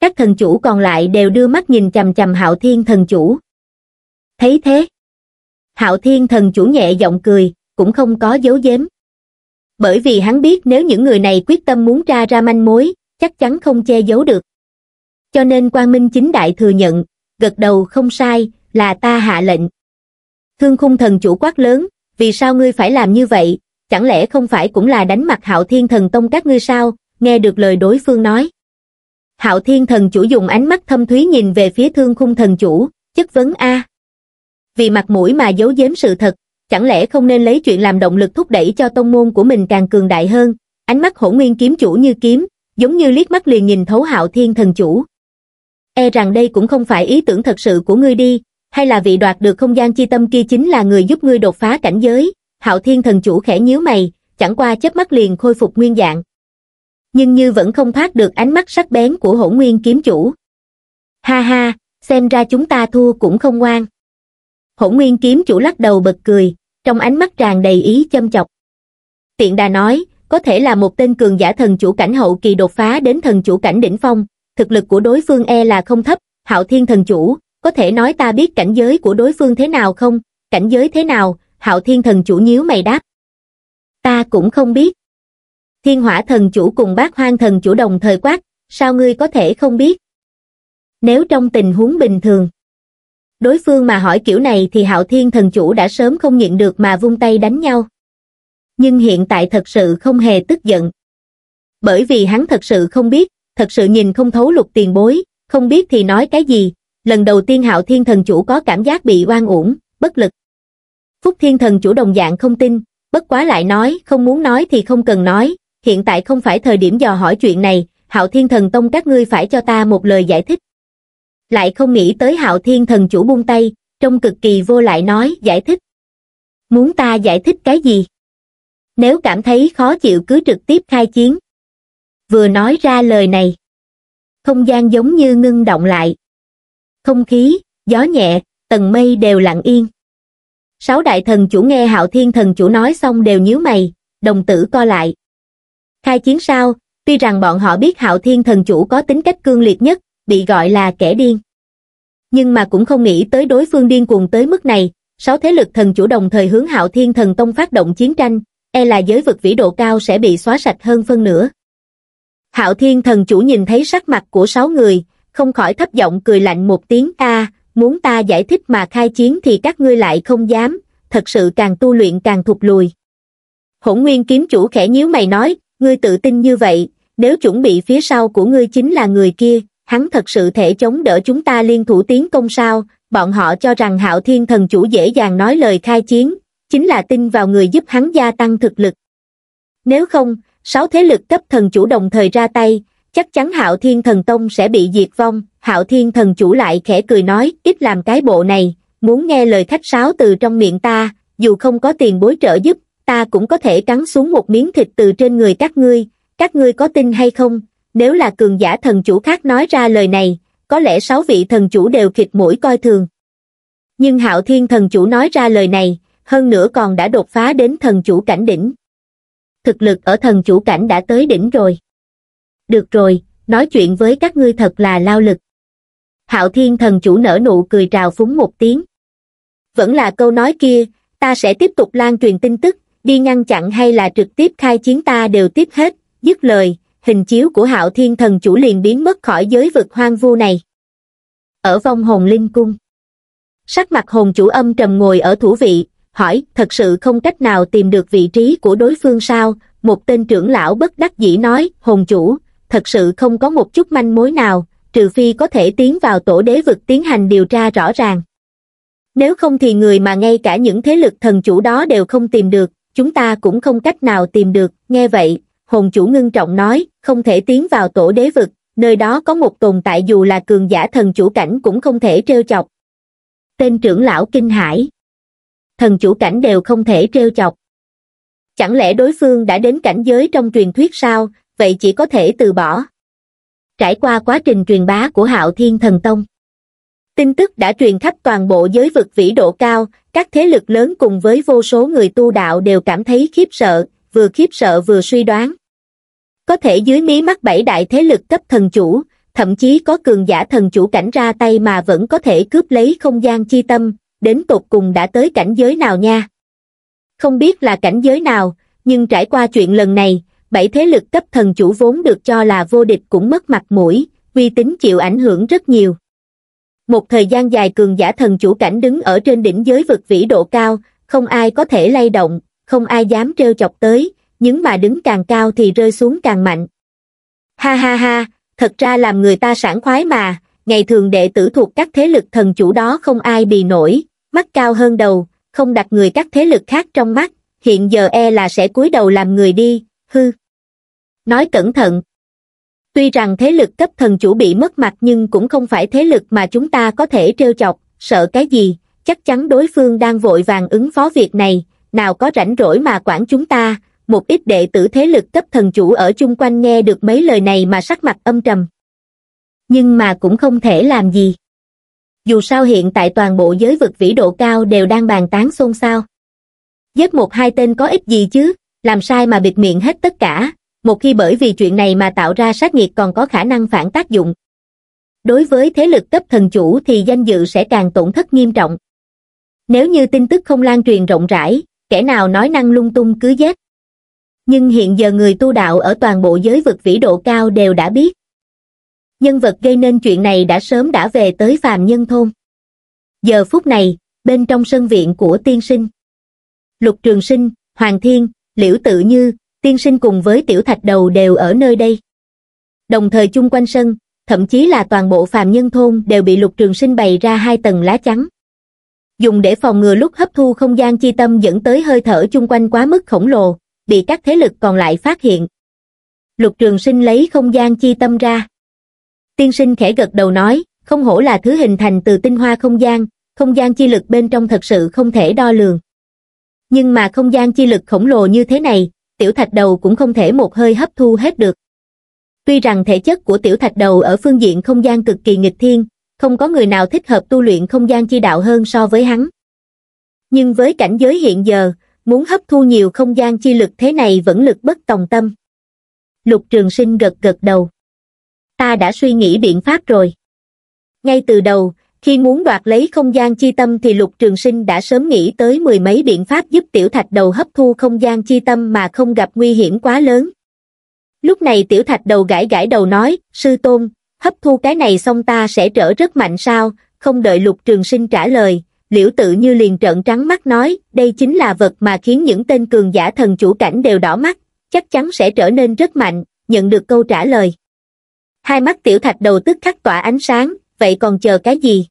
Các thần chủ còn lại đều đưa mắt nhìn chầm chầm hạo thiên thần chủ. Thấy thế, hạo thiên thần chủ nhẹ giọng cười, cũng không có dấu giếm bởi vì hắn biết nếu những người này quyết tâm muốn tra ra manh mối chắc chắn không che giấu được cho nên quan minh chính đại thừa nhận gật đầu không sai là ta hạ lệnh thương khung thần chủ quát lớn vì sao ngươi phải làm như vậy chẳng lẽ không phải cũng là đánh mặt hạo thiên thần tông các ngươi sao nghe được lời đối phương nói hạo thiên thần chủ dùng ánh mắt thâm thúy nhìn về phía thương khung thần chủ chất vấn a vì mặt mũi mà giấu giếm sự thật chẳng lẽ không nên lấy chuyện làm động lực thúc đẩy cho tông môn của mình càng cường đại hơn? Ánh mắt hổ nguyên kiếm chủ như kiếm, giống như liếc mắt liền nhìn thấu hạo thiên thần chủ. E rằng đây cũng không phải ý tưởng thật sự của ngươi đi, hay là vị đoạt được không gian chi tâm kia chính là người giúp ngươi đột phá cảnh giới, hạo thiên thần chủ khẽ nhíu mày, chẳng qua chớp mắt liền khôi phục nguyên dạng. Nhưng như vẫn không thoát được ánh mắt sắc bén của hổ nguyên kiếm chủ. Ha ha, xem ra chúng ta thua cũng không ngoan. Hổ nguyên kiếm chủ lắc đầu bật cười, trong ánh mắt tràn đầy ý châm chọc. Tiện đà nói, có thể là một tên cường giả thần chủ cảnh hậu kỳ đột phá đến thần chủ cảnh đỉnh phong, thực lực của đối phương e là không thấp, hạo thiên thần chủ, có thể nói ta biết cảnh giới của đối phương thế nào không, cảnh giới thế nào, hạo thiên thần chủ nhíu mày đáp. Ta cũng không biết. Thiên hỏa thần chủ cùng bác hoang thần chủ đồng thời quát, sao ngươi có thể không biết? Nếu trong tình huống bình thường, đối phương mà hỏi kiểu này thì hạo thiên thần chủ đã sớm không nhịn được mà vung tay đánh nhau. Nhưng hiện tại thật sự không hề tức giận. Bởi vì hắn thật sự không biết, thật sự nhìn không thấu lục tiền bối, không biết thì nói cái gì, lần đầu tiên hạo thiên thần chủ có cảm giác bị oan uổng, bất lực. Phúc thiên thần chủ đồng dạng không tin, bất quá lại nói, không muốn nói thì không cần nói, hiện tại không phải thời điểm dò hỏi chuyện này, hạo thiên thần tông các ngươi phải cho ta một lời giải thích lại không nghĩ tới hạo thiên thần chủ buông tay trông cực kỳ vô lại nói giải thích muốn ta giải thích cái gì nếu cảm thấy khó chịu cứ trực tiếp khai chiến vừa nói ra lời này không gian giống như ngưng động lại không khí gió nhẹ tầng mây đều lặng yên sáu đại thần chủ nghe hạo thiên thần chủ nói xong đều nhíu mày đồng tử co lại khai chiến sao tuy rằng bọn họ biết hạo thiên thần chủ có tính cách cương liệt nhất bị gọi là kẻ điên. Nhưng mà cũng không nghĩ tới đối phương điên cuồng tới mức này, sáu thế lực thần chủ đồng thời hướng hạo thiên thần tông phát động chiến tranh, e là giới vực vĩ độ cao sẽ bị xóa sạch hơn phân nữa Hạo thiên thần chủ nhìn thấy sắc mặt của sáu người, không khỏi thấp giọng cười lạnh một tiếng a muốn ta giải thích mà khai chiến thì các ngươi lại không dám, thật sự càng tu luyện càng thụt lùi. Hỗn nguyên kiếm chủ khẽ nhíu mày nói, ngươi tự tin như vậy, nếu chuẩn bị phía sau của ngươi chính là người kia, hắn thật sự thể chống đỡ chúng ta liên thủ tiến công sao bọn họ cho rằng hạo thiên thần chủ dễ dàng nói lời khai chiến chính là tin vào người giúp hắn gia tăng thực lực nếu không sáu thế lực cấp thần chủ đồng thời ra tay chắc chắn hạo thiên thần tông sẽ bị diệt vong hạo thiên thần chủ lại khẽ cười nói ít làm cái bộ này muốn nghe lời khách sáo từ trong miệng ta dù không có tiền bối trợ giúp ta cũng có thể cắn xuống một miếng thịt từ trên người các ngươi các ngươi có tin hay không nếu là cường giả thần chủ khác nói ra lời này, có lẽ sáu vị thần chủ đều khịt mũi coi thường. Nhưng hạo thiên thần chủ nói ra lời này, hơn nữa còn đã đột phá đến thần chủ cảnh đỉnh. Thực lực ở thần chủ cảnh đã tới đỉnh rồi. Được rồi, nói chuyện với các ngươi thật là lao lực. Hạo thiên thần chủ nở nụ cười trào phúng một tiếng. Vẫn là câu nói kia, ta sẽ tiếp tục lan truyền tin tức, đi ngăn chặn hay là trực tiếp khai chiến ta đều tiếp hết, dứt lời, hình chiếu của hạo thiên thần chủ liền biến mất khỏi giới vực hoang vu này ở vong hồn linh cung sắc mặt hồn chủ âm trầm ngồi ở thủ vị hỏi thật sự không cách nào tìm được vị trí của đối phương sao một tên trưởng lão bất đắc dĩ nói hồn chủ thật sự không có một chút manh mối nào trừ phi có thể tiến vào tổ đế vực tiến hành điều tra rõ ràng nếu không thì người mà ngay cả những thế lực thần chủ đó đều không tìm được chúng ta cũng không cách nào tìm được nghe vậy hồn chủ ngưng trọng nói, không thể tiến vào tổ đế vực, nơi đó có một tồn tại dù là cường giả thần chủ cảnh cũng không thể trêu chọc. Tên trưởng lão kinh hải. Thần chủ cảnh đều không thể trêu chọc. Chẳng lẽ đối phương đã đến cảnh giới trong truyền thuyết sao, vậy chỉ có thể từ bỏ. Trải qua quá trình truyền bá của Hạo Thiên Thần Tông, tin tức đã truyền khắp toàn bộ giới vực vĩ độ cao, các thế lực lớn cùng với vô số người tu đạo đều cảm thấy khiếp sợ, vừa khiếp sợ vừa suy đoán. Có thể dưới mí mắt bảy đại thế lực cấp thần chủ, thậm chí có cường giả thần chủ cảnh ra tay mà vẫn có thể cướp lấy không gian chi tâm, đến tột cùng đã tới cảnh giới nào nha. Không biết là cảnh giới nào, nhưng trải qua chuyện lần này, bảy thế lực cấp thần chủ vốn được cho là vô địch cũng mất mặt mũi, uy tín chịu ảnh hưởng rất nhiều. Một thời gian dài cường giả thần chủ cảnh đứng ở trên đỉnh giới vực vĩ độ cao, không ai có thể lay động, không ai dám trêu chọc tới, những mà đứng càng cao thì rơi xuống càng mạnh. Ha ha ha, thật ra làm người ta sảng khoái mà, ngày thường đệ tử thuộc các thế lực thần chủ đó không ai bì nổi, mắt cao hơn đầu, không đặt người các thế lực khác trong mắt, hiện giờ e là sẽ cúi đầu làm người đi, hư. Nói cẩn thận. Tuy rằng thế lực cấp thần chủ bị mất mặt nhưng cũng không phải thế lực mà chúng ta có thể trêu chọc, sợ cái gì, chắc chắn đối phương đang vội vàng ứng phó việc này, nào có rảnh rỗi mà quản chúng ta, một ít đệ tử thế lực cấp thần chủ ở chung quanh nghe được mấy lời này mà sắc mặt âm trầm. Nhưng mà cũng không thể làm gì. Dù sao hiện tại toàn bộ giới vực vĩ độ cao đều đang bàn tán xôn xao. Giết một hai tên có ích gì chứ, làm sai mà bịt miệng hết tất cả, một khi bởi vì chuyện này mà tạo ra sát nghiệt còn có khả năng phản tác dụng. Đối với thế lực cấp thần chủ thì danh dự sẽ càng tổn thất nghiêm trọng. Nếu như tin tức không lan truyền rộng rãi, kẻ nào nói năng lung tung cứ giết nhưng hiện giờ người tu đạo ở toàn bộ giới vực vĩ độ cao đều đã biết. Nhân vật gây nên chuyện này đã sớm đã về tới phàm nhân thôn. Giờ phút này, bên trong sân viện của tiên sinh, Lục Trường Sinh, Hoàng Thiên, Liễu Tự Như, tiên sinh cùng với Tiểu Thạch Đầu đều ở nơi đây. Đồng thời chung quanh sân, thậm chí là toàn bộ phàm nhân thôn đều bị Lục Trường Sinh bày ra hai tầng lá chắn. Dùng để phòng ngừa lúc hấp thu không gian chi tâm dẫn tới hơi thở chung quanh quá mức khổng lồ, bị các thế lực còn lại phát hiện. Lục Trường Sinh lấy không gian chi tâm ra. Tiên sinh khẽ gật đầu nói, không hổ là thứ hình thành từ tinh hoa không gian, không gian chi lực bên trong thật sự không thể đo lường. Nhưng mà không gian chi lực khổng lồ như thế này, tiểu thạch đầu cũng không thể một hơi hấp thu hết được. Tuy rằng thể chất của tiểu thạch đầu ở phương diện không gian cực kỳ nghịch thiên, không có người nào thích hợp tu luyện không gian chi đạo hơn so với hắn. Nhưng với cảnh giới hiện giờ, muốn hấp thu nhiều không gian chi lực thế này vẫn lực bất tòng tâm lục trường sinh gật gật đầu ta đã suy nghĩ biện pháp rồi ngay từ đầu khi muốn đoạt lấy không gian chi tâm thì lục trường sinh đã sớm nghĩ tới mười mấy biện pháp giúp tiểu thạch đầu hấp thu không gian chi tâm mà không gặp nguy hiểm quá lớn lúc này tiểu thạch đầu gãi gãi đầu nói sư tôn hấp thu cái này xong ta sẽ trở rất mạnh sao không đợi lục trường sinh trả lời liễu tự như liền trợn trắng mắt nói, đây chính là vật mà khiến những tên cường giả thần chủ cảnh đều đỏ mắt, chắc chắn sẽ trở nên rất mạnh, nhận được câu trả lời. Hai mắt tiểu thạch đầu tức khắc tỏa ánh sáng, vậy còn chờ cái gì?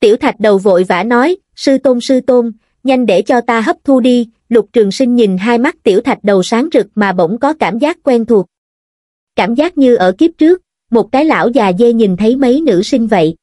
Tiểu thạch đầu vội vã nói, sư tôn sư tôn, nhanh để cho ta hấp thu đi, lục trường sinh nhìn hai mắt tiểu thạch đầu sáng rực mà bỗng có cảm giác quen thuộc. Cảm giác như ở kiếp trước, một cái lão già dê nhìn thấy mấy nữ sinh vậy.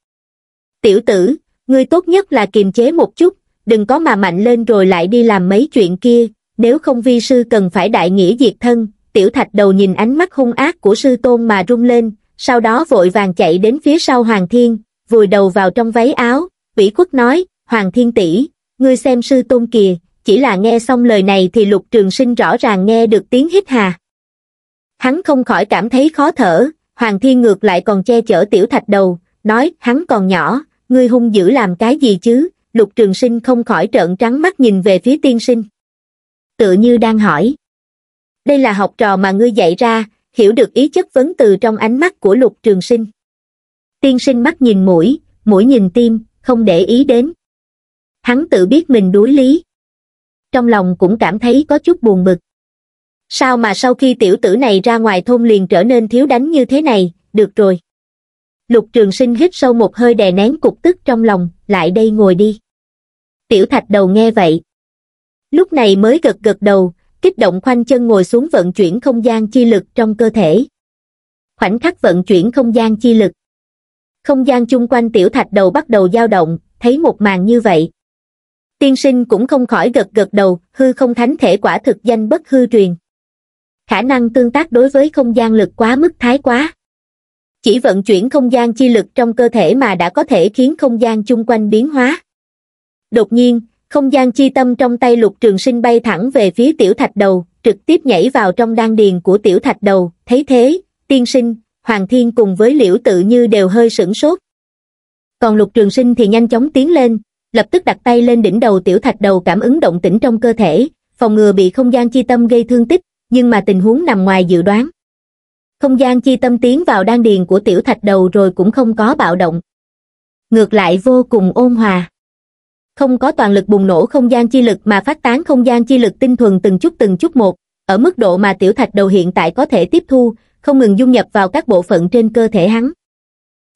Tiểu tử, ngươi tốt nhất là kiềm chế một chút đừng có mà mạnh lên rồi lại đi làm mấy chuyện kia nếu không vi sư cần phải đại nghĩa diệt thân tiểu thạch đầu nhìn ánh mắt hung ác của sư tôn mà rung lên sau đó vội vàng chạy đến phía sau hoàng thiên vùi đầu vào trong váy áo ủy khuất nói hoàng thiên tỷ ngươi xem sư tôn kìa chỉ là nghe xong lời này thì lục trường sinh rõ ràng nghe được tiếng hít hà hắn không khỏi cảm thấy khó thở hoàng thiên ngược lại còn che chở tiểu thạch đầu nói hắn còn nhỏ ngươi hung dữ làm cái gì chứ, lục trường sinh không khỏi trợn trắng mắt nhìn về phía tiên sinh. tự như đang hỏi. Đây là học trò mà ngươi dạy ra, hiểu được ý chất vấn từ trong ánh mắt của lục trường sinh. Tiên sinh mắt nhìn mũi, mũi nhìn tim, không để ý đến. Hắn tự biết mình đuối lý. Trong lòng cũng cảm thấy có chút buồn bực. Sao mà sau khi tiểu tử này ra ngoài thôn liền trở nên thiếu đánh như thế này, được rồi. Lục Trường Sinh hít sâu một hơi đè nén cục tức trong lòng, lại đây ngồi đi. Tiểu Thạch đầu nghe vậy. Lúc này mới gật gật đầu, kích động khoanh chân ngồi xuống vận chuyển không gian chi lực trong cơ thể. Khoảnh khắc vận chuyển không gian chi lực. Không gian chung quanh Tiểu Thạch đầu bắt đầu dao động, thấy một màn như vậy. Tiên sinh cũng không khỏi gật gật đầu, hư không thánh thể quả thực danh bất hư truyền. Khả năng tương tác đối với không gian lực quá mức thái quá chỉ vận chuyển không gian chi lực trong cơ thể mà đã có thể khiến không gian chung quanh biến hóa đột nhiên không gian chi tâm trong tay lục trường sinh bay thẳng về phía tiểu thạch đầu trực tiếp nhảy vào trong đan điền của tiểu thạch đầu thấy thế tiên sinh hoàng thiên cùng với liễu tự như đều hơi sửng sốt còn lục trường sinh thì nhanh chóng tiến lên lập tức đặt tay lên đỉnh đầu tiểu thạch đầu cảm ứng động tĩnh trong cơ thể phòng ngừa bị không gian chi tâm gây thương tích nhưng mà tình huống nằm ngoài dự đoán không gian chi tâm tiến vào đan điền của tiểu thạch đầu rồi cũng không có bạo động. Ngược lại vô cùng ôn hòa. Không có toàn lực bùng nổ không gian chi lực mà phát tán không gian chi lực tinh thuần từng chút từng chút một, ở mức độ mà tiểu thạch đầu hiện tại có thể tiếp thu, không ngừng dung nhập vào các bộ phận trên cơ thể hắn.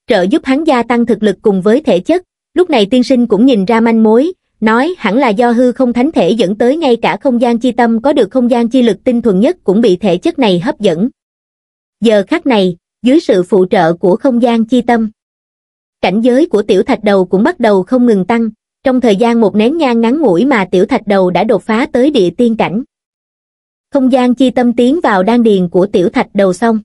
Trợ giúp hắn gia tăng thực lực cùng với thể chất, lúc này tiên sinh cũng nhìn ra manh mối, nói hẳn là do hư không thánh thể dẫn tới ngay cả không gian chi tâm có được không gian chi lực tinh thuần nhất cũng bị thể chất này hấp dẫn. Giờ khắc này, dưới sự phụ trợ của không gian chi tâm, cảnh giới của tiểu thạch đầu cũng bắt đầu không ngừng tăng, trong thời gian một nén nhang ngắn ngủi mà tiểu thạch đầu đã đột phá tới địa tiên cảnh. Không gian chi tâm tiến vào đan điền của tiểu thạch đầu xong.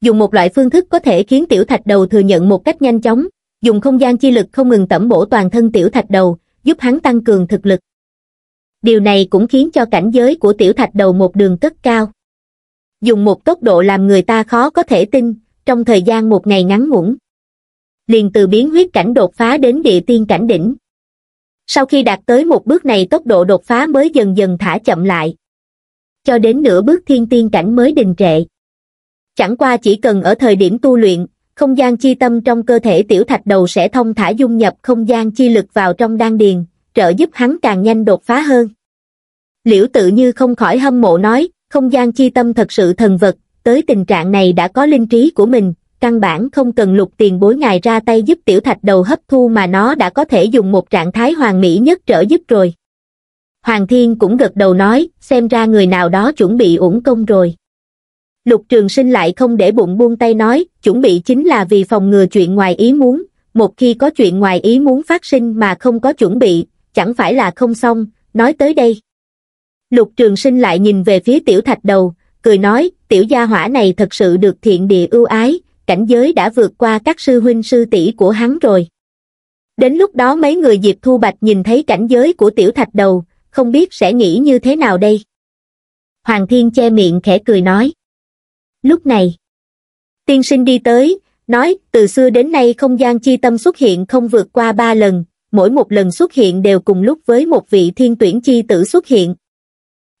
Dùng một loại phương thức có thể khiến tiểu thạch đầu thừa nhận một cách nhanh chóng, dùng không gian chi lực không ngừng tẩm bổ toàn thân tiểu thạch đầu, giúp hắn tăng cường thực lực. Điều này cũng khiến cho cảnh giới của tiểu thạch đầu một đường cất cao dùng một tốc độ làm người ta khó có thể tin, trong thời gian một ngày ngắn ngủn. Liền từ biến huyết cảnh đột phá đến địa tiên cảnh đỉnh. Sau khi đạt tới một bước này tốc độ đột phá mới dần dần thả chậm lại. Cho đến nửa bước thiên tiên cảnh mới đình trệ. Chẳng qua chỉ cần ở thời điểm tu luyện, không gian chi tâm trong cơ thể tiểu thạch đầu sẽ thông thả dung nhập không gian chi lực vào trong đan điền, trợ giúp hắn càng nhanh đột phá hơn. Liễu tự như không khỏi hâm mộ nói, không gian chi tâm thật sự thần vật, tới tình trạng này đã có linh trí của mình, căn bản không cần lục tiền bối ngài ra tay giúp tiểu thạch đầu hấp thu mà nó đã có thể dùng một trạng thái hoàn mỹ nhất trợ giúp rồi. Hoàng Thiên cũng gật đầu nói, xem ra người nào đó chuẩn bị uổng công rồi. Lục Trường Sinh lại không để bụng buông tay nói, chuẩn bị chính là vì phòng ngừa chuyện ngoài ý muốn, một khi có chuyện ngoài ý muốn phát sinh mà không có chuẩn bị, chẳng phải là không xong, nói tới đây. Lục Trường Sinh lại nhìn về phía tiểu thạch đầu, cười nói, tiểu gia hỏa này thật sự được thiện địa ưu ái, cảnh giới đã vượt qua các sư huynh sư tỷ của hắn rồi. Đến lúc đó mấy người Diệp Thu Bạch nhìn thấy cảnh giới của tiểu thạch đầu, không biết sẽ nghĩ như thế nào đây. Hoàng Thiên che miệng khẽ cười nói. Lúc này, tiên sinh đi tới, nói, từ xưa đến nay không gian chi tâm xuất hiện không vượt qua ba lần, mỗi một lần xuất hiện đều cùng lúc với một vị thiên tuyển chi tử xuất hiện,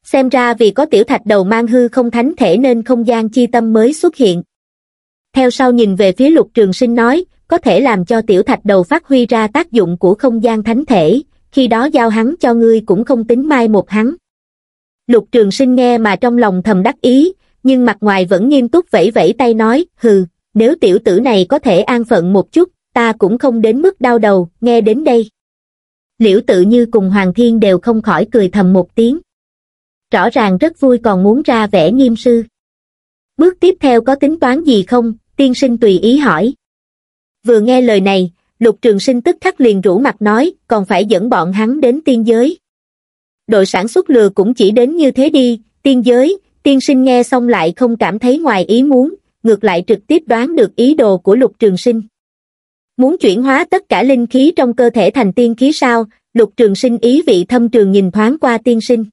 xem ra vì có tiểu thạch đầu mang hư không thánh thể nên không gian chi tâm mới xuất hiện. Theo sau nhìn về phía lục trường sinh nói, có thể làm cho tiểu thạch đầu phát huy ra tác dụng của không gian thánh thể, khi đó giao hắn cho ngươi cũng không tính mai một hắn. Lục trường sinh nghe mà trong lòng thầm đắc ý, nhưng mặt ngoài vẫn nghiêm túc vẫy vẫy tay nói, hừ, nếu tiểu tử này có thể an phận một chút, ta cũng không đến mức đau đầu, nghe đến đây. Liễu tự như cùng Hoàng Thiên đều không khỏi cười thầm một tiếng rõ ràng rất vui còn muốn ra vẻ nghiêm sư. Bước tiếp theo có tính toán gì không? Tiên sinh tùy ý hỏi. Vừa nghe lời này, lục trường sinh tức khắc liền rủ mặt nói, còn phải dẫn bọn hắn đến tiên giới. Đội sản xuất lừa cũng chỉ đến như thế đi, tiên giới, tiên sinh nghe xong lại không cảm thấy ngoài ý muốn, ngược lại trực tiếp đoán được ý đồ của lục trường sinh. Muốn chuyển hóa tất cả linh khí trong cơ thể thành tiên khí sao, lục trường sinh ý vị thâm trường nhìn thoáng qua tiên sinh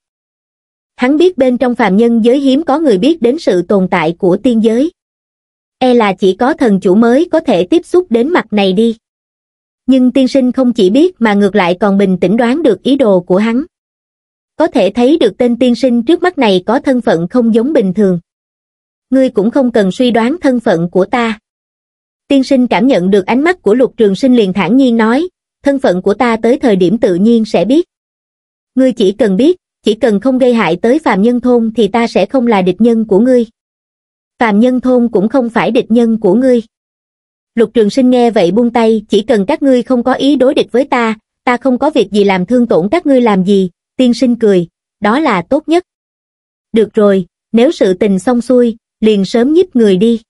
hắn biết bên trong phàm nhân giới hiếm có người biết đến sự tồn tại của tiên giới. E là chỉ có thần chủ mới có thể tiếp xúc đến mặt này đi. Nhưng tiên sinh không chỉ biết mà ngược lại còn bình tĩnh đoán được ý đồ của hắn. Có thể thấy được tên tiên sinh trước mắt này có thân phận không giống bình thường. Ngươi cũng không cần suy đoán thân phận của ta. Tiên sinh cảm nhận được ánh mắt của lục trường sinh liền thản nhiên nói, thân phận của ta tới thời điểm tự nhiên sẽ biết. Ngươi chỉ cần biết chỉ cần không gây hại tới phàm nhân thôn thì ta sẽ không là địch nhân của ngươi. Phàm nhân thôn cũng không phải địch nhân của ngươi. Lục trường sinh nghe vậy buông tay, chỉ cần các ngươi không có ý đối địch với ta, ta không có việc gì làm thương tổn các ngươi làm gì, tiên sinh cười, đó là tốt nhất. Được rồi, nếu sự tình xong xuôi, liền sớm nhíp người đi.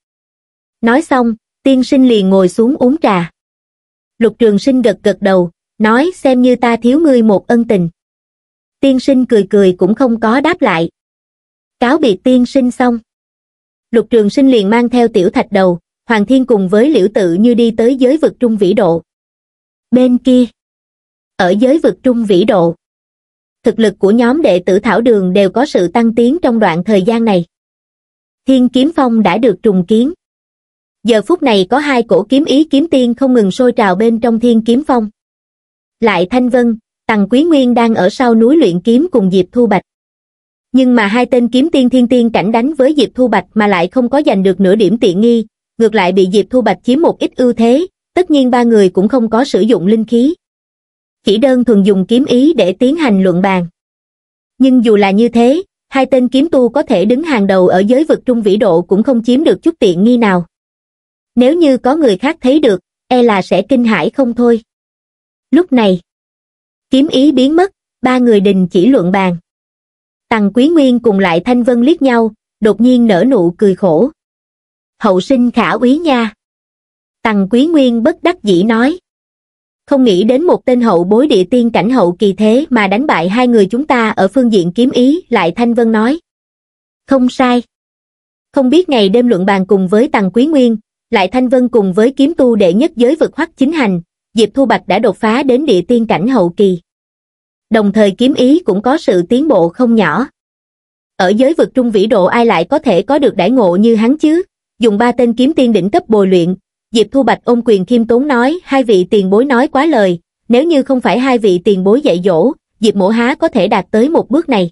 Nói xong, tiên sinh liền ngồi xuống uống trà. Lục trường sinh gật gật đầu, nói xem như ta thiếu ngươi một ân tình tiên sinh cười cười cũng không có đáp lại cáo biệt tiên sinh xong lục trường sinh liền mang theo tiểu thạch đầu hoàng thiên cùng với liễu tự như đi tới giới vực trung vĩ độ bên kia ở giới vực trung vĩ độ thực lực của nhóm đệ tử thảo đường đều có sự tăng tiến trong đoạn thời gian này thiên kiếm phong đã được trùng kiến giờ phút này có hai cổ kiếm ý kiếm tiên không ngừng sôi trào bên trong thiên kiếm phong lại thanh vân Tằng Quý Nguyên đang ở sau núi luyện kiếm cùng Diệp Thu Bạch. Nhưng mà hai tên kiếm tiên thiên tiên cảnh đánh với Diệp Thu Bạch mà lại không có giành được nửa điểm tiện nghi, ngược lại bị Diệp Thu Bạch chiếm một ít ưu thế, tất nhiên ba người cũng không có sử dụng linh khí. Chỉ đơn thuần dùng kiếm ý để tiến hành luận bàn. Nhưng dù là như thế, hai tên kiếm tu có thể đứng hàng đầu ở giới vực trung vĩ độ cũng không chiếm được chút tiện nghi nào. Nếu như có người khác thấy được, e là sẽ kinh hãi không thôi. Lúc này, kiếm ý biến mất, ba người đình chỉ luận bàn. Tằng Quý Nguyên cùng lại Thanh Vân liếc nhau, đột nhiên nở nụ cười khổ. Hậu sinh khả úy nha. Tằng Quý Nguyên bất đắc dĩ nói. Không nghĩ đến một tên hậu bối địa tiên cảnh hậu kỳ thế mà đánh bại hai người chúng ta ở phương diện kiếm ý, lại Thanh Vân nói. Không sai. Không biết ngày đêm luận bàn cùng với Tằng Quý Nguyên, lại Thanh Vân cùng với kiếm tu đệ nhất giới vực hoắc chính hành, Diệp Thu Bạch đã đột phá đến địa tiên cảnh hậu kỳ đồng thời kiếm ý cũng có sự tiến bộ không nhỏ. Ở giới vực trung vĩ độ ai lại có thể có được đãi ngộ như hắn chứ? Dùng ba tên kiếm tiên đỉnh cấp bồi luyện, Diệp Thu Bạch ôm quyền khiêm tốn nói, hai vị tiền bối nói quá lời, nếu như không phải hai vị tiền bối dạy dỗ, Diệp Mộ Há có thể đạt tới một bước này.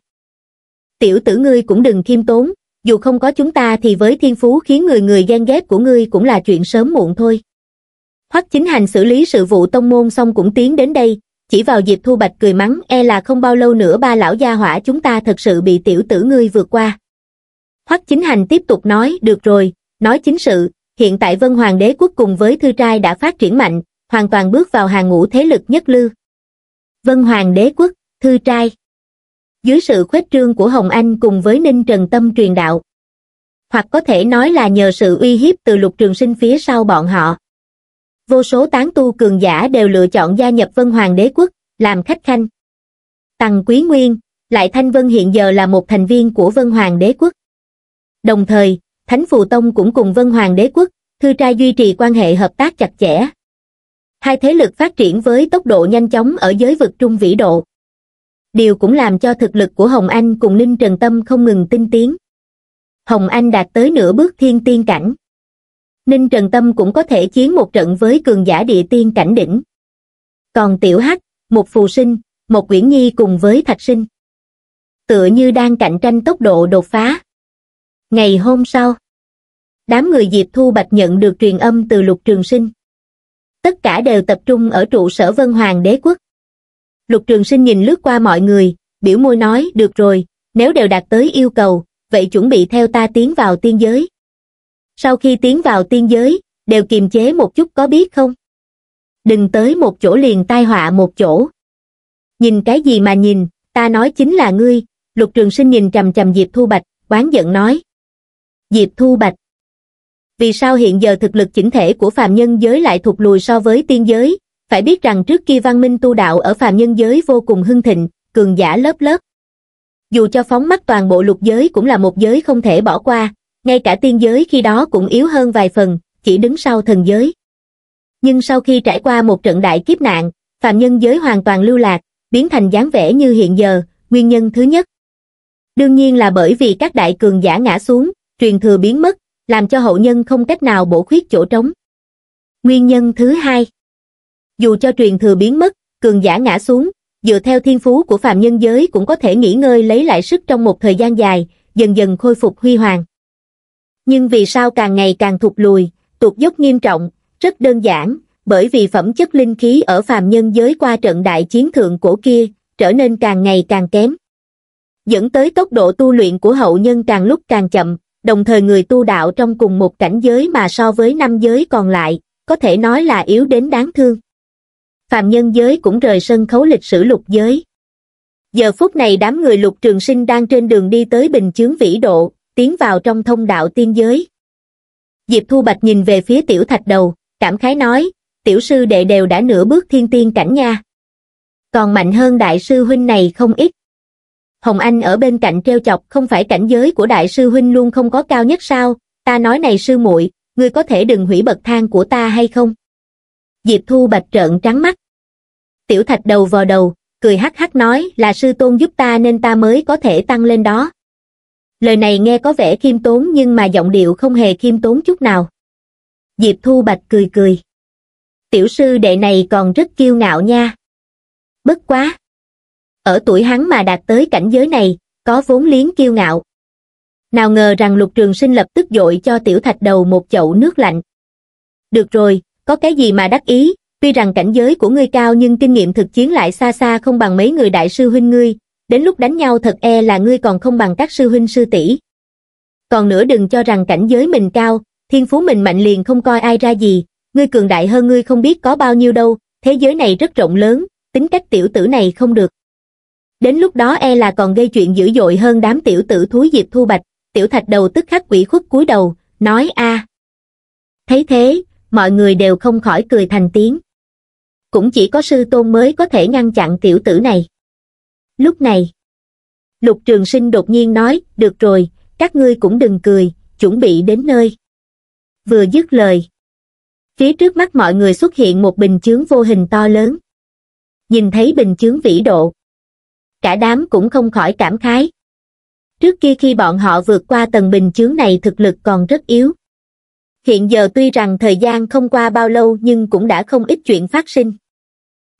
Tiểu tử ngươi cũng đừng khiêm tốn, dù không có chúng ta thì với thiên phú khiến người người ghen ghét của ngươi cũng là chuyện sớm muộn thôi. Hoắc Chính Hành xử lý sự vụ tông môn xong cũng tiến đến đây, chỉ vào dịp thu bạch cười mắng e là không bao lâu nữa ba lão gia hỏa chúng ta thật sự bị tiểu tử ngươi vượt qua hoắc chính hành tiếp tục nói được rồi nói chính sự hiện tại vân hoàng đế quốc cùng với thư trai đã phát triển mạnh hoàn toàn bước vào hàng ngũ thế lực nhất lư vân hoàng đế quốc thư trai dưới sự khuếch trương của hồng anh cùng với ninh trần tâm truyền đạo hoặc có thể nói là nhờ sự uy hiếp từ lục trường sinh phía sau bọn họ vô số tán tu cường giả đều lựa chọn gia nhập Vân Hoàng Đế Quốc, làm khách khanh. Tằng Quý Nguyên, lại Thanh Vân hiện giờ là một thành viên của Vân Hoàng Đế Quốc. Đồng thời, Thánh Phù Tông cũng cùng Vân Hoàng Đế Quốc, Thư trai duy trì quan hệ hợp tác chặt chẽ. Hai thế lực phát triển với tốc độ nhanh chóng ở giới vực trung vĩ độ. Điều cũng làm cho thực lực của Hồng Anh cùng Ninh Trần Tâm không ngừng tinh tiến. Hồng Anh đạt tới nửa bước thiên tiên cảnh. Ninh Trần Tâm cũng có thể chiến một trận với cường giả địa tiên cảnh đỉnh. Còn Tiểu Hắc, một phù sinh, một quyển nhi cùng với thạch sinh. Tựa như đang cạnh tranh tốc độ đột phá. Ngày hôm sau, đám người Diệp Thu Bạch nhận được truyền âm từ Lục Trường Sinh. Tất cả đều tập trung ở trụ sở Vân Hoàng Đế Quốc. Lục Trường Sinh nhìn lướt qua mọi người, biểu môi nói, được rồi, nếu đều đạt tới yêu cầu, vậy chuẩn bị theo ta tiến vào tiên giới sau khi tiến vào tiên giới đều kiềm chế một chút có biết không đừng tới một chỗ liền tai họa một chỗ nhìn cái gì mà nhìn ta nói chính là ngươi lục trường sinh nhìn trầm trầm diệp thu bạch oán giận nói diệp thu bạch vì sao hiện giờ thực lực chỉnh thể của phàm nhân giới lại thụt lùi so với tiên giới phải biết rằng trước kia văn minh tu đạo ở phàm nhân giới vô cùng hưng thịnh cường giả lớp lớp dù cho phóng mắt toàn bộ lục giới cũng là một giới không thể bỏ qua ngay cả tiên giới khi đó cũng yếu hơn vài phần, chỉ đứng sau thần giới. Nhưng sau khi trải qua một trận đại kiếp nạn, phàm nhân giới hoàn toàn lưu lạc, biến thành dáng vẻ như hiện giờ, nguyên nhân thứ nhất. Đương nhiên là bởi vì các đại cường giả ngã xuống, truyền thừa biến mất, làm cho hậu nhân không cách nào bổ khuyết chỗ trống. Nguyên nhân thứ hai. Dù cho truyền thừa biến mất, cường giả ngã xuống, dựa theo thiên phú của phàm nhân giới cũng có thể nghỉ ngơi lấy lại sức trong một thời gian dài, dần dần khôi phục huy hoàng nhưng vì sao càng ngày càng thụt lùi tụt dốc nghiêm trọng rất đơn giản bởi vì phẩm chất linh khí ở phàm nhân giới qua trận đại chiến thượng cổ kia trở nên càng ngày càng kém dẫn tới tốc độ tu luyện của hậu nhân càng lúc càng chậm đồng thời người tu đạo trong cùng một cảnh giới mà so với năm giới còn lại có thể nói là yếu đến đáng thương phàm nhân giới cũng rời sân khấu lịch sử lục giới giờ phút này đám người lục trường sinh đang trên đường đi tới bình chướng vĩ độ tiến vào trong thông đạo tiên giới diệp thu bạch nhìn về phía tiểu thạch đầu cảm khái nói tiểu sư đệ đều đã nửa bước thiên tiên cảnh nha còn mạnh hơn đại sư huynh này không ít hồng anh ở bên cạnh treo chọc không phải cảnh giới của đại sư huynh luôn không có cao nhất sao ta nói này sư muội ngươi có thể đừng hủy bậc thang của ta hay không diệp thu bạch trợn trắng mắt tiểu thạch đầu vò đầu cười hắc hắc nói là sư tôn giúp ta nên ta mới có thể tăng lên đó lời này nghe có vẻ khiêm tốn nhưng mà giọng điệu không hề khiêm tốn chút nào diệp thu bạch cười cười tiểu sư đệ này còn rất kiêu ngạo nha bất quá ở tuổi hắn mà đạt tới cảnh giới này có vốn liếng kiêu ngạo nào ngờ rằng lục trường sinh lập tức dội cho tiểu thạch đầu một chậu nước lạnh được rồi có cái gì mà đắc ý tuy rằng cảnh giới của ngươi cao nhưng kinh nghiệm thực chiến lại xa xa không bằng mấy người đại sư huynh ngươi đến lúc đánh nhau thật e là ngươi còn không bằng các sư huynh sư tỷ. Còn nữa đừng cho rằng cảnh giới mình cao, thiên phú mình mạnh liền không coi ai ra gì, ngươi cường đại hơn ngươi không biết có bao nhiêu đâu, thế giới này rất rộng lớn, tính cách tiểu tử này không được. Đến lúc đó e là còn gây chuyện dữ dội hơn đám tiểu tử thúi Diệp Thu Bạch, tiểu thạch đầu tức khắc quỷ khuất cúi đầu, nói a Thấy thế, mọi người đều không khỏi cười thành tiếng. Cũng chỉ có sư tôn mới có thể ngăn chặn tiểu tử này lúc này. Lục Trường Sinh đột nhiên nói, được rồi, các ngươi cũng đừng cười, chuẩn bị đến nơi. Vừa dứt lời. Phía trước mắt mọi người xuất hiện một bình chướng vô hình to lớn. Nhìn thấy bình chướng vĩ độ. Cả đám cũng không khỏi cảm khái. Trước kia khi bọn họ vượt qua tầng bình chướng này thực lực còn rất yếu. Hiện giờ tuy rằng thời gian không qua bao lâu nhưng cũng đã không ít chuyện phát sinh.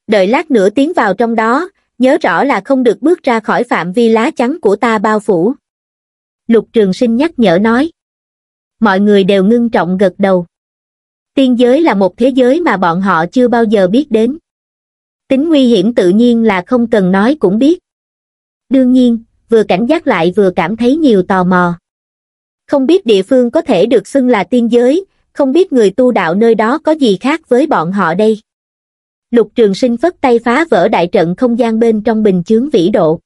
Đợi lát nữa tiến vào trong đó, nhớ rõ là không được bước ra khỏi phạm vi lá chắn của ta bao phủ. Lục Trường Sinh nhắc nhở nói. Mọi người đều ngưng trọng gật đầu. Tiên giới là một thế giới mà bọn họ chưa bao giờ biết đến. Tính nguy hiểm tự nhiên là không cần nói cũng biết. Đương nhiên, vừa cảnh giác lại vừa cảm thấy nhiều tò mò. Không biết địa phương có thể được xưng là tiên giới, không biết người tu đạo nơi đó có gì khác với bọn họ đây lục trường sinh phất tay phá vỡ đại trận không gian bên trong bình chướng vĩ độ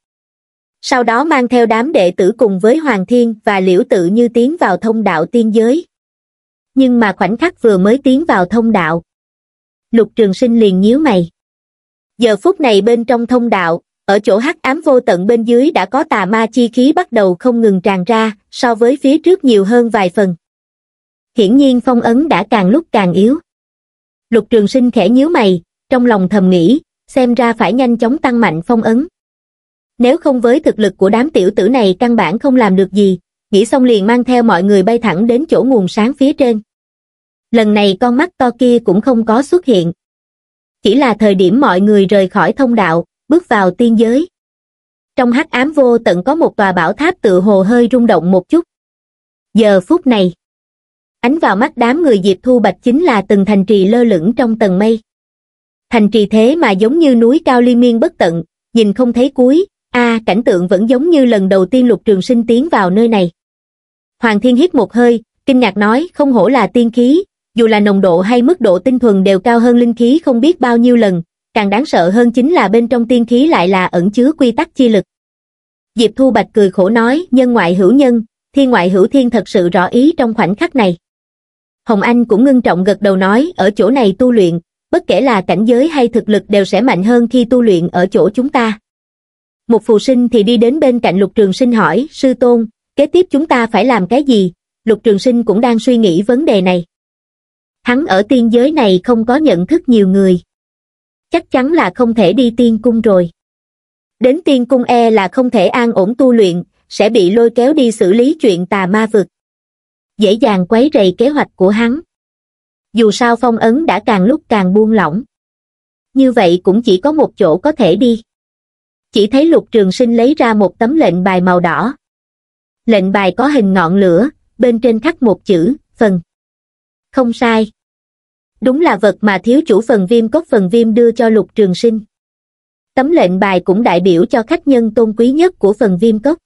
sau đó mang theo đám đệ tử cùng với hoàng thiên và liễu tự như tiến vào thông đạo tiên giới nhưng mà khoảnh khắc vừa mới tiến vào thông đạo lục trường sinh liền nhíu mày giờ phút này bên trong thông đạo ở chỗ hắc ám vô tận bên dưới đã có tà ma chi khí bắt đầu không ngừng tràn ra so với phía trước nhiều hơn vài phần hiển nhiên phong ấn đã càng lúc càng yếu lục trường sinh khẽ nhíu mày trong lòng thầm nghĩ, xem ra phải nhanh chóng tăng mạnh phong ấn. Nếu không với thực lực của đám tiểu tử này căn bản không làm được gì, nghĩ xong liền mang theo mọi người bay thẳng đến chỗ nguồn sáng phía trên. Lần này con mắt to kia cũng không có xuất hiện. Chỉ là thời điểm mọi người rời khỏi thông đạo, bước vào tiên giới. Trong hắc ám vô tận có một tòa bảo tháp tự hồ hơi rung động một chút. Giờ phút này, ánh vào mắt đám người Diệp Thu Bạch chính là từng thành trì lơ lửng trong tầng mây thành trì thế mà giống như núi cao liên miên bất tận, nhìn không thấy cuối, a cảnh tượng vẫn giống như lần đầu tiên lục trường sinh tiến vào nơi này. Hoàng thiên hít một hơi, kinh ngạc nói không hổ là tiên khí, dù là nồng độ hay mức độ tinh thuần đều cao hơn linh khí không biết bao nhiêu lần, càng đáng sợ hơn chính là bên trong tiên khí lại là ẩn chứa quy tắc chi lực. Diệp Thu Bạch cười khổ nói, nhân ngoại hữu nhân, thiên ngoại hữu thiên thật sự rõ ý trong khoảnh khắc này. Hồng Anh cũng ngưng trọng gật đầu nói, ở chỗ này tu luyện, bất kể là cảnh giới hay thực lực đều sẽ mạnh hơn khi tu luyện ở chỗ chúng ta. Một phù sinh thì đi đến bên cạnh lục trường sinh hỏi, sư tôn, kế tiếp chúng ta phải làm cái gì? Lục trường sinh cũng đang suy nghĩ vấn đề này. Hắn ở tiên giới này không có nhận thức nhiều người. Chắc chắn là không thể đi tiên cung rồi. Đến tiên cung e là không thể an ổn tu luyện, sẽ bị lôi kéo đi xử lý chuyện tà ma vực. Dễ dàng quấy rầy kế hoạch của hắn dù sao phong ấn đã càng lúc càng buông lỏng như vậy cũng chỉ có một chỗ có thể đi chỉ thấy lục trường sinh lấy ra một tấm lệnh bài màu đỏ lệnh bài có hình ngọn lửa bên trên khắc một chữ phần không sai đúng là vật mà thiếu chủ phần viêm cốt phần viêm đưa cho lục trường sinh tấm lệnh bài cũng đại biểu cho khách nhân tôn quý nhất của phần viêm cốc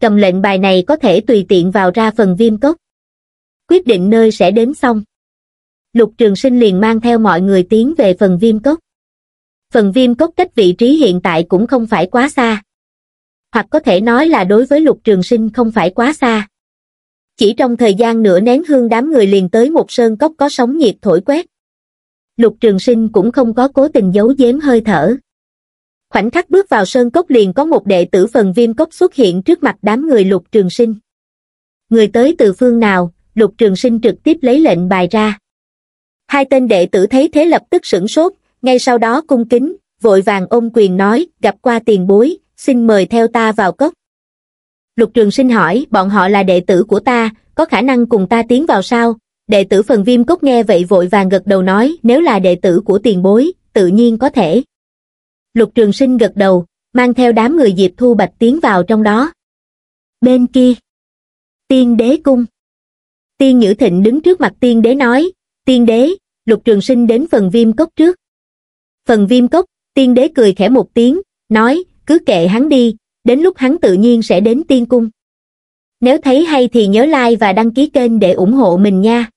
cầm lệnh bài này có thể tùy tiện vào ra phần viêm cốc quyết định nơi sẽ đến xong lục trường sinh liền mang theo mọi người tiến về phần viêm cốc. Phần viêm cốc cách vị trí hiện tại cũng không phải quá xa. Hoặc có thể nói là đối với lục trường sinh không phải quá xa. Chỉ trong thời gian nửa nén hương đám người liền tới một sơn cốc có sóng nhiệt thổi quét. Lục trường sinh cũng không có cố tình giấu giếm hơi thở. Khoảnh khắc bước vào sơn cốc liền có một đệ tử phần viêm cốc xuất hiện trước mặt đám người lục trường sinh. Người tới từ phương nào, lục trường sinh trực tiếp lấy lệnh bài ra hai tên đệ tử thấy thế lập tức sửng sốt ngay sau đó cung kính vội vàng ôm quyền nói gặp qua tiền bối xin mời theo ta vào cốc lục trường sinh hỏi bọn họ là đệ tử của ta có khả năng cùng ta tiến vào sao đệ tử phần viêm cốc nghe vậy vội vàng gật đầu nói nếu là đệ tử của tiền bối tự nhiên có thể lục trường sinh gật đầu mang theo đám người diệp thu bạch tiến vào trong đó bên kia tiên đế cung tiên nhữ thịnh đứng trước mặt tiên đế nói tiên đế, lục trường sinh đến phần viêm cốc trước. Phần viêm cốc, tiên đế cười khẽ một tiếng, nói, cứ kệ hắn đi, đến lúc hắn tự nhiên sẽ đến tiên cung. Nếu thấy hay thì nhớ like và đăng ký kênh để ủng hộ mình nha.